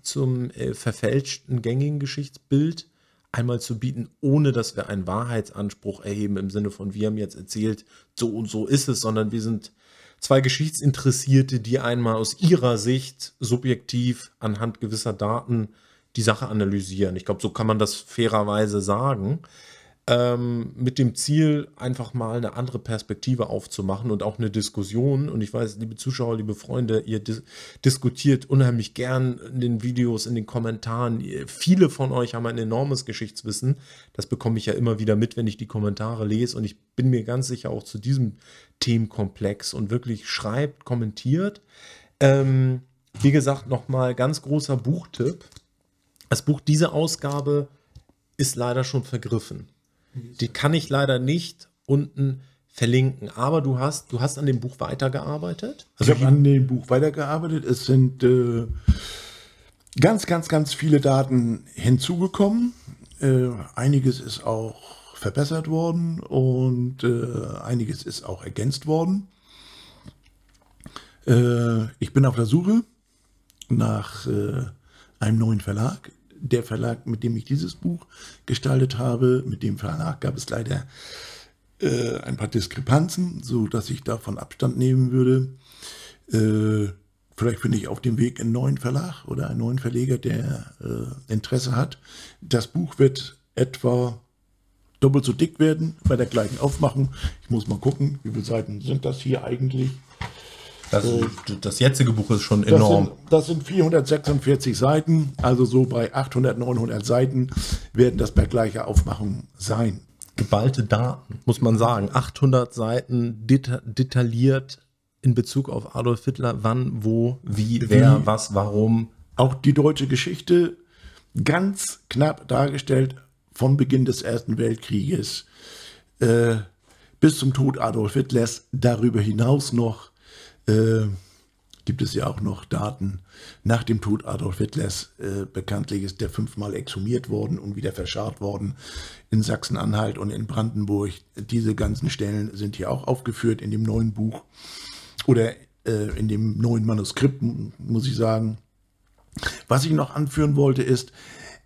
zum äh, verfälschten gängigen Geschichtsbild einmal zu bieten, ohne dass wir einen Wahrheitsanspruch erheben im Sinne von, wir haben jetzt erzählt, so und so ist es, sondern wir sind zwei Geschichtsinteressierte, die einmal aus ihrer Sicht subjektiv anhand gewisser Daten die Sache analysieren. Ich glaube, so kann man das fairerweise sagen ähm, mit dem Ziel, einfach mal eine andere Perspektive aufzumachen und auch eine Diskussion. Und ich weiß, liebe Zuschauer, liebe Freunde, ihr dis diskutiert unheimlich gern in den Videos, in den Kommentaren. Viele von euch haben ein enormes Geschichtswissen. Das bekomme ich ja immer wieder mit, wenn ich die Kommentare lese. Und ich bin mir ganz sicher auch zu diesem Themenkomplex und wirklich schreibt, kommentiert. Ähm, wie gesagt, nochmal ganz großer Buchtipp. Das Buch, diese Ausgabe ist leider schon vergriffen. Die kann ich leider nicht unten verlinken. Aber du hast, du hast an dem Buch weitergearbeitet. Also ich habe an dem Buch weitergearbeitet. Es sind äh, ganz, ganz, ganz viele Daten hinzugekommen. Äh, einiges ist auch verbessert worden und äh, einiges ist auch ergänzt worden. Äh, ich bin auf der Suche nach äh, einem neuen Verlag, der Verlag, mit dem ich dieses Buch gestaltet habe. Mit dem Verlag gab es leider äh, ein paar Diskrepanzen, sodass ich davon Abstand nehmen würde. Äh, vielleicht finde ich auf dem Weg einen neuen Verlag oder einen neuen Verleger, der äh, Interesse hat. Das Buch wird etwa doppelt so dick werden bei der gleichen Aufmachung. Ich muss mal gucken, wie viele Seiten sind das hier eigentlich? Das, das jetzige Buch ist schon enorm. Das sind, das sind 446 Seiten, also so bei 800, 900 Seiten werden das bei gleicher Aufmachung sein. Geballte Daten, muss man sagen. 800 Seiten deta detailliert in Bezug auf Adolf Hitler, wann, wo, wie, wie, wer, was, warum. Auch die deutsche Geschichte ganz knapp dargestellt vom Beginn des Ersten Weltkrieges äh, bis zum Tod Adolf Hitlers, darüber hinaus noch äh, gibt es ja auch noch Daten nach dem Tod Adolf Hitlers. Äh, bekanntlich ist der fünfmal exhumiert worden und wieder verscharrt worden in Sachsen-Anhalt und in Brandenburg. Diese ganzen Stellen sind hier auch aufgeführt in dem neuen Buch oder äh, in dem neuen Manuskript, muss ich sagen. Was ich noch anführen wollte ist,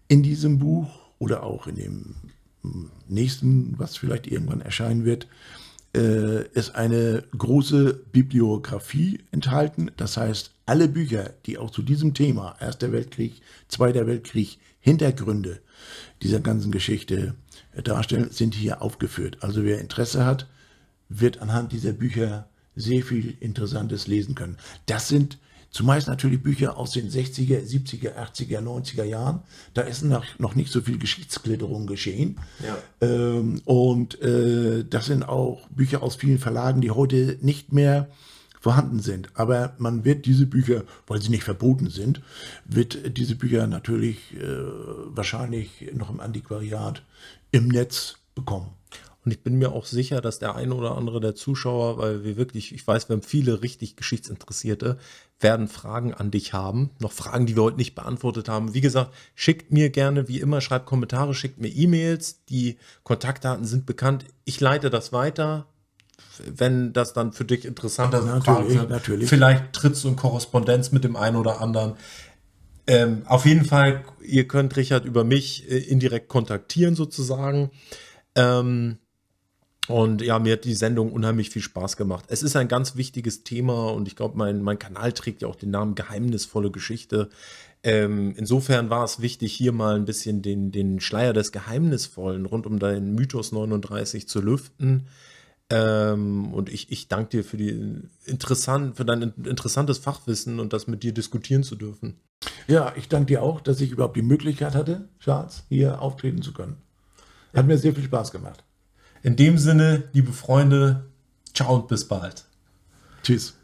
in diesem Buch oder auch in dem hm, nächsten, was vielleicht irgendwann erscheinen wird, äh, ist eine große Bibliografie enthalten. Das heißt, alle Bücher, die auch zu diesem Thema, Erster Weltkrieg, Zweiter Weltkrieg, Hintergründe dieser ganzen Geschichte äh, darstellen, sind hier aufgeführt. Also wer Interesse hat, wird anhand dieser Bücher sehr viel Interessantes lesen können. Das sind Zumeist natürlich Bücher aus den 60er, 70er, 80er, 90er Jahren. Da ist noch nicht so viel Geschichtsklitterung geschehen. Ja. Ähm, und äh, das sind auch Bücher aus vielen Verlagen, die heute nicht mehr vorhanden sind. Aber man wird diese Bücher, weil sie nicht verboten sind, wird diese Bücher natürlich äh, wahrscheinlich noch im Antiquariat im Netz bekommen. Und ich bin mir auch sicher, dass der eine oder andere der Zuschauer, weil wir wirklich, ich weiß, wir haben viele richtig Geschichtsinteressierte, werden Fragen an dich haben. Noch Fragen, die wir heute nicht beantwortet haben. Wie gesagt, schickt mir gerne, wie immer, schreibt Kommentare, schickt mir E-Mails. Die Kontaktdaten sind bekannt. Ich leite das weiter wenn das dann für dich interessant ist. Natürlich, sind. natürlich. Vielleicht trittst du in Korrespondenz mit dem einen oder anderen. Ähm, auf jeden Fall, ihr könnt Richard über mich äh, indirekt kontaktieren sozusagen. Ähm, und ja, mir hat die Sendung unheimlich viel Spaß gemacht. Es ist ein ganz wichtiges Thema und ich glaube, mein, mein Kanal trägt ja auch den Namen Geheimnisvolle Geschichte. Ähm, insofern war es wichtig, hier mal ein bisschen den, den Schleier des Geheimnisvollen rund um deinen Mythos 39 zu lüften. Ähm, und ich, ich danke dir für, die interessant, für dein interessantes Fachwissen und das mit dir diskutieren zu dürfen. Ja, ich danke dir auch, dass ich überhaupt die Möglichkeit hatte, Charles, hier auftreten zu können. Hat mir sehr viel Spaß gemacht. In dem Sinne, liebe Freunde, ciao und bis bald. Tschüss.